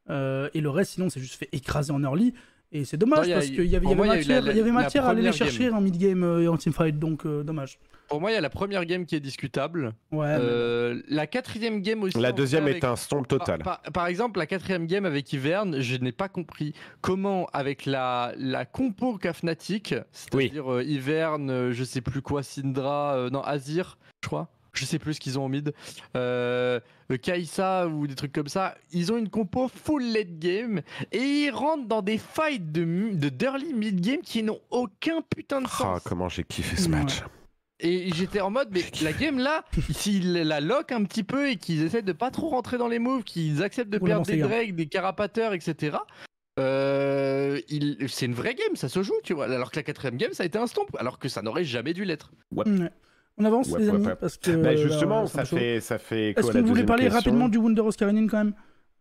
Euh, et le reste, sinon, c'est juste fait écraser en early. Et c'est dommage parce qu'il y avait, y avait matière, à aller les chercher en mid-game et euh, en teamfight, donc euh, dommage. Pour moi, il y a la première game qui est discutable. Euh, la quatrième game aussi. La deuxième est un stomp total. Par, exemple, la quatrième game avec Ivern, je n'ai pas compris comment, avec la, la compo kafnatic c'est-à-dire hiverne Ivern, je sais plus quoi, Syndra, non, Azir, je crois je sais plus ce qu'ils ont au mid, euh, euh Kaisa ou des trucs comme ça. Ils ont une compo full late game et ils rentrent dans des fights de, de mid game qui n'ont aucun putain de ah, sens. Ah, comment j'ai kiffé ce match. Et j'étais en mode, mais la game là, s'ils la lock un petit peu et qu'ils essaient de pas trop rentrer dans les moves, qu'ils acceptent de perdre des drags, des carapateurs, etc. Euh, c'est une vraie game, ça se joue, tu vois. Alors que la quatrième game, ça a été un stomp, alors que ça n'aurait jamais dû l'être. Ouais. On avance, les amis, parce que. Bah, justement, ça, fait, ça fait Est-ce que vous voulez parler rapidement du Wonder Oscarinen quand même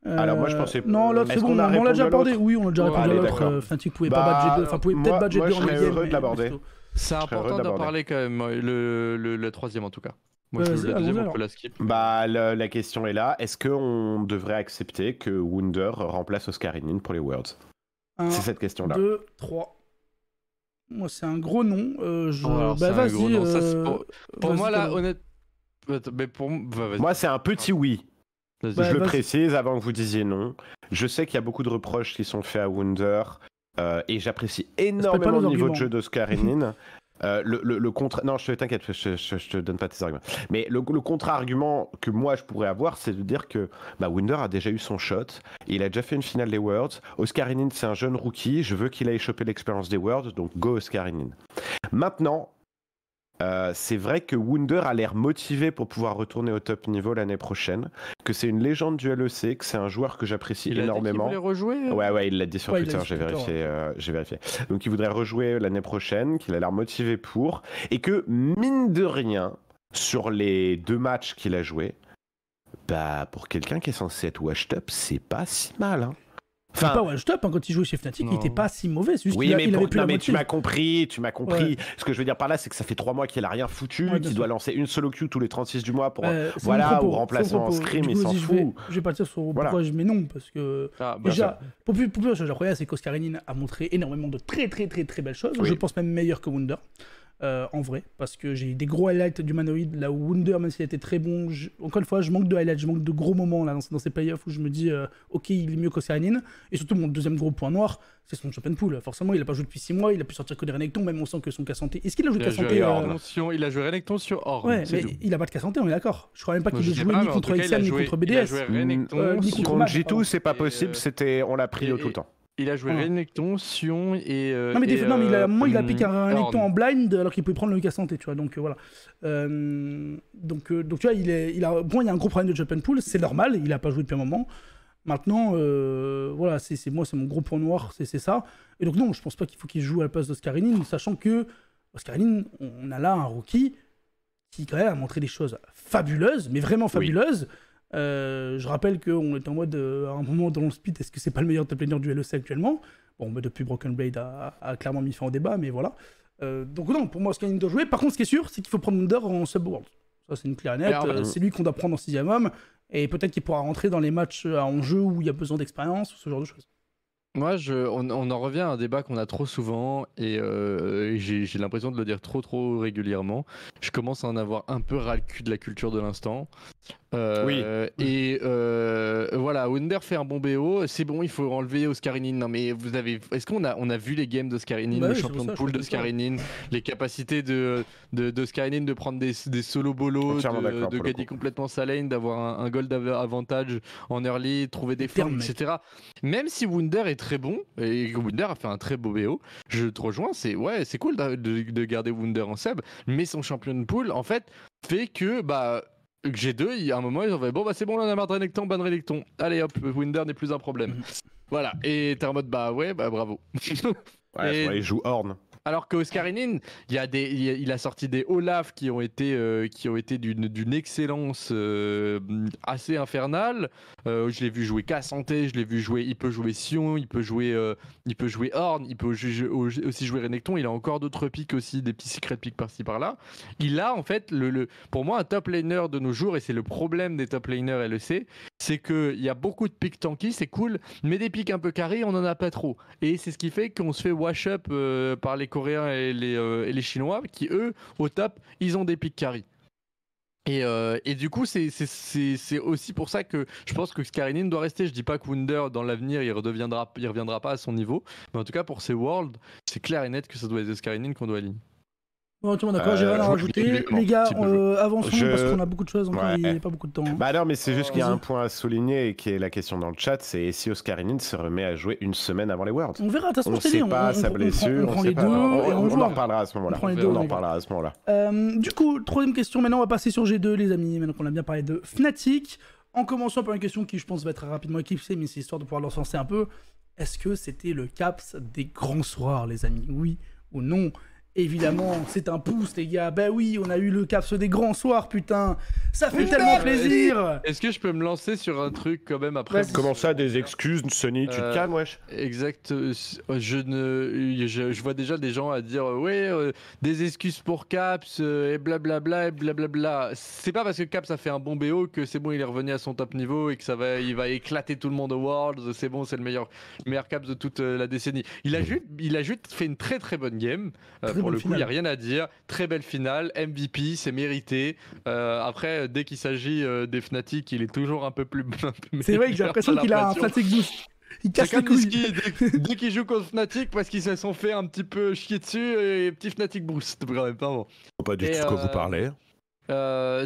euh... Alors moi je euh, pensais. Non, l'autre c'est bon, on, l'a déjà abordé. Oui, on l'a déjà répondu à l'autre. Fnatic pouvait pas bah, Enfin, pouvait peut-être battre G2 en Je serais heureux de l'aborder. C'est important d'en parler quand même, le, le, le, troisième en tout cas. Moi, je, euh, le deuxième, on peut la skip. Bah, la question est là. Est-ce qu'on devrait accepter que Wunder remplace Oscarinin pour les Worlds C'est cette question-là. 2, 3. Moi, c'est un gros nom. vas-y. Pour, moi, là, honnêtement. Bah, moi, c'est un petit oui. je le bah, précise avant que vous disiez non. Je sais qu'il y a beaucoup de reproches qui sont faits à Wonder. Euh, et j'apprécie énormément le niveau de jeu d'Oscar Scarinine. Euh, le, le, contre... Non, je t'inquiète, je, je, je, te donne pas tes arguments. Mais le, le contre-argument que moi je pourrais avoir, c'est de dire que bah, Winder a déjà eu son shot, il a déjà fait une finale des Worlds. Oscarinin, c'est un jeune rookie, je veux qu'il aille choper l'expérience des Worlds, donc go Oscar Oscarinin. Maintenant, euh, c'est vrai que Wunder a l'air motivé pour pouvoir retourner au top niveau l'année prochaine, que c'est une légende du LEC, que c'est un joueur que j'apprécie énormément. Euh ouais, ouais, il l'a dit sur Twitter, euh, j'ai vérifié, Donc il voudrait rejouer l'année prochaine, qu'il a l'air motivé pour, et que mine de rien, sur les deux matchs qu'il a joués, bah pour quelqu'un qui est censé être washed up, c'est pas si mal. Hein. Enfin, pas Watch Top, hein, quand il jouait chez Fnatic, il était pas si mauvais. oui, mais, il tu m'as compris, tu m'as compris. Ce que je veux dire par là, c'est que ça fait trois mois qu'il a rien foutu, qu'il doit lancer une solo queue tous les 36 du mois pour euh, voilà ou remplacer en scrim, et s'en fout. Je vais, pas partir sur voilà. pourquoi je mets non parce que ah, bah, déjà pour plus pour plus, que première, c'est qu'Oscarinine a montré énormément de très très très très belles choses. Je pense même meilleur que Wonder. Euh, en vrai, parce que j'ai eu des gros highlights Manoïd là où Wonder, même s'il était très bon, encore une fois, je manque de highlights, je manque de gros moments là, dans, ces playoffs où je me dis, euh, ok, il est mieux qu'Océanine. Et surtout, mon deuxième gros point noir, c'est son champion pool. Forcément, il a pas joué depuis 6 mois, il a pu sortir que des Renekton, même on sent que son santé... Est-ce qu'il a joué santé santé euh, Il a joué Renekton sur Or. Ouais, mais il a pas de santé, on est d'accord. Je crois même pas qu'il ait joué ni contre XL, ni contre BDS. ni contre G2, c'est pas possible, c'était on l'a pris tout le temps. Il a joué mmh. Renekton, Sion et. Euh, non, mais, non, mais il a, euh, moi, il a piqué un Renekton en blind alors qu'il pouvait prendre le Lucas Santé, tu vois. Donc euh, voilà. donc, donc tu vois, il, est, il a, bon, il y a un gros problème de Japan Pool, c'est normal, il n'a pas joué depuis un moment. Maintenant, voilà, c'est moi, c'est mon gros point noir, c'est ça. Et donc, non, je pense pas qu'il faut qu'il joue à la place d'Oscarinine, sachant que Oscarinine, on a là un rookie qui, quand même, a montré des choses fabuleuses, mais vraiment fabuleuses. Euh, je rappelle qu'on est en mode, euh, à un moment dans le speed, est-ce que c'est pas le meilleur top laner du LEC actuellement Bon, bah, depuis Broken Blade a, clairement mis fin au débat, mais voilà. Euh, donc non, pour moi, ce qu'il doit jouer. Par contre, ce qui est sûr, c'est qu'il faut prendre Munder en sub world Ça, c'est une claire nette. c'est lui qu'on doit prendre en sixième homme. Et peut-être qu'il pourra rentrer dans les matchs à jeu où il y a besoin d'expérience ou ce genre de choses. Moi, je, on, en revient à un débat qu'on a trop souvent et, j'ai l'impression de le dire trop trop régulièrement. Je commence à en avoir un peu ras le cul de la culture de l'instant. Euh, oui. et euh, voilà, Wunder fait un bon BO. C'est bon, il faut enlever Oscarinine. Non, mais vous avez. Est-ce qu'on a, on a vu les games d'Oscarinine, bah le champion de poule d'Oscarinine, les capacités de, de, de prendre des, des solos bolos, de, gagner complètement sa lane, d'avoir un, gold avantage en early, trouver des formes, etc. Même si Wunder est très bon, et Wunder a fait un très beau BO, je te rejoins, c'est ouais, c'est cool de, garder Wunder en sub, mais son champion de poule, en fait, fait que bah G2, il, y a un moment, ils ont fait Bon, bah c'est bon, là, on a marre de Renekton, ban Renekton. Allez hop, Winder n'est plus un problème. voilà. Et t'es en mode Bah ouais, bah bravo. ouais, et... il joue Horn. Alors que Oscarinin, il, a sorti des Olaf qui ont été, euh, qui ont été d'une, excellence euh, assez infernale. Euh, je l'ai vu jouer Santé, je l'ai vu jouer, il peut jouer Sion, il peut jouer, il peut jouer Horn, il peut aussi jouer Renekton. Il a encore d'autres pics aussi, des petits secrets pics par-ci par-là. Il a en fait, pour moi, un top laner de nos jours, et c'est le problème des top laners LEC, c'est qu'il y a beaucoup de pics tanky, c'est cool, mais des pics un peu carrés, on n'en a pas trop. Et c'est ce qui fait qu'on se fait wash up par les Coréens et les, euh, les Chinois qui, eux, au top, ils ont des pics euh, Et, du coup, c'est aussi pour ça que je pense que Skarinin doit rester. Je dis pas que Wunder, dans l'avenir, il redeviendra, il reviendra pas à son niveau. Mais en tout cas, pour ces Worlds, c'est clair et net que ça doit être Skarinin qu'on doit aligner. Bon, tout le d'accord, euh, j'ai rien à rajouter. Les gars, euh, avançons parce qu'on a beaucoup de choses donc ouais. il n'y a pas beaucoup de temps. Bah alors, mais c'est juste qu'il y a un point à souligner et qui est la question dans le chat, c'est si Oscarinine se remet à jouer une semaine avant les Worlds. On verra, t'as on, on sait pas sa blessure, on, prend, on, sait pas. On, en reparlera à ce moment-là. On, en reparlera à ce moment-là. Euh, du coup, troisième question, maintenant on va passer sur G2 les amis, maintenant qu'on a bien parlé de Fnatic. En commençant par une question qui je pense va être rapidement éclipsée, mais c'est histoire de pouvoir l'encenser un peu. Est-ce que c'était le caps des grands soirs les amis Oui ou non Évidemment, c'est un pouce, les gars. Ben oui, on a eu le Caps des grands soirs, putain. Ça fait tellement plaisir. Est-ce que je peux me lancer sur un truc quand même après Comment ça, des excuses, Sony Tu te euh, calmes, wesh Exact. Euh, euh, je ne, je, vois déjà des gens à dire ouais, des excuses pour Caps et blablabla et blablabla. C'est pas parce que Caps a fait un bon BO que c'est bon, il est revenu à son top niveau et que ça va, il va éclater tout le monde au Worlds. C'est bon, c'est le meilleur, meilleur Caps de toute la décennie. Il a mmh. juste, il a fait une très très bonne game pour le coup, il n'y a rien à dire. Très belle finale, MVP, c'est mérité. Euh, après, dès qu'il s'agit euh, des Fnatic, il est toujours un peu plus. c'est vrai que j'ai l'impression qu'il a un Fnatic boost. Il casse les couilles. dès, qu'il joue contre Fnatic, parce qu'ils se sont fait un petit peu chier dessus, et petit Fnatic boost, Pardon. pas Pas du tout ce que vous euh, parlez.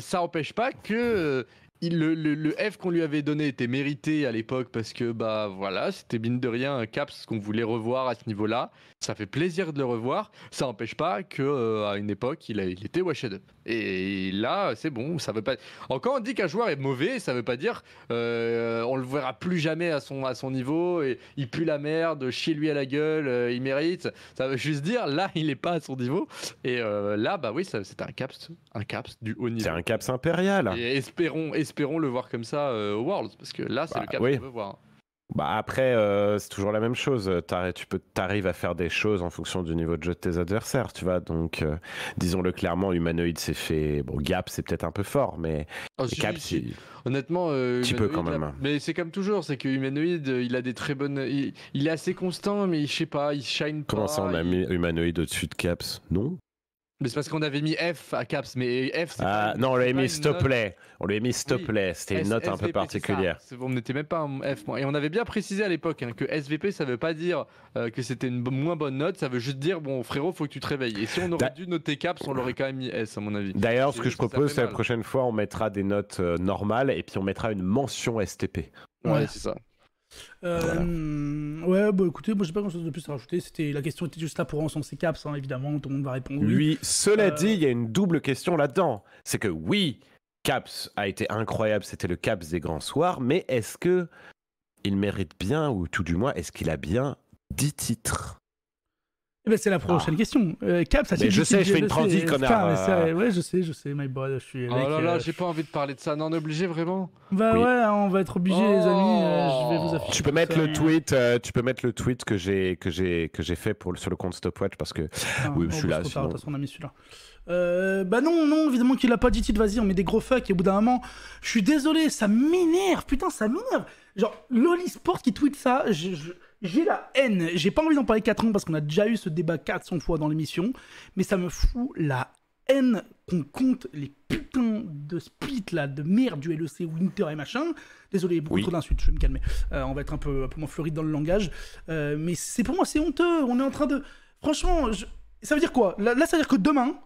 ça n'empêche pas que le, F qu'on lui avait donné était mérité à l'époque parce que bah voilà, c'était mine de rien un cap ce qu'on voulait revoir à ce niveau-là. Ça fait plaisir de le revoir. Ça n'empêche pas que euh, à une époque, il, a, il était washed up. Et là, c'est bon, ça veut pas. Encore, on dit qu'un joueur est mauvais, ça veut pas dire euh, on le verra plus jamais à son, à son niveau, et il pue la merde, Chier lui à la gueule, euh, il mérite. Ça veut juste dire là, il est pas à son niveau. Et euh, là, bah oui, c'est un caps, un caps du haut niveau. C'est un caps impérial. Et espérons, espérons le voir comme ça euh, au Worlds, parce que là, c'est bah le caps qu'on veut voir. Bah après, euh, c'est toujours la même chose. Tu peux, arrives à faire des choses en fonction du niveau de jeu de tes adversaires, tu vois. Donc, euh, disons-le clairement, humanoïde s'est fait. Bon, Gap, c'est peut-être un peu fort, mais honnêtement, quand même. Mais c'est comme toujours, c'est que humanoïde, euh, il a des très bonnes. Il, est assez constant, mais je sais pas, il shine pas. Comment ça, on a humanoïde au-dessus de Caps Non. Mais c'est parce qu'on avait mis F à Caps, mais F Ah non, on l'avait mis s'il te On l'avait mis s'il te C'était une note un peu particulière. On n'était même pas en F. Et on avait bien précisé à l'époque hein, que SVP ça veut pas dire euh, que c'était une moins bonne note, ça veut juste dire bon frérot, faut que tu te réveilles. Et si on aurait dû noter Caps, on l'aurait quand même mis S à mon avis. D'ailleurs, ce que je propose, c'est la prochaine fois on mettra des notes euh, normales et puis on mettra une mention STP. ouais. c'est ça. Euh, ouais, bah écoutez, moi j'ai pas grand chose de plus à rajouter. C'était, la question était juste là pour encenser Caps, hein, évidemment, tout le monde va répondre oui. cela euh, dit, il y a une double question là-dedans. C'est que oui, Caps a été incroyable, c'était le Caps des grands soirs, mais est-ce que il mérite bien, ou tout du moins, est-ce qu'il a bien 10 titres eh ben, c'est la prochaine ah. question. Euh, Cap, ça c'est. Je sais, je fais une transit, ouais, je sais, je sais, my boy, je suis. Oh là euh, là, j'ai pas envie de parler de ça. Non, on est obligé vraiment. Bah ouais, hein, on va être obligé, les amis. Euh, je vais vous afficher. Tu peux mettre le tweet. tu peux mettre le tweet que j'ai que j'ai que j'ai fait pour sur le compte Stopwatch parce que ah, oui, je suis là. Sinon... on a mis celui-là. bah non, non, évidemment qu'il a pas dit titre, vas-y, on met des gros fuck, et au bout d'un moment, je suis désolé, ça m'énerve, putain, ça m'énerve. Genre, Loli Sport qui tweet ça, je, j'ai la haine. J'ai pas envie d'en parler 4 ans parce qu'on a déjà eu ce débat 400 fois dans l'émission. Mais ça me fout la haine qu'on compte les putains de split là, de merde du LEC Winter et machin. Désolé, beaucoup trop d'insultes, je vais me calmer. Euh, on va être un peu, un peu, moins fleuris dans le langage. Euh, mais c'est pour moi, c'est honteux. On est en train de. Franchement, ça veut dire quoi là, ça veut dire que demain,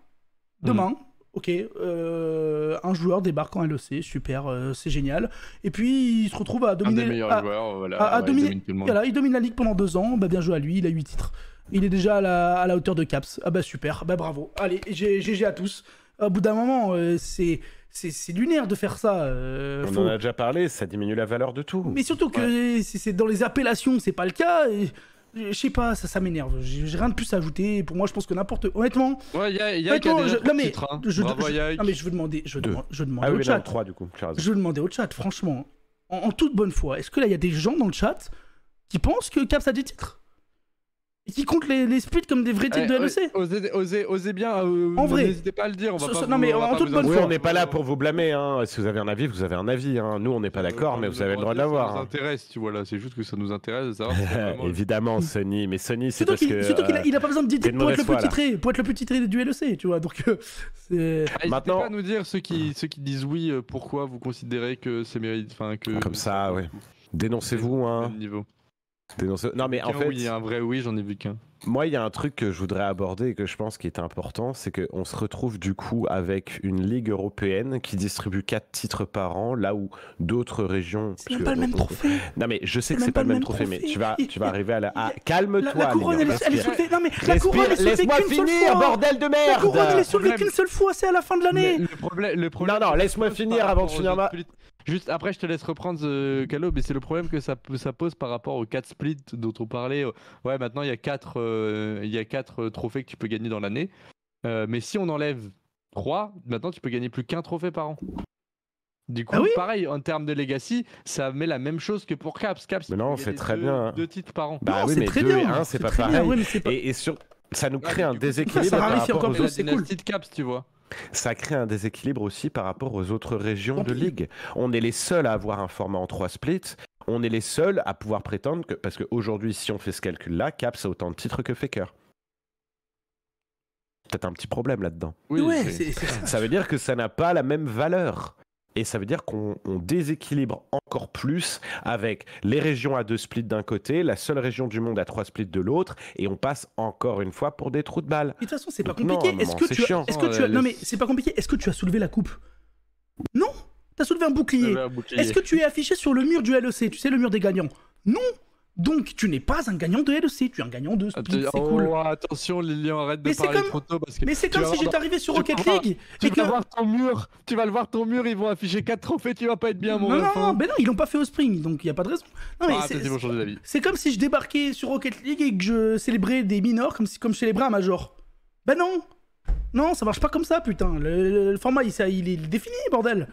demain, hum. Ok, euh, un joueur débarque en LEC, super, euh, c'est génial. Et puis il se retrouve à dominer. Un des meilleurs joueurs, voilà, il, domine il domine la ligue pendant deux ans, bah, bien joué à lui, il a huit titres. Il est déjà à la, hauteur de Caps. Ah bah super, bah bravo. Allez, GG à tous. Au bout d'un moment, euh, c'est c'est lunaire de faire ça. On en a déjà parlé, ça diminue la valeur de tout. Mais surtout que c'est dans les appellations, c'est pas le cas je sais pas, ça, ça m'énerve. J'ai rien de plus à ajouter. Pour moi, je pense que n'importe. Honnêtement. Ouais, y a, y a honnêtement, je... Hein. non, mais, je, je veux demander, je, demande, je demande ah, au chat. 3, du coup. Je veux demander au chat, franchement, en, toute bonne foi, est-ce que là, il y a des gens dans le chat qui pensent que Cap a des titres et qui compte les, les splits comme des vrais titres de LEC eh, e Osez, osez, bien. Euh, en vrai. N'hésitez pas à le dire. On non, mais on n'est pas là pour vous blâmer. Hein. Si vous avez un avis, vous avez un avis. Hein. Nous, on n'est pas euh, d'accord, mais vous avez le droit de l'avoir. Ça nous intéresse, tu vois là. C'est juste que ça nous intéresse de Évidemment, Sony. Mais Sony, c'est parce que. Surtout qu'il n'a pas besoin de dire euh, pour être le plus titré, pour le plus du LEC, tu vois. Donc. Ah, Maintenant. pas nous dire ceux qui qui disent oui. Pourquoi vous considérez que c'est mérite, que. Comme ça, oui. Dénoncez-vous, hein. Niveau. Non, mais en fait. Oui, il y a un vrai oui, j'en ai vu qu'un. Moi, il y a un truc que je voudrais aborder et que je pense qui est important, c'est qu'on se retrouve du coup avec une ligue européenne qui distribue 4 titres par an, là où d'autres régions. C'est pas le même trophée. Non, mais je sais que c'est pas le même trophée, mais tu vas, tu vas arriver à la. Ah, calme-toi, La couronne, elle, est soulevée. Non, mais la couronne, elle est Laisse-moi finir, bordel de merde soulevée qu'une seule fois, c'est à la fin de l'année. Le problème. Non, non, laisse-moi finir avant de finir ma. Juste après, je te laisse reprendre ce euh, Calo, mais c'est le problème que ça, pose par rapport aux 4 splits dont on parlait. Euh, ouais, maintenant il y a 4, euh, il y a trophées que tu peux gagner dans l'année. mais si on enlève 3, maintenant tu peux gagner plus qu'un trophée par an. Du coup, ah pareil, en termes de legacy, ça met la même chose que pour Caps. Caps, mais non, c'est très bien. Deux titres par an. Bah oui, mais très bien. c'est pas pareil. Et, sur... ça nous ah, crée un déséquilibre. Ça, par rapport Caps, tu vois ça crée un déséquilibre aussi par rapport aux autres régions de ligue. On est les seuls à avoir un format en trois splits. On est les seuls à pouvoir prétendre que, parce qu'aujourd'hui, si on fait ce calcul-là, Caps a autant de titres que Faker. Peut-être un petit problème là-dedans. Oui, ça veut dire que ça n'a pas la même valeur. Et ça veut dire qu'on déséquilibre encore plus avec les régions à deux splits d'un côté, la seule région du monde à trois splits de l'autre, et on passe encore une fois pour des trous de balles. de toute façon, c'est pas compliqué. Est-ce que, tu as... Non mais c'est pas compliqué. Est-ce que tu as soulevé la coupe Non T'as soulevé un bouclier. Est-ce que tu es affiché sur le mur du LEC Tu sais, le mur des gagnants Non donc tu n'es pas un gagnant de LEC, tu es un gagnant de Speed, c'est cool. Oh, attention Lilian, arrête de parler trop tôt parce que Mais c'est comme si j'étais arrivé sur Rocket League et tu que... ton mur, tu vas le voir ton mur, ils vont afficher 4 trophées, tu vas pas être bien mon Non, non, ben non, ils l'ont pas fait au spring, donc il n'y a pas de raison. ah, c'est comme si je débarquais sur Rocket League et que je célébrais des minors comme si comme je célébrais un major. ben non. Non, ça marche pas comme ça putain. Le, format il, il est défini bordel.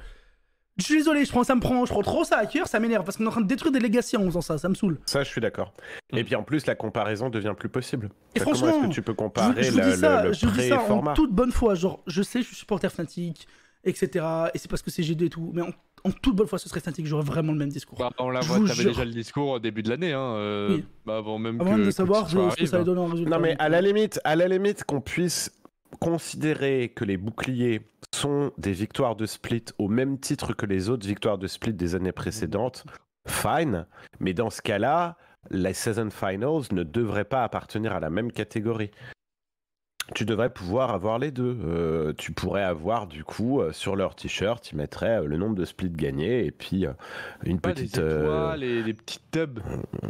Je suis désolé, je prends, ça me prend, je prends trop ça à cœur, ça m'énerve parce qu'on est en train de détruire des légations en faisant ça, ça me saoule. Ça, je suis d'accord. Et puis en plus, la comparaison devient plus possible. Et est franchement, que tu peux comparer je, dis ça, le, en toute bonne foi. Genre, je sais, je suis supporter Fnatic, etc. Et c'est parce que c'est G2 et tout, mais en, toute bonne foi, ce serait Fnatic, j'aurais vraiment le même discours. Bah, on la voit, t'avais déjà le discours au début de l'année, hein, euh, bah, avant même, de savoir ce que ça allait donner en hein. résultat. Non, mais à la limite, à la limite qu'on puisse considérer que les boucliers sont des victoires de split au même titre que les autres victoires de split des années précédentes, fine. Mais dans ce cas-là, les season finals ne devraient pas appartenir à la même catégorie tu devrais pouvoir avoir les deux. Euh, tu pourrais avoir du coup euh, sur leur t-shirt, ils mettraient euh, le nombre de splits gagnés et puis une ah, petite. Les les petites tubs.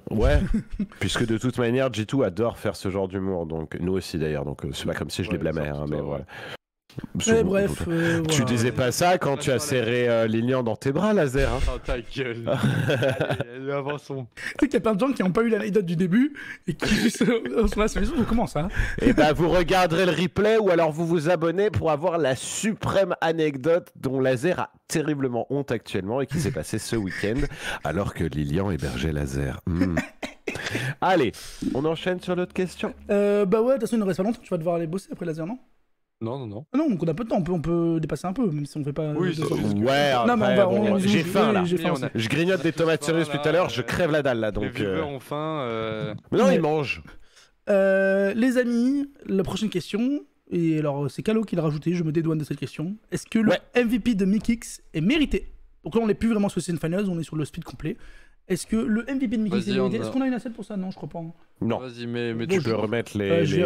Ouais, puisque de toute manière, g adore faire ce genre d'humour, donc nous aussi d'ailleurs, donc c'est pas comme si je les blâmais, hein, mais voilà bref. Euh, tu disais pas ça quand tu as serré euh, Lilian dans tes bras, Laser. Hein. Oh, ta gueule. Tu qu'il y a plein de gens qui n'ont pas eu l'anecdote du début et qui sont là, comment ça Et hein eh ben, vous regarderez le replay ou alors vous vous abonnez pour avoir la suprême anecdote dont Laser a terriblement honte actuellement et qui s'est passée ce week-end alors que Lilian hébergeait Laser. Hmm. Allez, on enchaîne sur l'autre question. Euh, bah ouais, de toute façon, il ne reste pas longtemps. Tu vas devoir aller bosser après Laser, non non, non, non. non, donc on a peu de temps, on peut, on peut dépasser un peu, même si on fait pas. Oui, ouais, non, mais j'ai faim là. Je grignote des tomates cerises tout à l'heure, je euh, crève la dalle là donc. Les euh... ont faim. Euh. non, il ils mangent. Euh, les amis, la prochaine question, et alors c'est Calo qui l'a rajouté, je me dédouane de cette question. Est-ce que le MVP de Mikix est mérité Donc là, on n'est plus vraiment sur Season Finals, on est sur le speed complet. Est-ce que le MVP de Mickey est limité Est-ce qu'on a une asset pour ça Non, je crois pas. Hein. Non. Vas-y, mais, tu peux remettre euh, les, je, vais,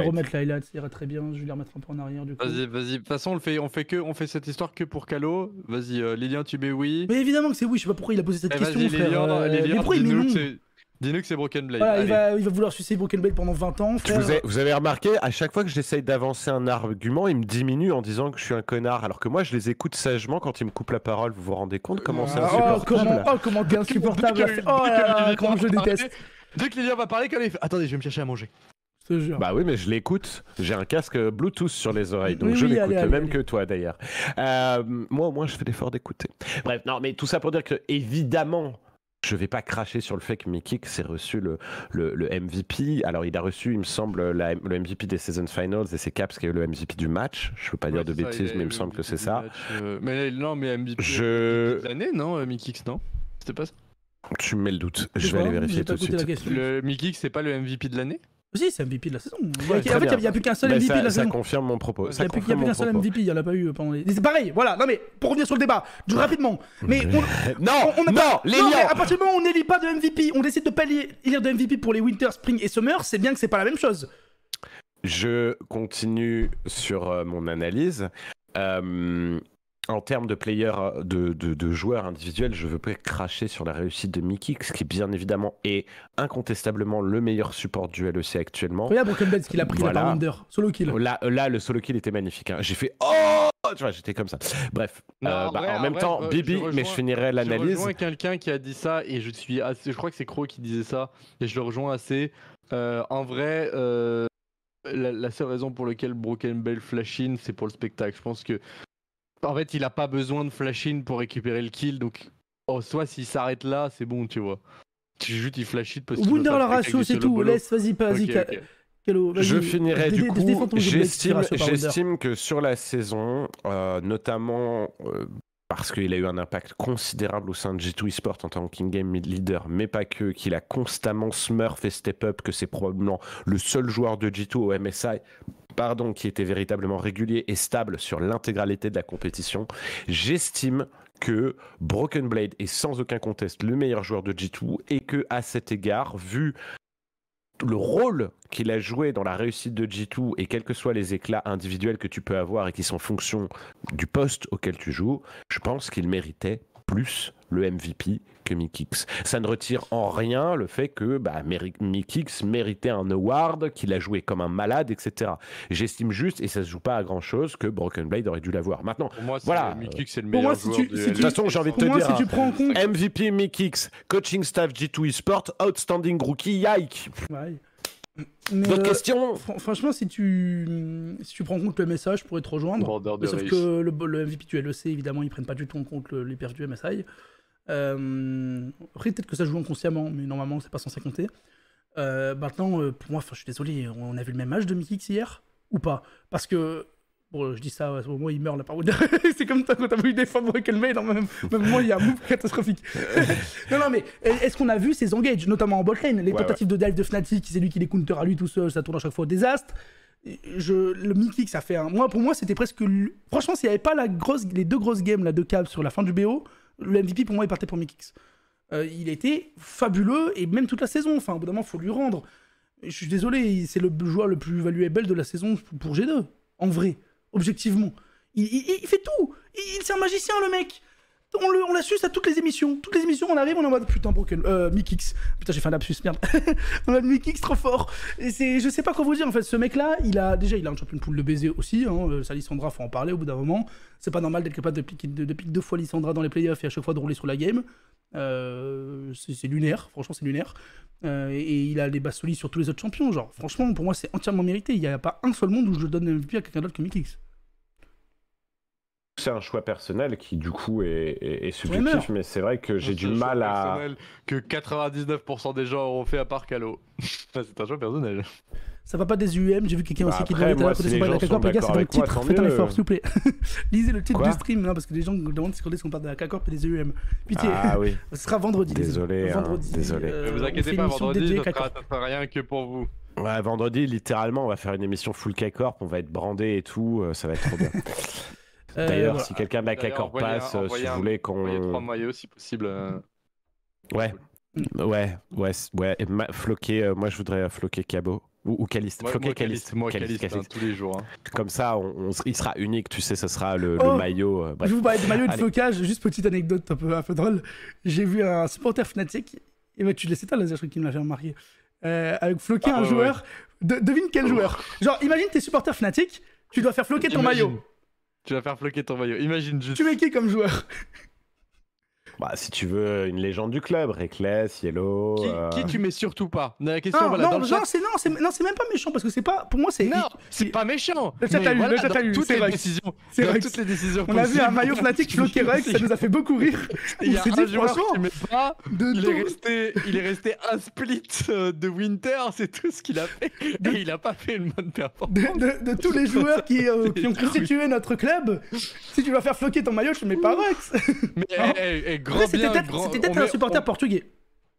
remettre les ça ira très bien. Je vais les remettre un peu en arrière du coup. Vas-y, vas-y. De toute façon, on, le fait, on, fait que, on fait cette histoire que pour Calo. Vas-y, euh, Lilian, tu mets oui. Mais évidemment que c'est oui, je sais pas pourquoi il a posé cette eh, question, frère. Lilian, euh, Lilian, mais pourquoi il met Dis-nous que c'est Broken Blade. il va, vouloir sucer Broken Blade pendant 20 ans. Vous, avez, remarqué, à chaque fois que j'essaye d'avancer un argument, il me diminue en disant que je suis un connard, alors que moi je les écoute sagement quand ils me coupent la parole. Vous vous rendez compte comment c'est euh, oh, insupportable Oh, comment, oh, t'es insupportable comment je déteste Dès que Lydia va parler, qu'elle fait Attendez, je vais me chercher à manger. Bah oui, mais je l'écoute. J'ai un casque Bluetooth sur les oreilles, donc je l'écoute, même que toi d'ailleurs. Euh, moi, au moins, je fais l'effort d'écouter. Bref, non, mais tout ça pour dire que, évidemment, je ne vais pas cracher sur le fait que X s'est reçu le, MVP. Alors, il a reçu, il me semble, le MVP des Season Finals et c'est Caps qui a eu le MVP du match. Je ne veux pas dire de bêtises, mais il me semble que c'est ça. Euh, mais non, mais MVP, de l'année, non, euh, Mikik, non C'était pas ça Tu me mets le doute. Je vais aller vérifier tout de suite. Le ce c'est pas le MVP de l'année si, c'est MVP de la saison. en fait, il n'y a, plus qu'un seul MVP de la saison. Ça confirme mon propos. Il n'y a plus, qu'un seul MVP, il n'y en a pas eu euh, pendant les. C'est pareil, voilà. Non, mais pour revenir sur le débat, rapidement. Mais non, on, on non, pas... les non, mais à partir du moment où on n'élit pas de MVP, on décide de ne pas élire de MVP pour les Winter, Spring et Summer, c'est bien que ce c'est pas la même chose. Je continue sur euh, mon analyse. Euh, en termes de player, euh, de, de, joueurs individuels, je veux pas cracher sur la réussite de ce qui bien évidemment est incontestablement le meilleur support du LEC actuellement. Regarde Broken ce qu'il a pris voilà. la solo kill. Là, là, le solo kill était magnifique. Hein. J'ai fait Oh Tu vois, j'étais comme ça. Bref, euh, bah, en, même temps, Bibi, mais je finirai l'analyse. Je rejoins quelqu'un qui a dit ça, et je suis Je crois que c'est Crow qui disait ça, et je le rejoins assez. Euh, en vrai. La, la, seule raison pour laquelle Broken Bell flash in, c'est pour le spectacle. Je pense que en fait, il a pas besoin de flash in pour récupérer le kill, donc oh, soit s'il s'arrête là, c'est bon, tu vois. Tu juste il flash parce que. Wunder la ratio, c'est tout. Laisse, vas-y, vas-y. je finirai du coup, j'estime que sur la saison, euh, notamment euh, parce qu'il a eu un impact considérable au sein de G2 Esport en tant King game leader, mais pas que, qu'il a constamment smurf et step up, que c'est probablement le seul joueur de G2 au MSI pardon, qui était véritablement régulier et stable sur l'intégralité de la compétition, j'estime que Broken Blade est sans aucun conteste le meilleur joueur de G2 et que à cet égard, vu le rôle qu'il a joué dans la réussite de G2 et quels que soient les éclats individuels que tu peux avoir et qui sont en fonction du poste auquel tu joues, je pense qu'il méritait plus le MVP que Mikix. Ça ne retire en rien le fait que bah, Mikix méritait un award, qu'il a joué comme un malade, etc. J'estime juste, et ça ne se joue pas à grand chose, que Broken Blade aurait dû l'avoir. Maintenant, voilà. Mikix est le meilleur joueur. de toute façon, j'ai envie de te dire MVP Mikix, coaching staff G2 Esport, outstanding rookie, yikes Ouais. D'autres euh, questions Franchement, si tu, si tu prends en compte le MSI, je pourrais te rejoindre. Sauf que le, le, MVP le LEC, évidemment, ils prennent pas du tout en compte les pertes du MSI. Euh, après, peut-être que ça joue inconsciemment, mais normalement, c'est pas censé compter. Euh, maintenant, euh, pour moi, je suis désolé, on a vu le même âge de Mikyx hier Ou pas Parce que. Bon, je dis ça, au moment il meurt là par C'est comme toi quand t'as vu des femmes calmer, dans même, même moment il y a un move catastrophique. non, non, mais est-ce qu'on a vu ces engages, notamment en botlane Les tentatives de dive de Fnatic, c'est lui qui les counter à lui tout seul, ça tourne à chaque fois au désastre. Je, le Mikyx ça fait un. Moi, pour moi, c'était presque. Franchement, s'il n'y avait pas la grosse, les deux grosses games la de câble sur la fin du BO, le MVP pour moi il partait pour Mikix. Euh, il était fabuleux et même toute la saison. Enfin, au faut lui rendre. Je suis désolé, c'est le joueur le plus valuable de la saison pour G2. En vrai, objectivement. Il, fait tout. Il, il c'est un magicien, le mec on, le, on la à toutes les émissions. Toutes les émissions, on arrive, on est en mode putain, Broken. Euh, Mikix. Putain, j'ai fait un lapsus, merde. on a Mikix trop fort. Et c'est, je sais pas quoi vous dire en fait. Ce mec-là, il a déjà, il a un champion poule de baiser aussi. Hein. Sa euh, Lissandra, faut en parler au bout d'un moment. C'est pas normal d'être capable de piquer, de, deux fois Lissandra dans les playoffs et à chaque fois de rouler sur la game. Euh, c'est lunaire, franchement, c'est lunaire. Euh, et il a des solides sur tous les autres champions. Genre, franchement, pour moi, c'est entièrement mérité. Il n'y a pas un seul monde où je donne un MVP à quelqu'un d'autre que Mikix c'est un choix personnel qui du coup est, subjectif, mais c'est vrai que j'ai du mal à. Que 99% des gens auront fait à part Calo. c'est un choix personnel. Ça va pas des UM, j'ai vu quelqu'un bah aussi qui demandait à de la k Les gars, c'est dans le titre, faites un effort, s'il vous plaît. Lisez le titre du stream, hein, parce que les gens demandent si on parle de la k et des UM. Pitié, ah, oui. ce sera vendredi. Désolé, hein, vendredi, désolé. Euh, ne vous inquiétez pas, vendredi, ça sera rien que pour vous. Ouais, vendredi, littéralement, on va faire une émission full k on va être brandé et tout, euh, ça va être trop bien. Euh, D'ailleurs, si quelqu'un de la CACOR passe, euh, si vous voulez qu'on. trois maillots si possible. Euh, ouais. Ouais, ouais, ouais. floquer, moi je voudrais floquer Cabo. Ou, ou Caliste. floquer moi Caliste. Moi hein, Caliste, tous les jours. Hein. Comme ça, il sera unique, tu sais, ce sera le, oh maillot. Je vous parlais de maillot de flocage. Juste petite anecdote un peu, un drôle. J'ai vu un supporter Fnatic. Et ben tu laisses laser je crois qu'il me l'a fait remarquer. avec floquer ah un joueur. devine quel oh. joueur. Genre, imagine tes supporters Fnatic. Tu dois faire floquer ton maillot. Tu vas faire floquer ton maillot. Imagine juste. Tu mets qui comme joueur bah, si tu veux, une légende du club, Reckless, Yellow. Qui, euh, tu mets surtout pas ah, non, non, c'est, non, c'est, même pas méchant parce que c'est pas. Pour moi, c'est. Non, c'est pas méchant. Le chat a eu, Toutes, les Décisions, c'est toutes les décisions. On a vu un maillot fanatique floquer Rex, ça nous a fait beaucoup rire. Il y a un joueur qui met pas. Il est, resté, il est resté un split euh, de Winter, c'est tout ce qu'il a fait. Et il a pas fait une bonne performance. De, tous les joueurs qui, euh, ont constitué notre club, si tu vas faire floquer ton maillot, je mets pas Rex. Mais c'était peut-être un supporter portugais.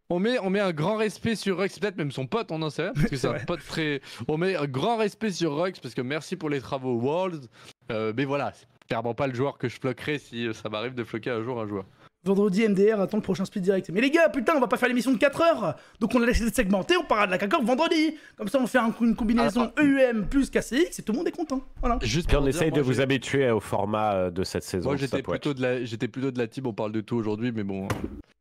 On met, on met un grand respect sur Rux, peut-être même son pote, on en sait rien, parce que un pote très. On met un grand respect sur Rux, parce que merci pour les travaux Worlds. Euh, mais voilà, c'est clairement pas le joueur que je floquerai si euh, ça m'arrive de floquer un jour un joueur. Vendredi MDR attend le prochain speed direct. Mais les gars, putain, on va pas faire l'émission de 4 heures. Donc on a laissé de segmenter, on parlera de la cacor vendredi. Comme ça, on fait une combinaison ah, bah. EUM plus KCX et tout le monde est content. Voilà. Juste bah, on essaye de vous habituer au format euh, de cette saison. Moi, j'étais plutôt, de la, j'étais plutôt de la team, on parle de tout aujourd'hui, mais bon,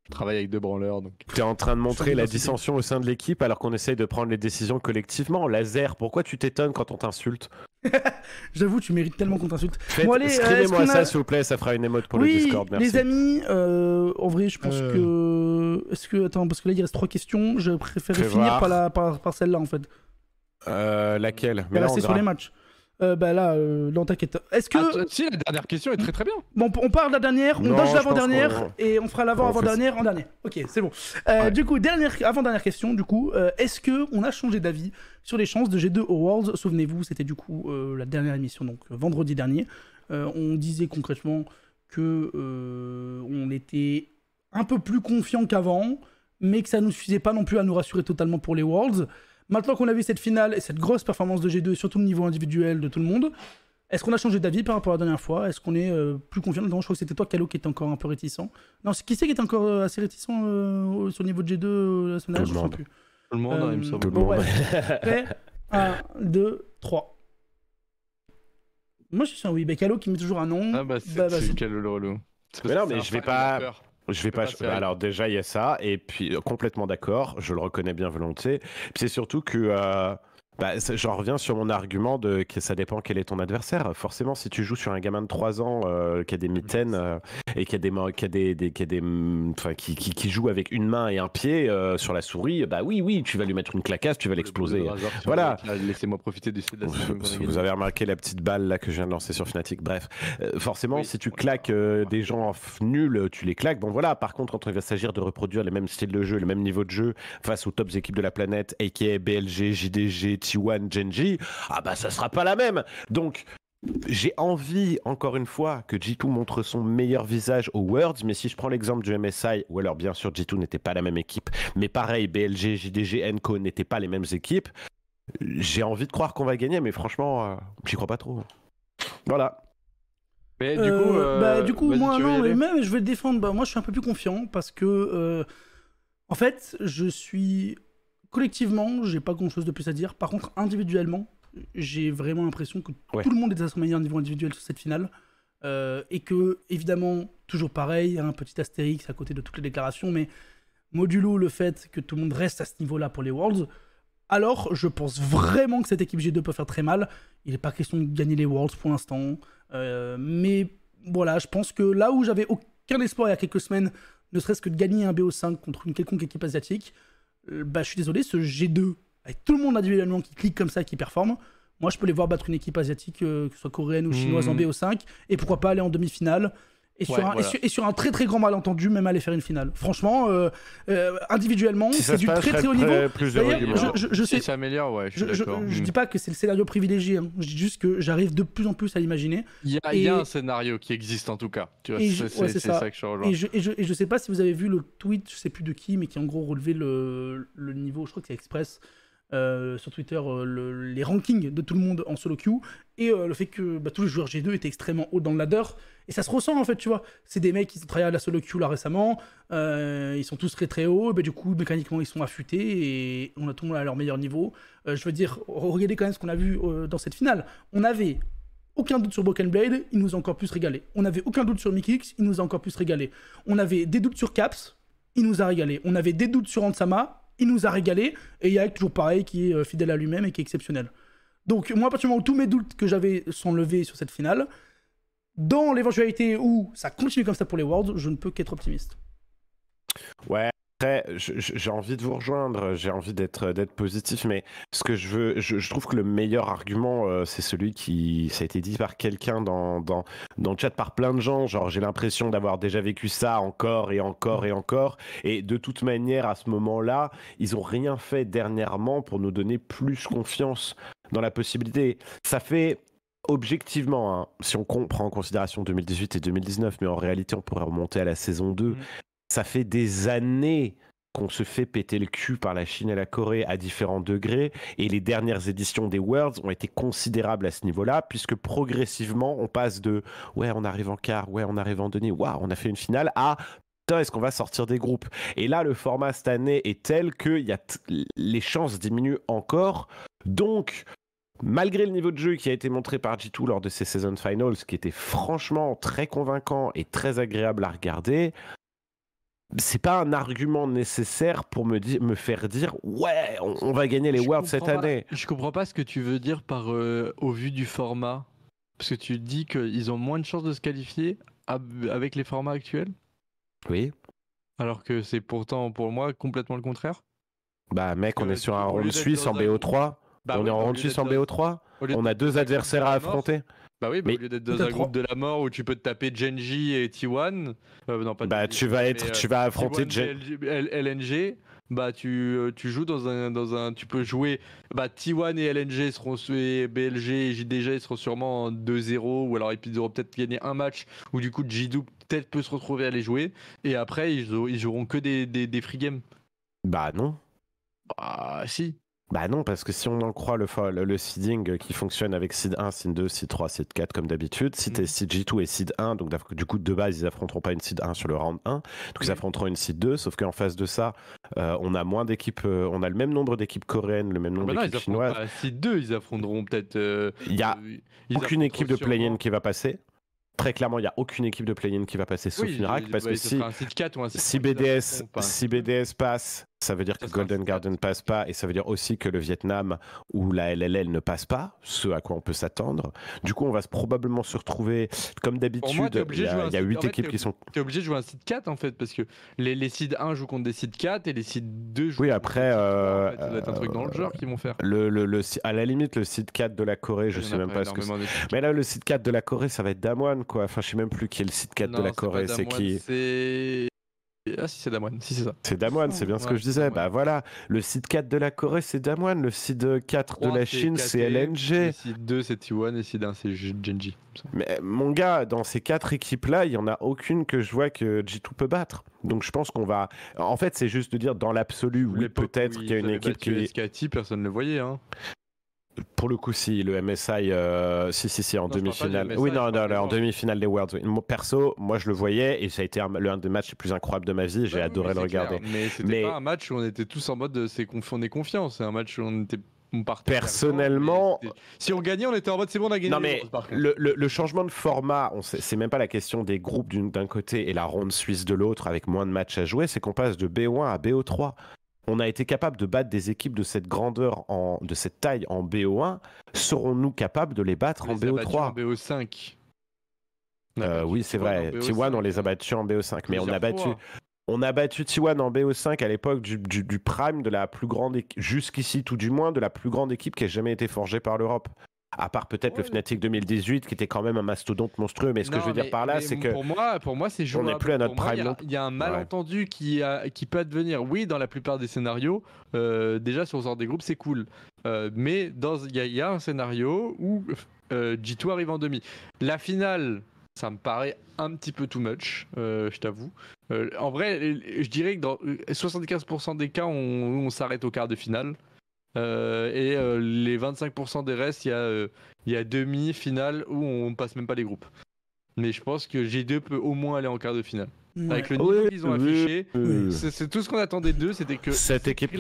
je travaille avec deux branleurs. Donc... es en train de montrer la dissension au sein de l'équipe alors qu'on essaye de prendre les décisions collectivement. Laser, pourquoi tu t'étonnes quand on t'insulte J'avoue, tu mérites tellement qu'on t'insulte. Bon, euh, moi ça, s'il vous plaît, ça fera une émote pour le Discord. Merci. Les amis, euh, en vrai, je pense euh. que. Est-ce que. Attends, parce que là, il reste trois questions. Je préférerais finir par, celle-là, en fait. Euh, laquelle Mais là, c'est sur les matchs euh, bah là, euh, Est-ce que. Ah, si, la dernière question est très très bien. Bon, on parle de la dernière, on dodge l'avant-dernière, et on fera l'avant-avant-dernière en dernier. Ok, c'est bon. Euh, du coup, dernière, avant-dernière question, du coup, euh, est-ce que on a changé d'avis sur les chances de G2 Worlds Souvenez-vous, c'était du coup la dernière émission, donc vendredi dernier. on disait concrètement que on était un peu plus confiant qu'avant, mais que ça ne suffisait pas non plus à nous rassurer totalement pour les Worlds. Maintenant qu'on a vu cette finale et cette grosse performance de G2, surtout au niveau individuel de tout le monde, est-ce qu'on a changé d'avis par rapport à la dernière fois Est-ce qu'on est, euh, plus confiant Non, je crois que c'était toi, Calo, qui était encore un peu réticent. Non, qui c'est qui était encore euh, assez réticent euh, sur le niveau de G2 la semaine dernière Je ne sais plus. Tout le monde, hein, il me semble. 1, 2, 3. Moi, je suis un oui. Mais Calo qui met toujours un non. Ah, bah, c'est bah, bah le relou. Mais non, mais je vais pas. Je vais pas. alors déjà il y a ça et puis euh, complètement d'accord, je le reconnais bien volontiers. c'est surtout que euh, bah, J'en reviens sur mon argument de que ça dépend quel est ton adversaire. Forcément, si tu joues sur un gamin de 3 ans euh, qui a des mitaines mmh. euh, et qui a des, qui des, qui, joue avec une main et un pied euh, sur la souris, bah oui, oui, tu vas lui mettre une claquasse, tu vas l'exploser. Voilà. Laissez-moi profiter du de vous, avez remarqué la petite balle là que je viens de lancer sur Fnatic. Bref, forcément, si tu claques des gens nuls, tu les claques. Bon voilà. Par contre, quand il va s'agir de reproduire les mêmes styles de jeu, le même niveau de jeu face aux tops équipes de la planète, a.k.a. BLG, JDG, T1 Genji, ah bah ça sera pas la même. Donc j'ai envie, encore une fois, que G2 montre son meilleur visage aux Worlds, mais si je prends l'exemple du MSI, ou alors bien sûr G2 n'était pas la même équipe, mais pareil, BLG, JDG, Enco n'étaient pas les mêmes équipes, j'ai envie de croire qu'on va gagner, mais franchement, euh, j'y crois pas trop. Voilà. Mais du coup, euh, euh, bah, du coup moi, même, je vais le défendre. Bah, moi, je suis un peu plus confiant parce que, en fait, je suis collectivement, j'ai pas grand chose de plus à dire. Par contre, individuellement, j'ai vraiment l'impression que tout le monde est à son meilleur niveau individuel sur cette finale. Euh, et que, évidemment, toujours pareil, un hein, petit astérix à côté de toutes les déclarations, mais modulo le fait que tout le monde reste à ce niveau-là pour les Worlds, alors je pense vraiment que cette équipe G2 peut faire très mal. Il n'est pas question de gagner les Worlds pour l'instant. Euh, mais voilà, je pense que là où j'avais aucun espoir il y a quelques semaines, ne serait-ce que de gagner un BO5 contre une quelconque équipe asiatique, euh, bah, je suis désolé, ce G2, avec tout le monde individuellement qui clique comme ça, qui performe, moi je peux les voir battre une équipe asiatique, euh, que ce soit coréenne ou hmm. chinoise en BO5, et pourquoi pas aller en demi-finale. Et, sur un, et, sur, un, très très grand malentendu, même aller faire une finale. Franchement, euh, euh, individuellement, c'est du très très haut niveau. Plus je, je, sais, si ça s'améliore, ouais, je, je, dis pas que c'est le scénario privilégié. Hein. Je dis juste que j'arrive de plus en plus à l'imaginer. Il y, a un scénario qui existe en tout cas. Tu vois, c'est, ça. que je rejoins. Et je, et, je, sais pas si vous avez vu le tweet, je sais plus de qui, mais qui en gros relevait le, le niveau. Je crois que c'est Express euh, sur Twitter euh, les rankings de tout le monde en solo queue et euh, le fait que bah, tous les joueurs G2 étaient extrêmement hauts dans le ladder. Et ça se ressent en fait, tu vois. C'est des mecs qui ont travaillé à la solo queue là récemment, ils sont tous très très hauts, bah, du coup mécaniquement ils sont affûtés et on a tout le à leur meilleur niveau. je veux dire, regardez quand même ce qu'on a vu dans cette finale. On avait aucun doute sur Broken Blade, il nous a encore plus régalé. On avait aucun doute sur Mikix, il nous a encore plus régalé. On avait des doutes sur Caps, il nous a régalé. On avait des doutes sur Ansama, il nous a régalé. Et il a toujours pareil, qui est euh, fidèle à lui-même et qui est exceptionnel. Donc, moi, à partir du moment où tous mes doutes que j'avais sont levés sur cette finale, dans l'éventualité où ça continue comme ça pour les Worlds, je ne peux qu'être optimiste. Ouais, j'ai envie de vous rejoindre, j'ai envie d'être positif, mais ce que je veux, je, trouve que le meilleur argument, euh, c'est celui qui, ça a été dit par quelqu'un dans, dans, dans, le chat, par plein de gens, genre j'ai l'impression d'avoir déjà vécu ça encore et encore et encore, et de toute manière, à ce moment-là, ils ont rien fait dernièrement pour nous donner plus confiance dans la possibilité. Ça fait, objectivement, hein, si on prend en considération 2018 et 2019, mais en réalité, on pourrait remonter à la saison 2, ça fait des années qu'on se fait péter le cul par la Chine et la Corée à différents degrés. Et les dernières éditions des Worlds ont été considérables à ce niveau-là, puisque progressivement, on passe de ouais, on arrive en quart, ouais, on arrive en demi, waouh, on a fait une finale, à putain, est-ce qu'on va sortir des groupes Et là, le format cette année est tel que a les chances diminuent encore. Donc, Malgré le niveau de jeu qui a été montré par G2 lors de ses Season Finals, qui était franchement très convaincant et très agréable à regarder, c'est pas un argument nécessaire pour me, me faire dire ouais, on, va gagner les Worlds cette année. Je comprends pas ce que tu veux dire par euh, au vu du format. Parce que tu dis qu'ils ont moins de chances de se qualifier avec les formats actuels. Oui. Alors que c'est pourtant pour moi complètement le contraire. Bah mec, on est sur un round suisse en BO3. Bah on est en round suisse en BO3. On a deux adversaires à affronter. Bah oui, au lieu d'être dans un groupe de la mort où tu peux te taper Genji et T1, euh, non pas Bah tu vas être, euh, tu vas affronter LNG. Bah tu, euh, tu joues dans un, dans un, tu peux jouer. Bah T1 et LNG seront et BLG et JDG seront sûrement 2-0 ou alors ils auront peut-être gagner un match où du coup Jidou peut-être peut se retrouver à les jouer et après ils, auront joueront que des, des, des free games. Bah non. Bah si. Bah non, parce que si on en croit le, seeding qui fonctionne avec seed 1, seed 2, seed 3, seed 4 comme d'habitude, si t'es mm. seed g 2 et seed 1, donc du coup de base ils affronteront pas une seed 1 sur le round 1, donc ils affronteront une seed 2, sauf qu'en face de ça, euh, on a moins d'équipes, euh, on a le même nombre d'équipes coréennes, le même nombre ah bah d'équipes chinoises. seed 2, ils affronteront peut-être... Euh, il y n'y a aucune équipe de play-in qui va passer très clairement, il n'y a aucune équipe de play-in qui va passer sauf oui, parce que si, 4 si, BDS, si BDS passe ça veut dire que Golden Garden ne passe pas et ça veut dire aussi que le Vietnam ou la LLL ne passe pas, ce à quoi on peut s'attendre. Du coup, on va probablement se retrouver, comme d'habitude, il y a, huit équipes qui sont. Tu es obligé de jouer un site 4 en fait, parce que les, les seeds 1 jouent contre des seeds 4 et les seeds 2 jouent Oui, après. Contre 4, en euh, fait. Ça doit être un truc dans le genre qu'ils vont faire. Le, à la limite, le site 4 de la Corée, je sais même pas ce que Mais là, le site 4 de la Corée, ça va être Damwon, quoi. Enfin, je sais même plus qui est le site 4 de la Corée. C'est qui ah si c'est Damoine, si c'est ça. C'est Damoine, c'est bien ce que je disais. Bah voilà, le site 4 de la Corée c'est Damoine, le site 4 euh, de la Chine c'est LNG. Le 2 c'est T1 et le site 1 c'est Genji. Mais mon gars, dans ces 4 équipes-là, il n'y en a aucune que je vois que G2 peut battre. Donc je pense qu'on va... En fait c'est juste de dire dans l'absolu, oui peut-être qu'il y a une équipe qui... SKT, personne ne le voyait. Hein. Pour le coup, si, le MSI, euh, si, si, si, en demi-finale. Oui, non, non, en demi-finale des Worlds. Perso, moi, je le voyais et ça a été l'un des matchs les plus incroyables de ma vie. J'ai bah adoré le regarder. Mais c'était pas un match où on était tous en mode, euh, c'est on est confiant. C'est un match où on était Personnellement, si on gagnait, on était en mode c'est bon, on a gagné. Non mais le, changement de format, on c'est même pas la question des groupes d'un côté et la ronde suisse de l'autre avec moins de matchs à jouer, c'est qu'on passe de BO1 à BO3 on a été capable de battre des équipes de cette grandeur, en, de cette taille en BO1, serons-nous capables de les battre en BO3 en BO5. Euh, oui, c'est vrai. T1, on les a battus en BO5, mais on a battu. On a battu T1 en BO5 à l'époque du, prime de la plus grande jusqu'ici tout du moins de la plus grande équipe qui ait jamais été forgée par l'Europe. À part peut-être le Fnatic 2018 qui était quand même un mastodonte monstrueux. Mais ce que je veux dire par là, c'est que. Pour moi, pour moi c'est jouable. On n'est plus à notre prime. Il y, a un malentendu qui, a, qui peut advenir. Oui, dans la plupart des scénarios, euh, déjà sur genre des groupes, c'est cool. Euh, mais il y, a un scénario où euh, G2 arrive en demi. La finale, ça me paraît un petit peu too much, je t'avoue. en vrai, je dirais que dans 75% des cas, on s'arrête au quart de finale. Euh, et euh, les 25% des restes, il y a, euh, y a demi, finale, où on passe même pas les groupes. Mais je pense que G2 peut au moins aller en quart de finale. Avec le ah niveau qu'ils ont affiché, c'est tout ce qu'on attendait d'eux, c'était que cette équipe,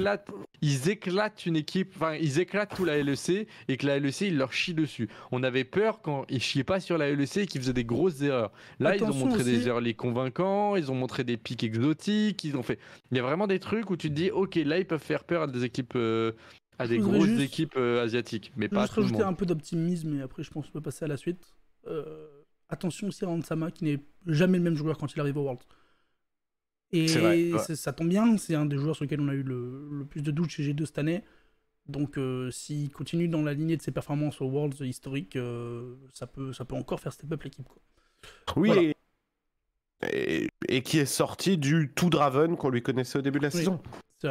ils éclatent une équipe, enfin ils éclatent tout la LEC et que la LEC ils leur chie dessus. On avait peur quand ils chiaient pas sur la LEC et qu'ils faisaient des grosses erreurs. Là, ils ont montré des des les convaincants, ils ont montré des pics exotiques, ils ont fait. Il y a vraiment des trucs où tu te dis, ok, là ils peuvent faire peur à des équipes à des grosses équipes euh, asiatiques, mais je pas juste rajouter un peu d'optimisme et après je pense qu'on peut passer à la suite. Euh, attention aussi à Ansama qui n'est jamais le même joueur quand il arrive au Worlds Et ça tombe bien, c'est un des joueurs sur lequel on a eu le, plus de doutes chez G2 cette année. Donc euh, s'il continue dans la lignée de ses performances au Worlds historique, ça, peut, ça peut encore faire step up l'équipe. Oui, et qui est sorti du tout Draven qu'on lui connaissait au début de la saison.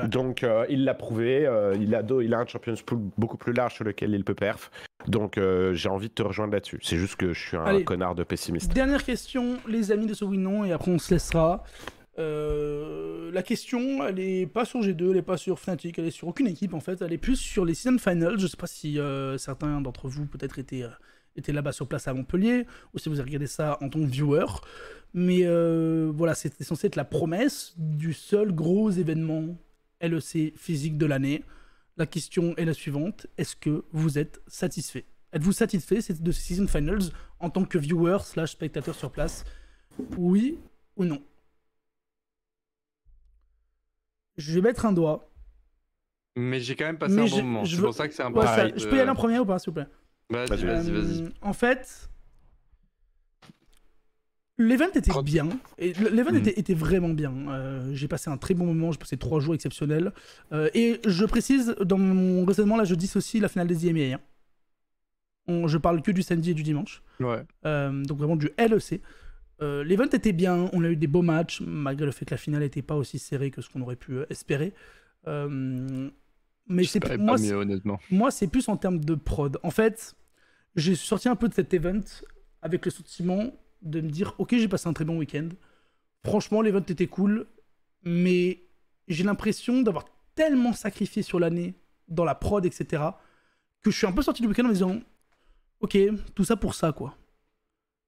Donc euh, il l'a prouvé, euh, il, a il a un Champions Pool beaucoup plus large sur lequel il peut perf. Donc euh, j'ai envie de te rejoindre là-dessus. C'est juste que je suis un connard de pessimiste. Dernière question, les amis de ce et après on se laissera. la question, elle est pas sur G2, elle est pas sur Fnatic, elle est sur aucune équipe en fait, elle est plus sur les season finals. Je sais pas si certains d'entre vous peut-être étaient, étaient là-bas sur place à Montpellier ou si vous avez regardé ça en tant que viewer. Mais voilà, c'était censé être la promesse du seul gros événement LEC physique de l'année. La question est la suivante est-ce que vous êtes satisfait Êtes-vous satisfait de ces season finals en tant que viewer slash spectateur sur place Oui ou non Je vais mettre un doigt. Mais j'ai quand même passé un bon moment. C'est pour ça que c'est un Je peux y aller en premier ou pas, s'il vous plaît Vas-y, vas-y, euh, vas-y. En fait, L'event était bien. L'event mm. était, était, vraiment bien. Euh, j'ai passé un très bon moment. J'ai passé trois jours exceptionnels. Euh, et je précise, dans mon raisonnement, là, je dissocie la finale des IMA. Hein. je parle que du samedi et du dimanche. Euh, donc vraiment du LEC. L'event était bien. On a eu des beaux matchs, malgré le fait que la finale n'était pas aussi serrée que ce qu'on aurait pu espérer. mais c'est moi, honnêtement. moi, c'est plus en termes de prod. En fait, j'ai sorti un peu de cet event avec le sentiment de me dire ok j'ai passé un très bon week-end. Franchement l'event était cool, mais j'ai l'impression d'avoir tellement sacrifié sur l'année dans la prod etc que je suis un peu sorti du week-end en me disant ok tout ça pour ça quoi.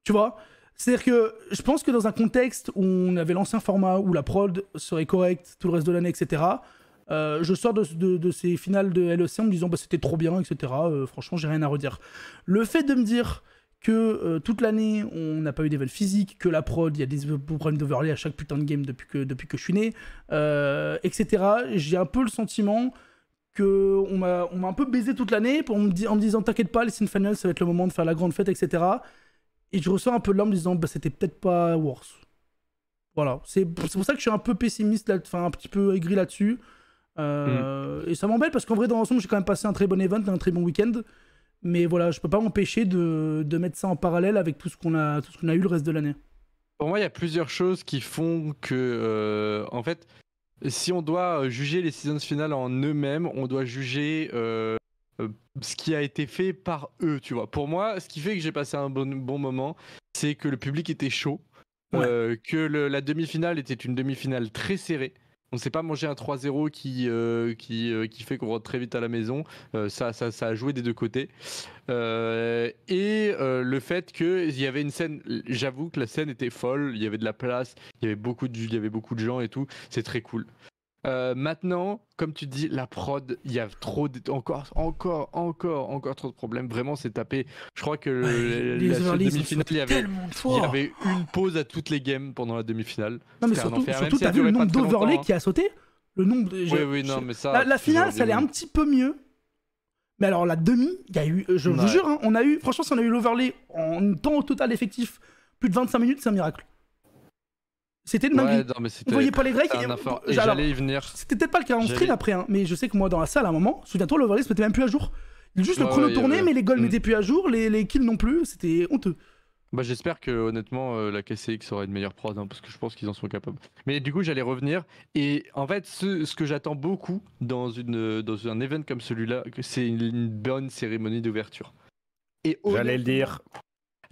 Tu vois c'est-à-dire que je pense que dans un contexte où on avait l'ancien format, où la prod serait correcte tout le reste de l'année, etc., euh, je sors de, ces finales de LEC en me disant bah, c'était trop bien, etc. Euh, franchement, j'ai rien à redire. Le fait de me dire que euh, toute l'année on n'a pas eu d'événements physiques, que la prod, il y a des problèmes d'overlay à chaque putain de game depuis que, depuis que je suis né, euh, etc. J'ai un peu le sentiment que on m'a un peu baisé toute l'année en, en me disant t'inquiète pas, les Sin Finals, ça va être le moment de faire la grande fête, etc. Et je ressens un peu l'homme en me disant bah c'était peut-être pas worse. Voilà, c'est pour ça que je suis un peu pessimiste, là, enfin un petit peu aigri là-dessus. Euh, mmh. Et ça m'embête parce qu'en vrai, dans l'ensemble, j'ai quand même passé un très bon événement, un très bon week-end. Mais voilà, je peux pas m'empêcher de, mettre ça en parallèle avec tout ce qu'on a, tout a eu le reste de l'année. Pour moi, il y a plusieurs choses qui font que, euh, en fait, si on doit juger les Seasons finales en eux-mêmes, on doit juger euh, euh, ce qui a été fait par eux, tu vois. Pour moi, ce qui fait que j'ai passé un bon, moment, c'est que le public était chaud, que la demi-finale était une demi-finale très serrée on ne s'est pas mangé un 3-0 euh, euh, qui, fait qu'on rentre très vite à la maison. Euh, ça, ça, a joué des deux côtés. et le fait qu'il y avait une scène, j'avoue que la scène était folle, il y avait de la place, il y avait beaucoup il y avait beaucoup de gens et tout, c'est très cool. Euh, maintenant, comme tu dis, la prod, il y a trop encore, encore, encore, encore trop de problèmes. Vraiment, c'est tapé. Je crois que la, demi-finale, il y avait, une pause à toutes les games pendant la demi-finale. Non mais surtout, surtout t'as vu le nombre d'overlays hein. qui a sauté. Le nombre. Oui, oui, non, mais ça. La, finale, ça allait un petit peu mieux. Mais alors la demi, il y a eu, je vous jure, hein, on a eu, franchement, si on a eu l'overlay en temps au total effectif plus de 25 minutes, c'est un miracle. C'était de Vous voyez pas les grecs J'allais y venir. C'était peut-être pas le cas en stream après, hein, mais je sais que moi dans la salle à un moment, souviens-toi, l'overlist n'était même plus à jour. Juste le chrono tourné, mais les goals hmm. n'étaient plus à jour, les, kills non plus, c'était honteux. Bah, j'espère que honnêtement euh, la KCX aura une meilleure prod hein, parce que je pense qu'ils en sont capables. Mais du coup j'allais revenir et en fait ce, que j'attends beaucoup dans, une, euh, dans un event comme celui-là, c'est une, bonne cérémonie d'ouverture. j'allais le dire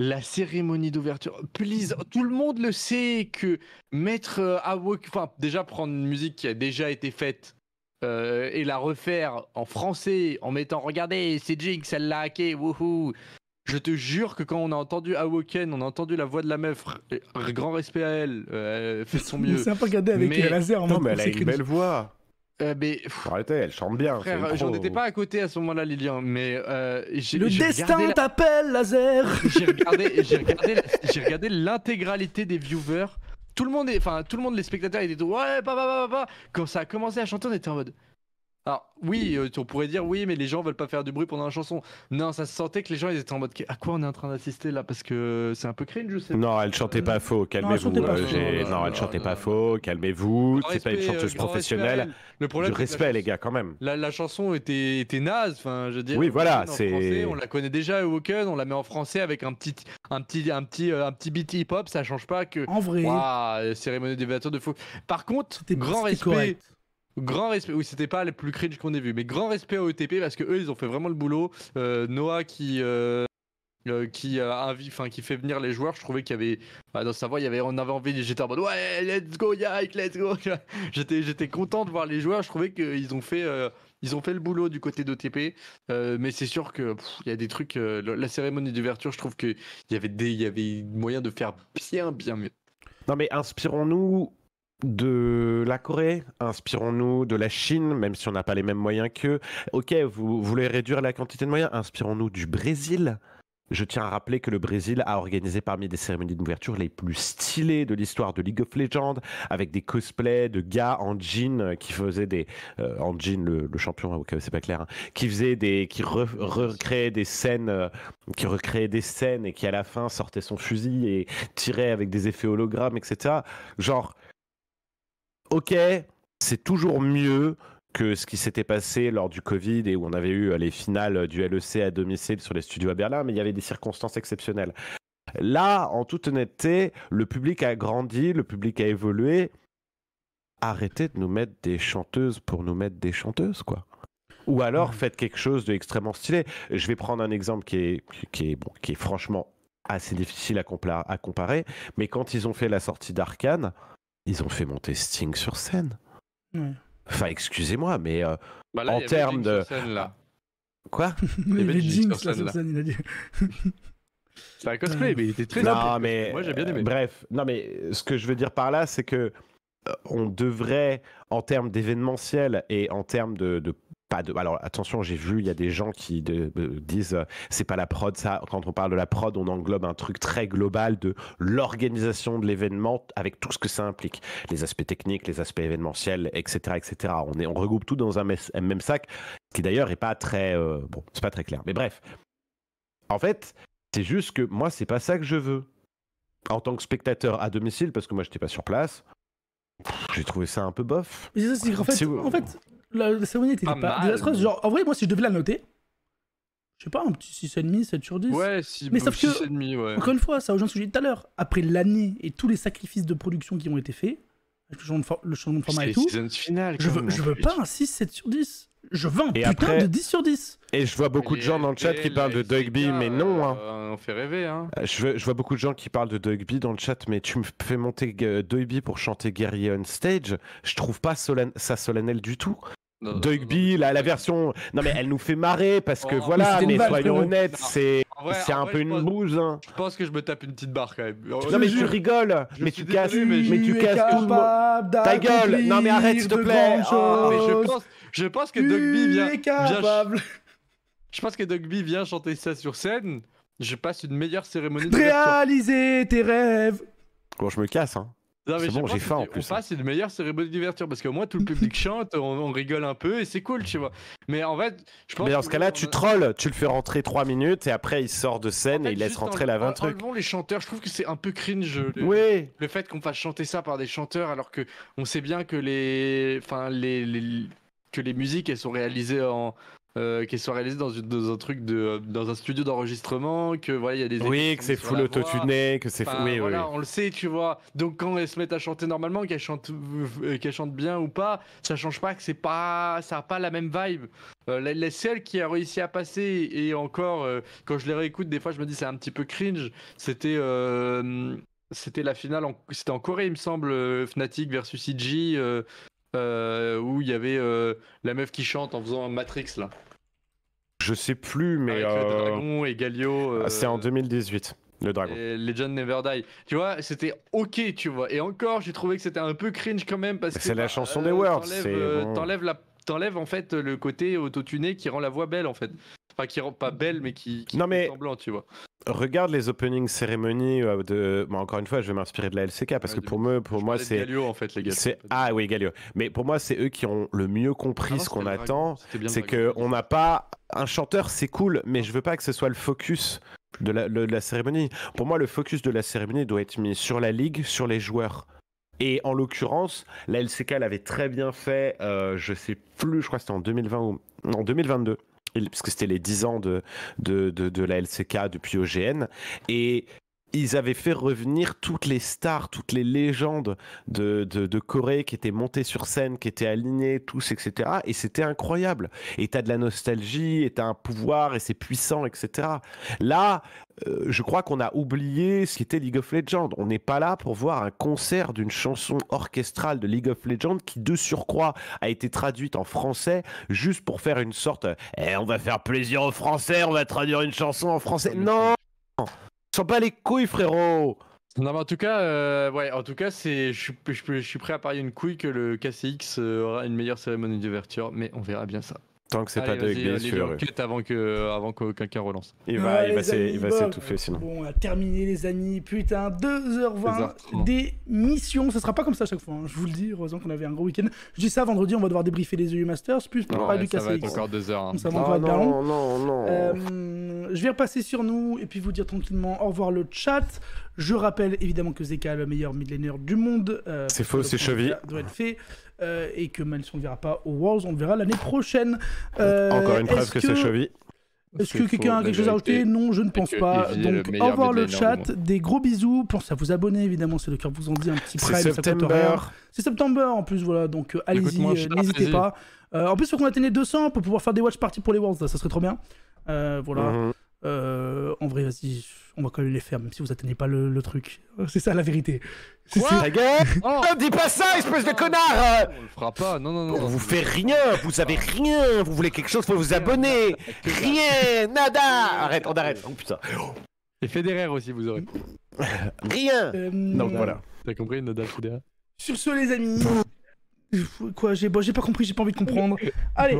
la cérémonie d'ouverture. Please, tout le monde le sait que mettre à euh, enfin déjà prendre une musique qui a déjà été faite euh, et la refaire en français en mettant regardez c'est Jinx, elle l'a hacké, wouhou. Je te jure que quand on a entendu Awoken, on a entendu la voix de la meuf, euh, grand respect à elle, elle fait son mieux. C'est un peu regardé avec mais elle a une belle voix. Euh, mais... Arrêtez, elle chante bien. Frère, j'en étais pas à côté à ce moment-là, Lilian, mais euh, le destin t'appelle, laser. J'ai regardé, j'ai regardé, l'intégralité des viewers. Tout le monde, est... enfin tout le monde, les spectateurs étaient ouais, bah, bah, bah, Quand ça a commencé à chanter, on était en mode. Alors oui, euh, on pourrait dire oui, mais les gens veulent pas faire du bruit pendant la chanson. Non, ça se sentait que les gens ils étaient en mode à quoi on est en train d'assister là parce que c'est un peu cringe, je sais. Euh, non, elle chantait pas faux. Calmez-vous. Non, elle chantait pas faux. Calmez-vous. C'est pas une euh, chanteuse professionnelle. Le problème, du respect les gars quand même. La, chanson était, naze. Enfin, je veux dire. Oui, voilà, c'est. On la connaît déjà, Woken. On la met en français avec un petit, un petit, un petit, un petit beat hip hop. Ça change pas que. En vrai. cérémonie des de faux. Par contre, grand respect Grand respect, oui, c'était pas les plus cringe qu'on ait vu, mais grand respect au ETP parce que eux, ils ont fait vraiment le boulot. Euh, Noah qui. Euh, euh qui, euh, enfin, qui fait venir les joueurs, je trouvais qu'il y avait bah, dans sa voix, il y avait, on avait envie, j'étais en mode ouais, let's go, Yike, let's go. j'étais, content de voir les joueurs, je trouvais qu'ils ont fait, ils ont fait le boulot du côté d'OTP, mais c'est sûr que y a des trucs. la cérémonie d'ouverture, je trouve qu'il y avait des, il y avait moyen de faire bien, bien mieux. Non mais inspirons-nous de la Corée, inspirons-nous de la Chine, même si on n'a pas les mêmes moyens qu'eux. Ok, vous voulez réduire la quantité de moyens, inspirons-nous du Brésil. Je tiens à rappeler que le Brésil a organisé parmi des cérémonies d'ouverture les plus stylées de l'histoire de League of Legends, avec des cosplays de gars en jean euh, qui faisaient des euh, en jean le, champion, hein, c'est pas clair, hein, qui faisaient des qui recréaient des scènes, euh, qui recréaient des scènes et qui à la fin sortait son fusil et tirait avec des effets hologrammes, etc. Genre ok, c'est toujours mieux que ce qui s'était passé lors du Covid et où on avait eu euh, les finales euh, du LEC à domicile sur les studios à Berlin, mais il y avait des circonstances exceptionnelles. Là, en toute honnêteté, le public a grandi, le public a évolué. Arrêtez de nous mettre des chanteuses pour nous mettre des chanteuses, quoi. Ou alors faites quelque chose d'extrêmement stylé. Je vais prendre un exemple qui est, franchement assez difficile à, à comparer, mais quand ils ont fait la sortie d'Arkane, ils ont fait mon testing sur scène. Enfin, excusez-moi, mais euh, bah en termes de. Quoi Il sur scène, a dit. C'est un cosplay, mais il était très non, mais Moi, j'ai bien aimé. Bref, non, mais euh, ce que je veux dire par là, c'est que euh, on devrait, en termes d'événementiel et en termes de alors attention, j'ai vu, il y a des gens qui euh, disent euh, c'est pas la prod, ça. Quand on parle de la prod, on englobe un truc très global de l'organisation de l'événement avec tout ce que ça implique, les aspects techniques, les aspects événementiels, etc., etc. On, regroupe tout dans un, même sac, qui d'ailleurs n'est pas très euh, c'est pas très clair. Mais bref, en fait, c'est juste que moi, c'est pas ça que je veux en tant que spectateur à domicile, parce que moi, j'étais pas sur place. J'ai trouvé ça un peu bof. c'est en fait, la, cérémonie était pas, pas Genre, en vrai, moi, si je devais la noter, je sais pas, un petit 6,5, 7 sur 10. Ouais, 6, mais euh, sauf 6 que, demi, ouais. encore une fois, ça rejoint que sujet de tout à l'heure. Après l'année et tous les sacrifices de production qui ont été faits, le changement de, format et tout, je, veux, je veux pas un 6, 7 sur 10 je vends putain de 10 sur 10. Et je vois beaucoup de gens dans le chat qui parlent de B mais non. Hein. Euh, on fait rêver. Hein. Euh, je, vois beaucoup de gens qui parlent de Dugby dans le chat, mais tu me fais monter euh, Dugby pour chanter Guerrier on stage. Je trouve pas ça solennel du tout. Doug la, la, version. Non, mais elle nous fait marrer parce que oh, voilà, mais, soyons honnêtes, c'est. C'est un peu une bouse. Hein. Je pense que je me tape une petite barre quand même. Non, mais tu rigoles, mais, tu casses, mais, tu casses, tout le monde. Ta gueule, non, mais arrête, s'il te plaît. Ah, je, pense, que Doug vient. vient je pense que vient chanter ça sur scène. Je passe une meilleure cérémonie de Réaliser tes rêves. Bon, je me casse, hein. C'est bon, j'ai faim en plus. Hein. c'est le meilleur cérémonie d'ouverture parce que moi, tout le public chante, on, rigole un peu et c'est cool, tu vois. Mais en fait, je pense. Mais dans ce cas-là, tu trolls, tu le fais rentrer 3 minutes et après il sort de scène et il laisse rentrer la 20 trucs. les chanteurs, je trouve que c'est un peu cringe. Le, oui. le fait qu'on fasse chanter ça par des chanteurs alors que on sait bien que les, enfin les que les musiques elles sont réalisées en, Qu'elles euh, qu'elle soit dans, un truc de euh, dans un studio d'enregistrement, que voilà il y a des oui que c'est full autotuné, que c'est fou oui, oui. on le sait tu vois. Donc quand elles se mettent à chanter normalement, qu'elles chantent euh, bien ou pas, ça change pas que c'est pas ça a pas la même vibe. Les seules qui a réussi à passer et encore quand je les réécoute des fois je me dis c'est un petit peu cringe. C'était c'était la finale, c'était en Corée, il me semble, Fnatic versus CG, euh, euh, où il y avait euh, la meuf qui chante en faisant un Matrix là. Je sais plus, mais. Avec le euh, dragon et Galio. Ah, c'est en 2018. Le dragon. Les Legend Never Die. Tu vois, c'était ok, tu vois. Et encore, j'ai trouvé que c'était un peu cringe quand même parce que. C'est la chanson des Words. T'enlèves en fait le côté autotuné qui rend la voix belle en fait. Enfin, qui rend pas belle, mais qui, qui non, mais semblant, tu vois regarde les opening cérémonies euh, de encore une fois je vais m'inspirer de la LCK parce que pour moi, pour moi c'est en fait ah oui Galio mais pour moi c'est eux qui ont le mieux compris ah ce qu'on attend c'est que on n'a pas un chanteur c'est cool mais je veux pas que ce soit le focus de la, cérémonie pour moi le focus de la cérémonie doit être mis sur la ligue sur les joueurs et en l'occurrence, la LCK l'avait très bien fait, euh, je sais plus, je crois que c'était en 2020 ou en 2022 puisque c'était les 10 ans de, de, de, de la LCK depuis OGN. Et ils avaient fait revenir toutes les stars, toutes les légendes de, de, Corée qui étaient montées sur scène, qui étaient alignées, tous, etc. Et c'était incroyable. Et t'as de la nostalgie, et t'as un pouvoir, et c'est puissant, etc. Là, euh, je crois qu'on a oublié ce qu'était League of Legends. On n'est pas là pour voir un concert d'une chanson orchestrale de League of Legends qui, de surcroît, a été traduite en français juste pour faire une sorte eh, on va faire plaisir aux Français, on va traduire une chanson en français ». Non sont pas les couilles, frérot non, mais en tout cas, euh, ouais, en tout cas, c'est, je, je, suis prêt à parier une couille que le KCX euh, aura une meilleure cérémonie d'ouverture, mais on verra bien ça. Tant que c'est pas de bien sûr. Euh, les avant que, euh, avant que quelqu'un relance. Il va, il va s'étouffer sinon. Bon, a terminé les amis, putain, 2h20 des missions Ce sera pas comme ça à chaque fois, hein. je vous le dis. Heureusement qu'on avait un gros week-end. Je dis ça vendredi, on va devoir débriefer les EU Masters, plus pour du Ça va être encore 2h. Hein. non, non, non, euh, je vais repasser sur nous et puis vous dire tranquillement au revoir le chat. Je rappelle évidemment que Zeka est le meilleur midlaner du monde. Euh, c'est faux, c'est cheville. Doit être fait. Euh, et que même on ne le verra pas aux Worlds, on le verra l'année prochaine. Euh, encore une preuve que, c'est cheville. Est-ce que quelqu'un a quelque chose à ajouter Non, je ne pense pas. Donc, au revoir le chat. Des gros bisous. Pensez à vous abonner, évidemment, c'est le cœur vous en dit un petit prime. C'est septembre. C'est septembre en plus, voilà. Donc, allez-y, n'hésitez pas. en plus, il faut qu'on atteigne 200 pour pouvoir faire des watch parties pour les Worlds. Ça serait trop bien. voilà. Mhm. en vrai, vas-y on va quand même les faire, même si vous atteignez pas le, truc. Euh, c'est ça la vérité. Quoi guerre Oh Dis pas ça, espèce de connard euh. On le fera pas, non, non, non. On vous fait rien, vous savez rien, vous voulez quelque chose, faut vous abonner. Rien, nada Arrête, on arrête. Oh putain. Et Federer aussi, vous aurez. rien euh, Donc voilà. T'as compris, nada, Federer Sur ce, les amis. Quoi, j'ai pas compris, j'ai pas envie de comprendre. Allez.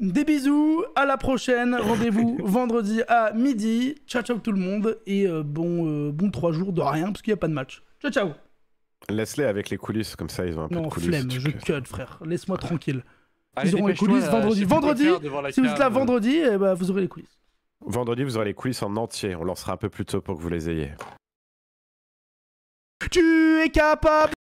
Des bisous, à la prochaine. Rendez-vous vendredi à midi. Ciao, ciao tout le monde. Et euh, bon, euh, bon 3 jours de rien, parce qu'il n'y a pas de match. Ciao, ciao. Laisse-les avec les coulisses, comme ça ils ont un peu de coulisses. flemme, je cut, frère. Laisse-moi tranquille. ils auront les coulisses euh, vendredi. Vendredi, si vous êtes là vendredi, eh ben, vous aurez les coulisses. Vendredi, vous aurez les coulisses en entier. On lancera un peu plus tôt pour que vous les ayez. Tu es capable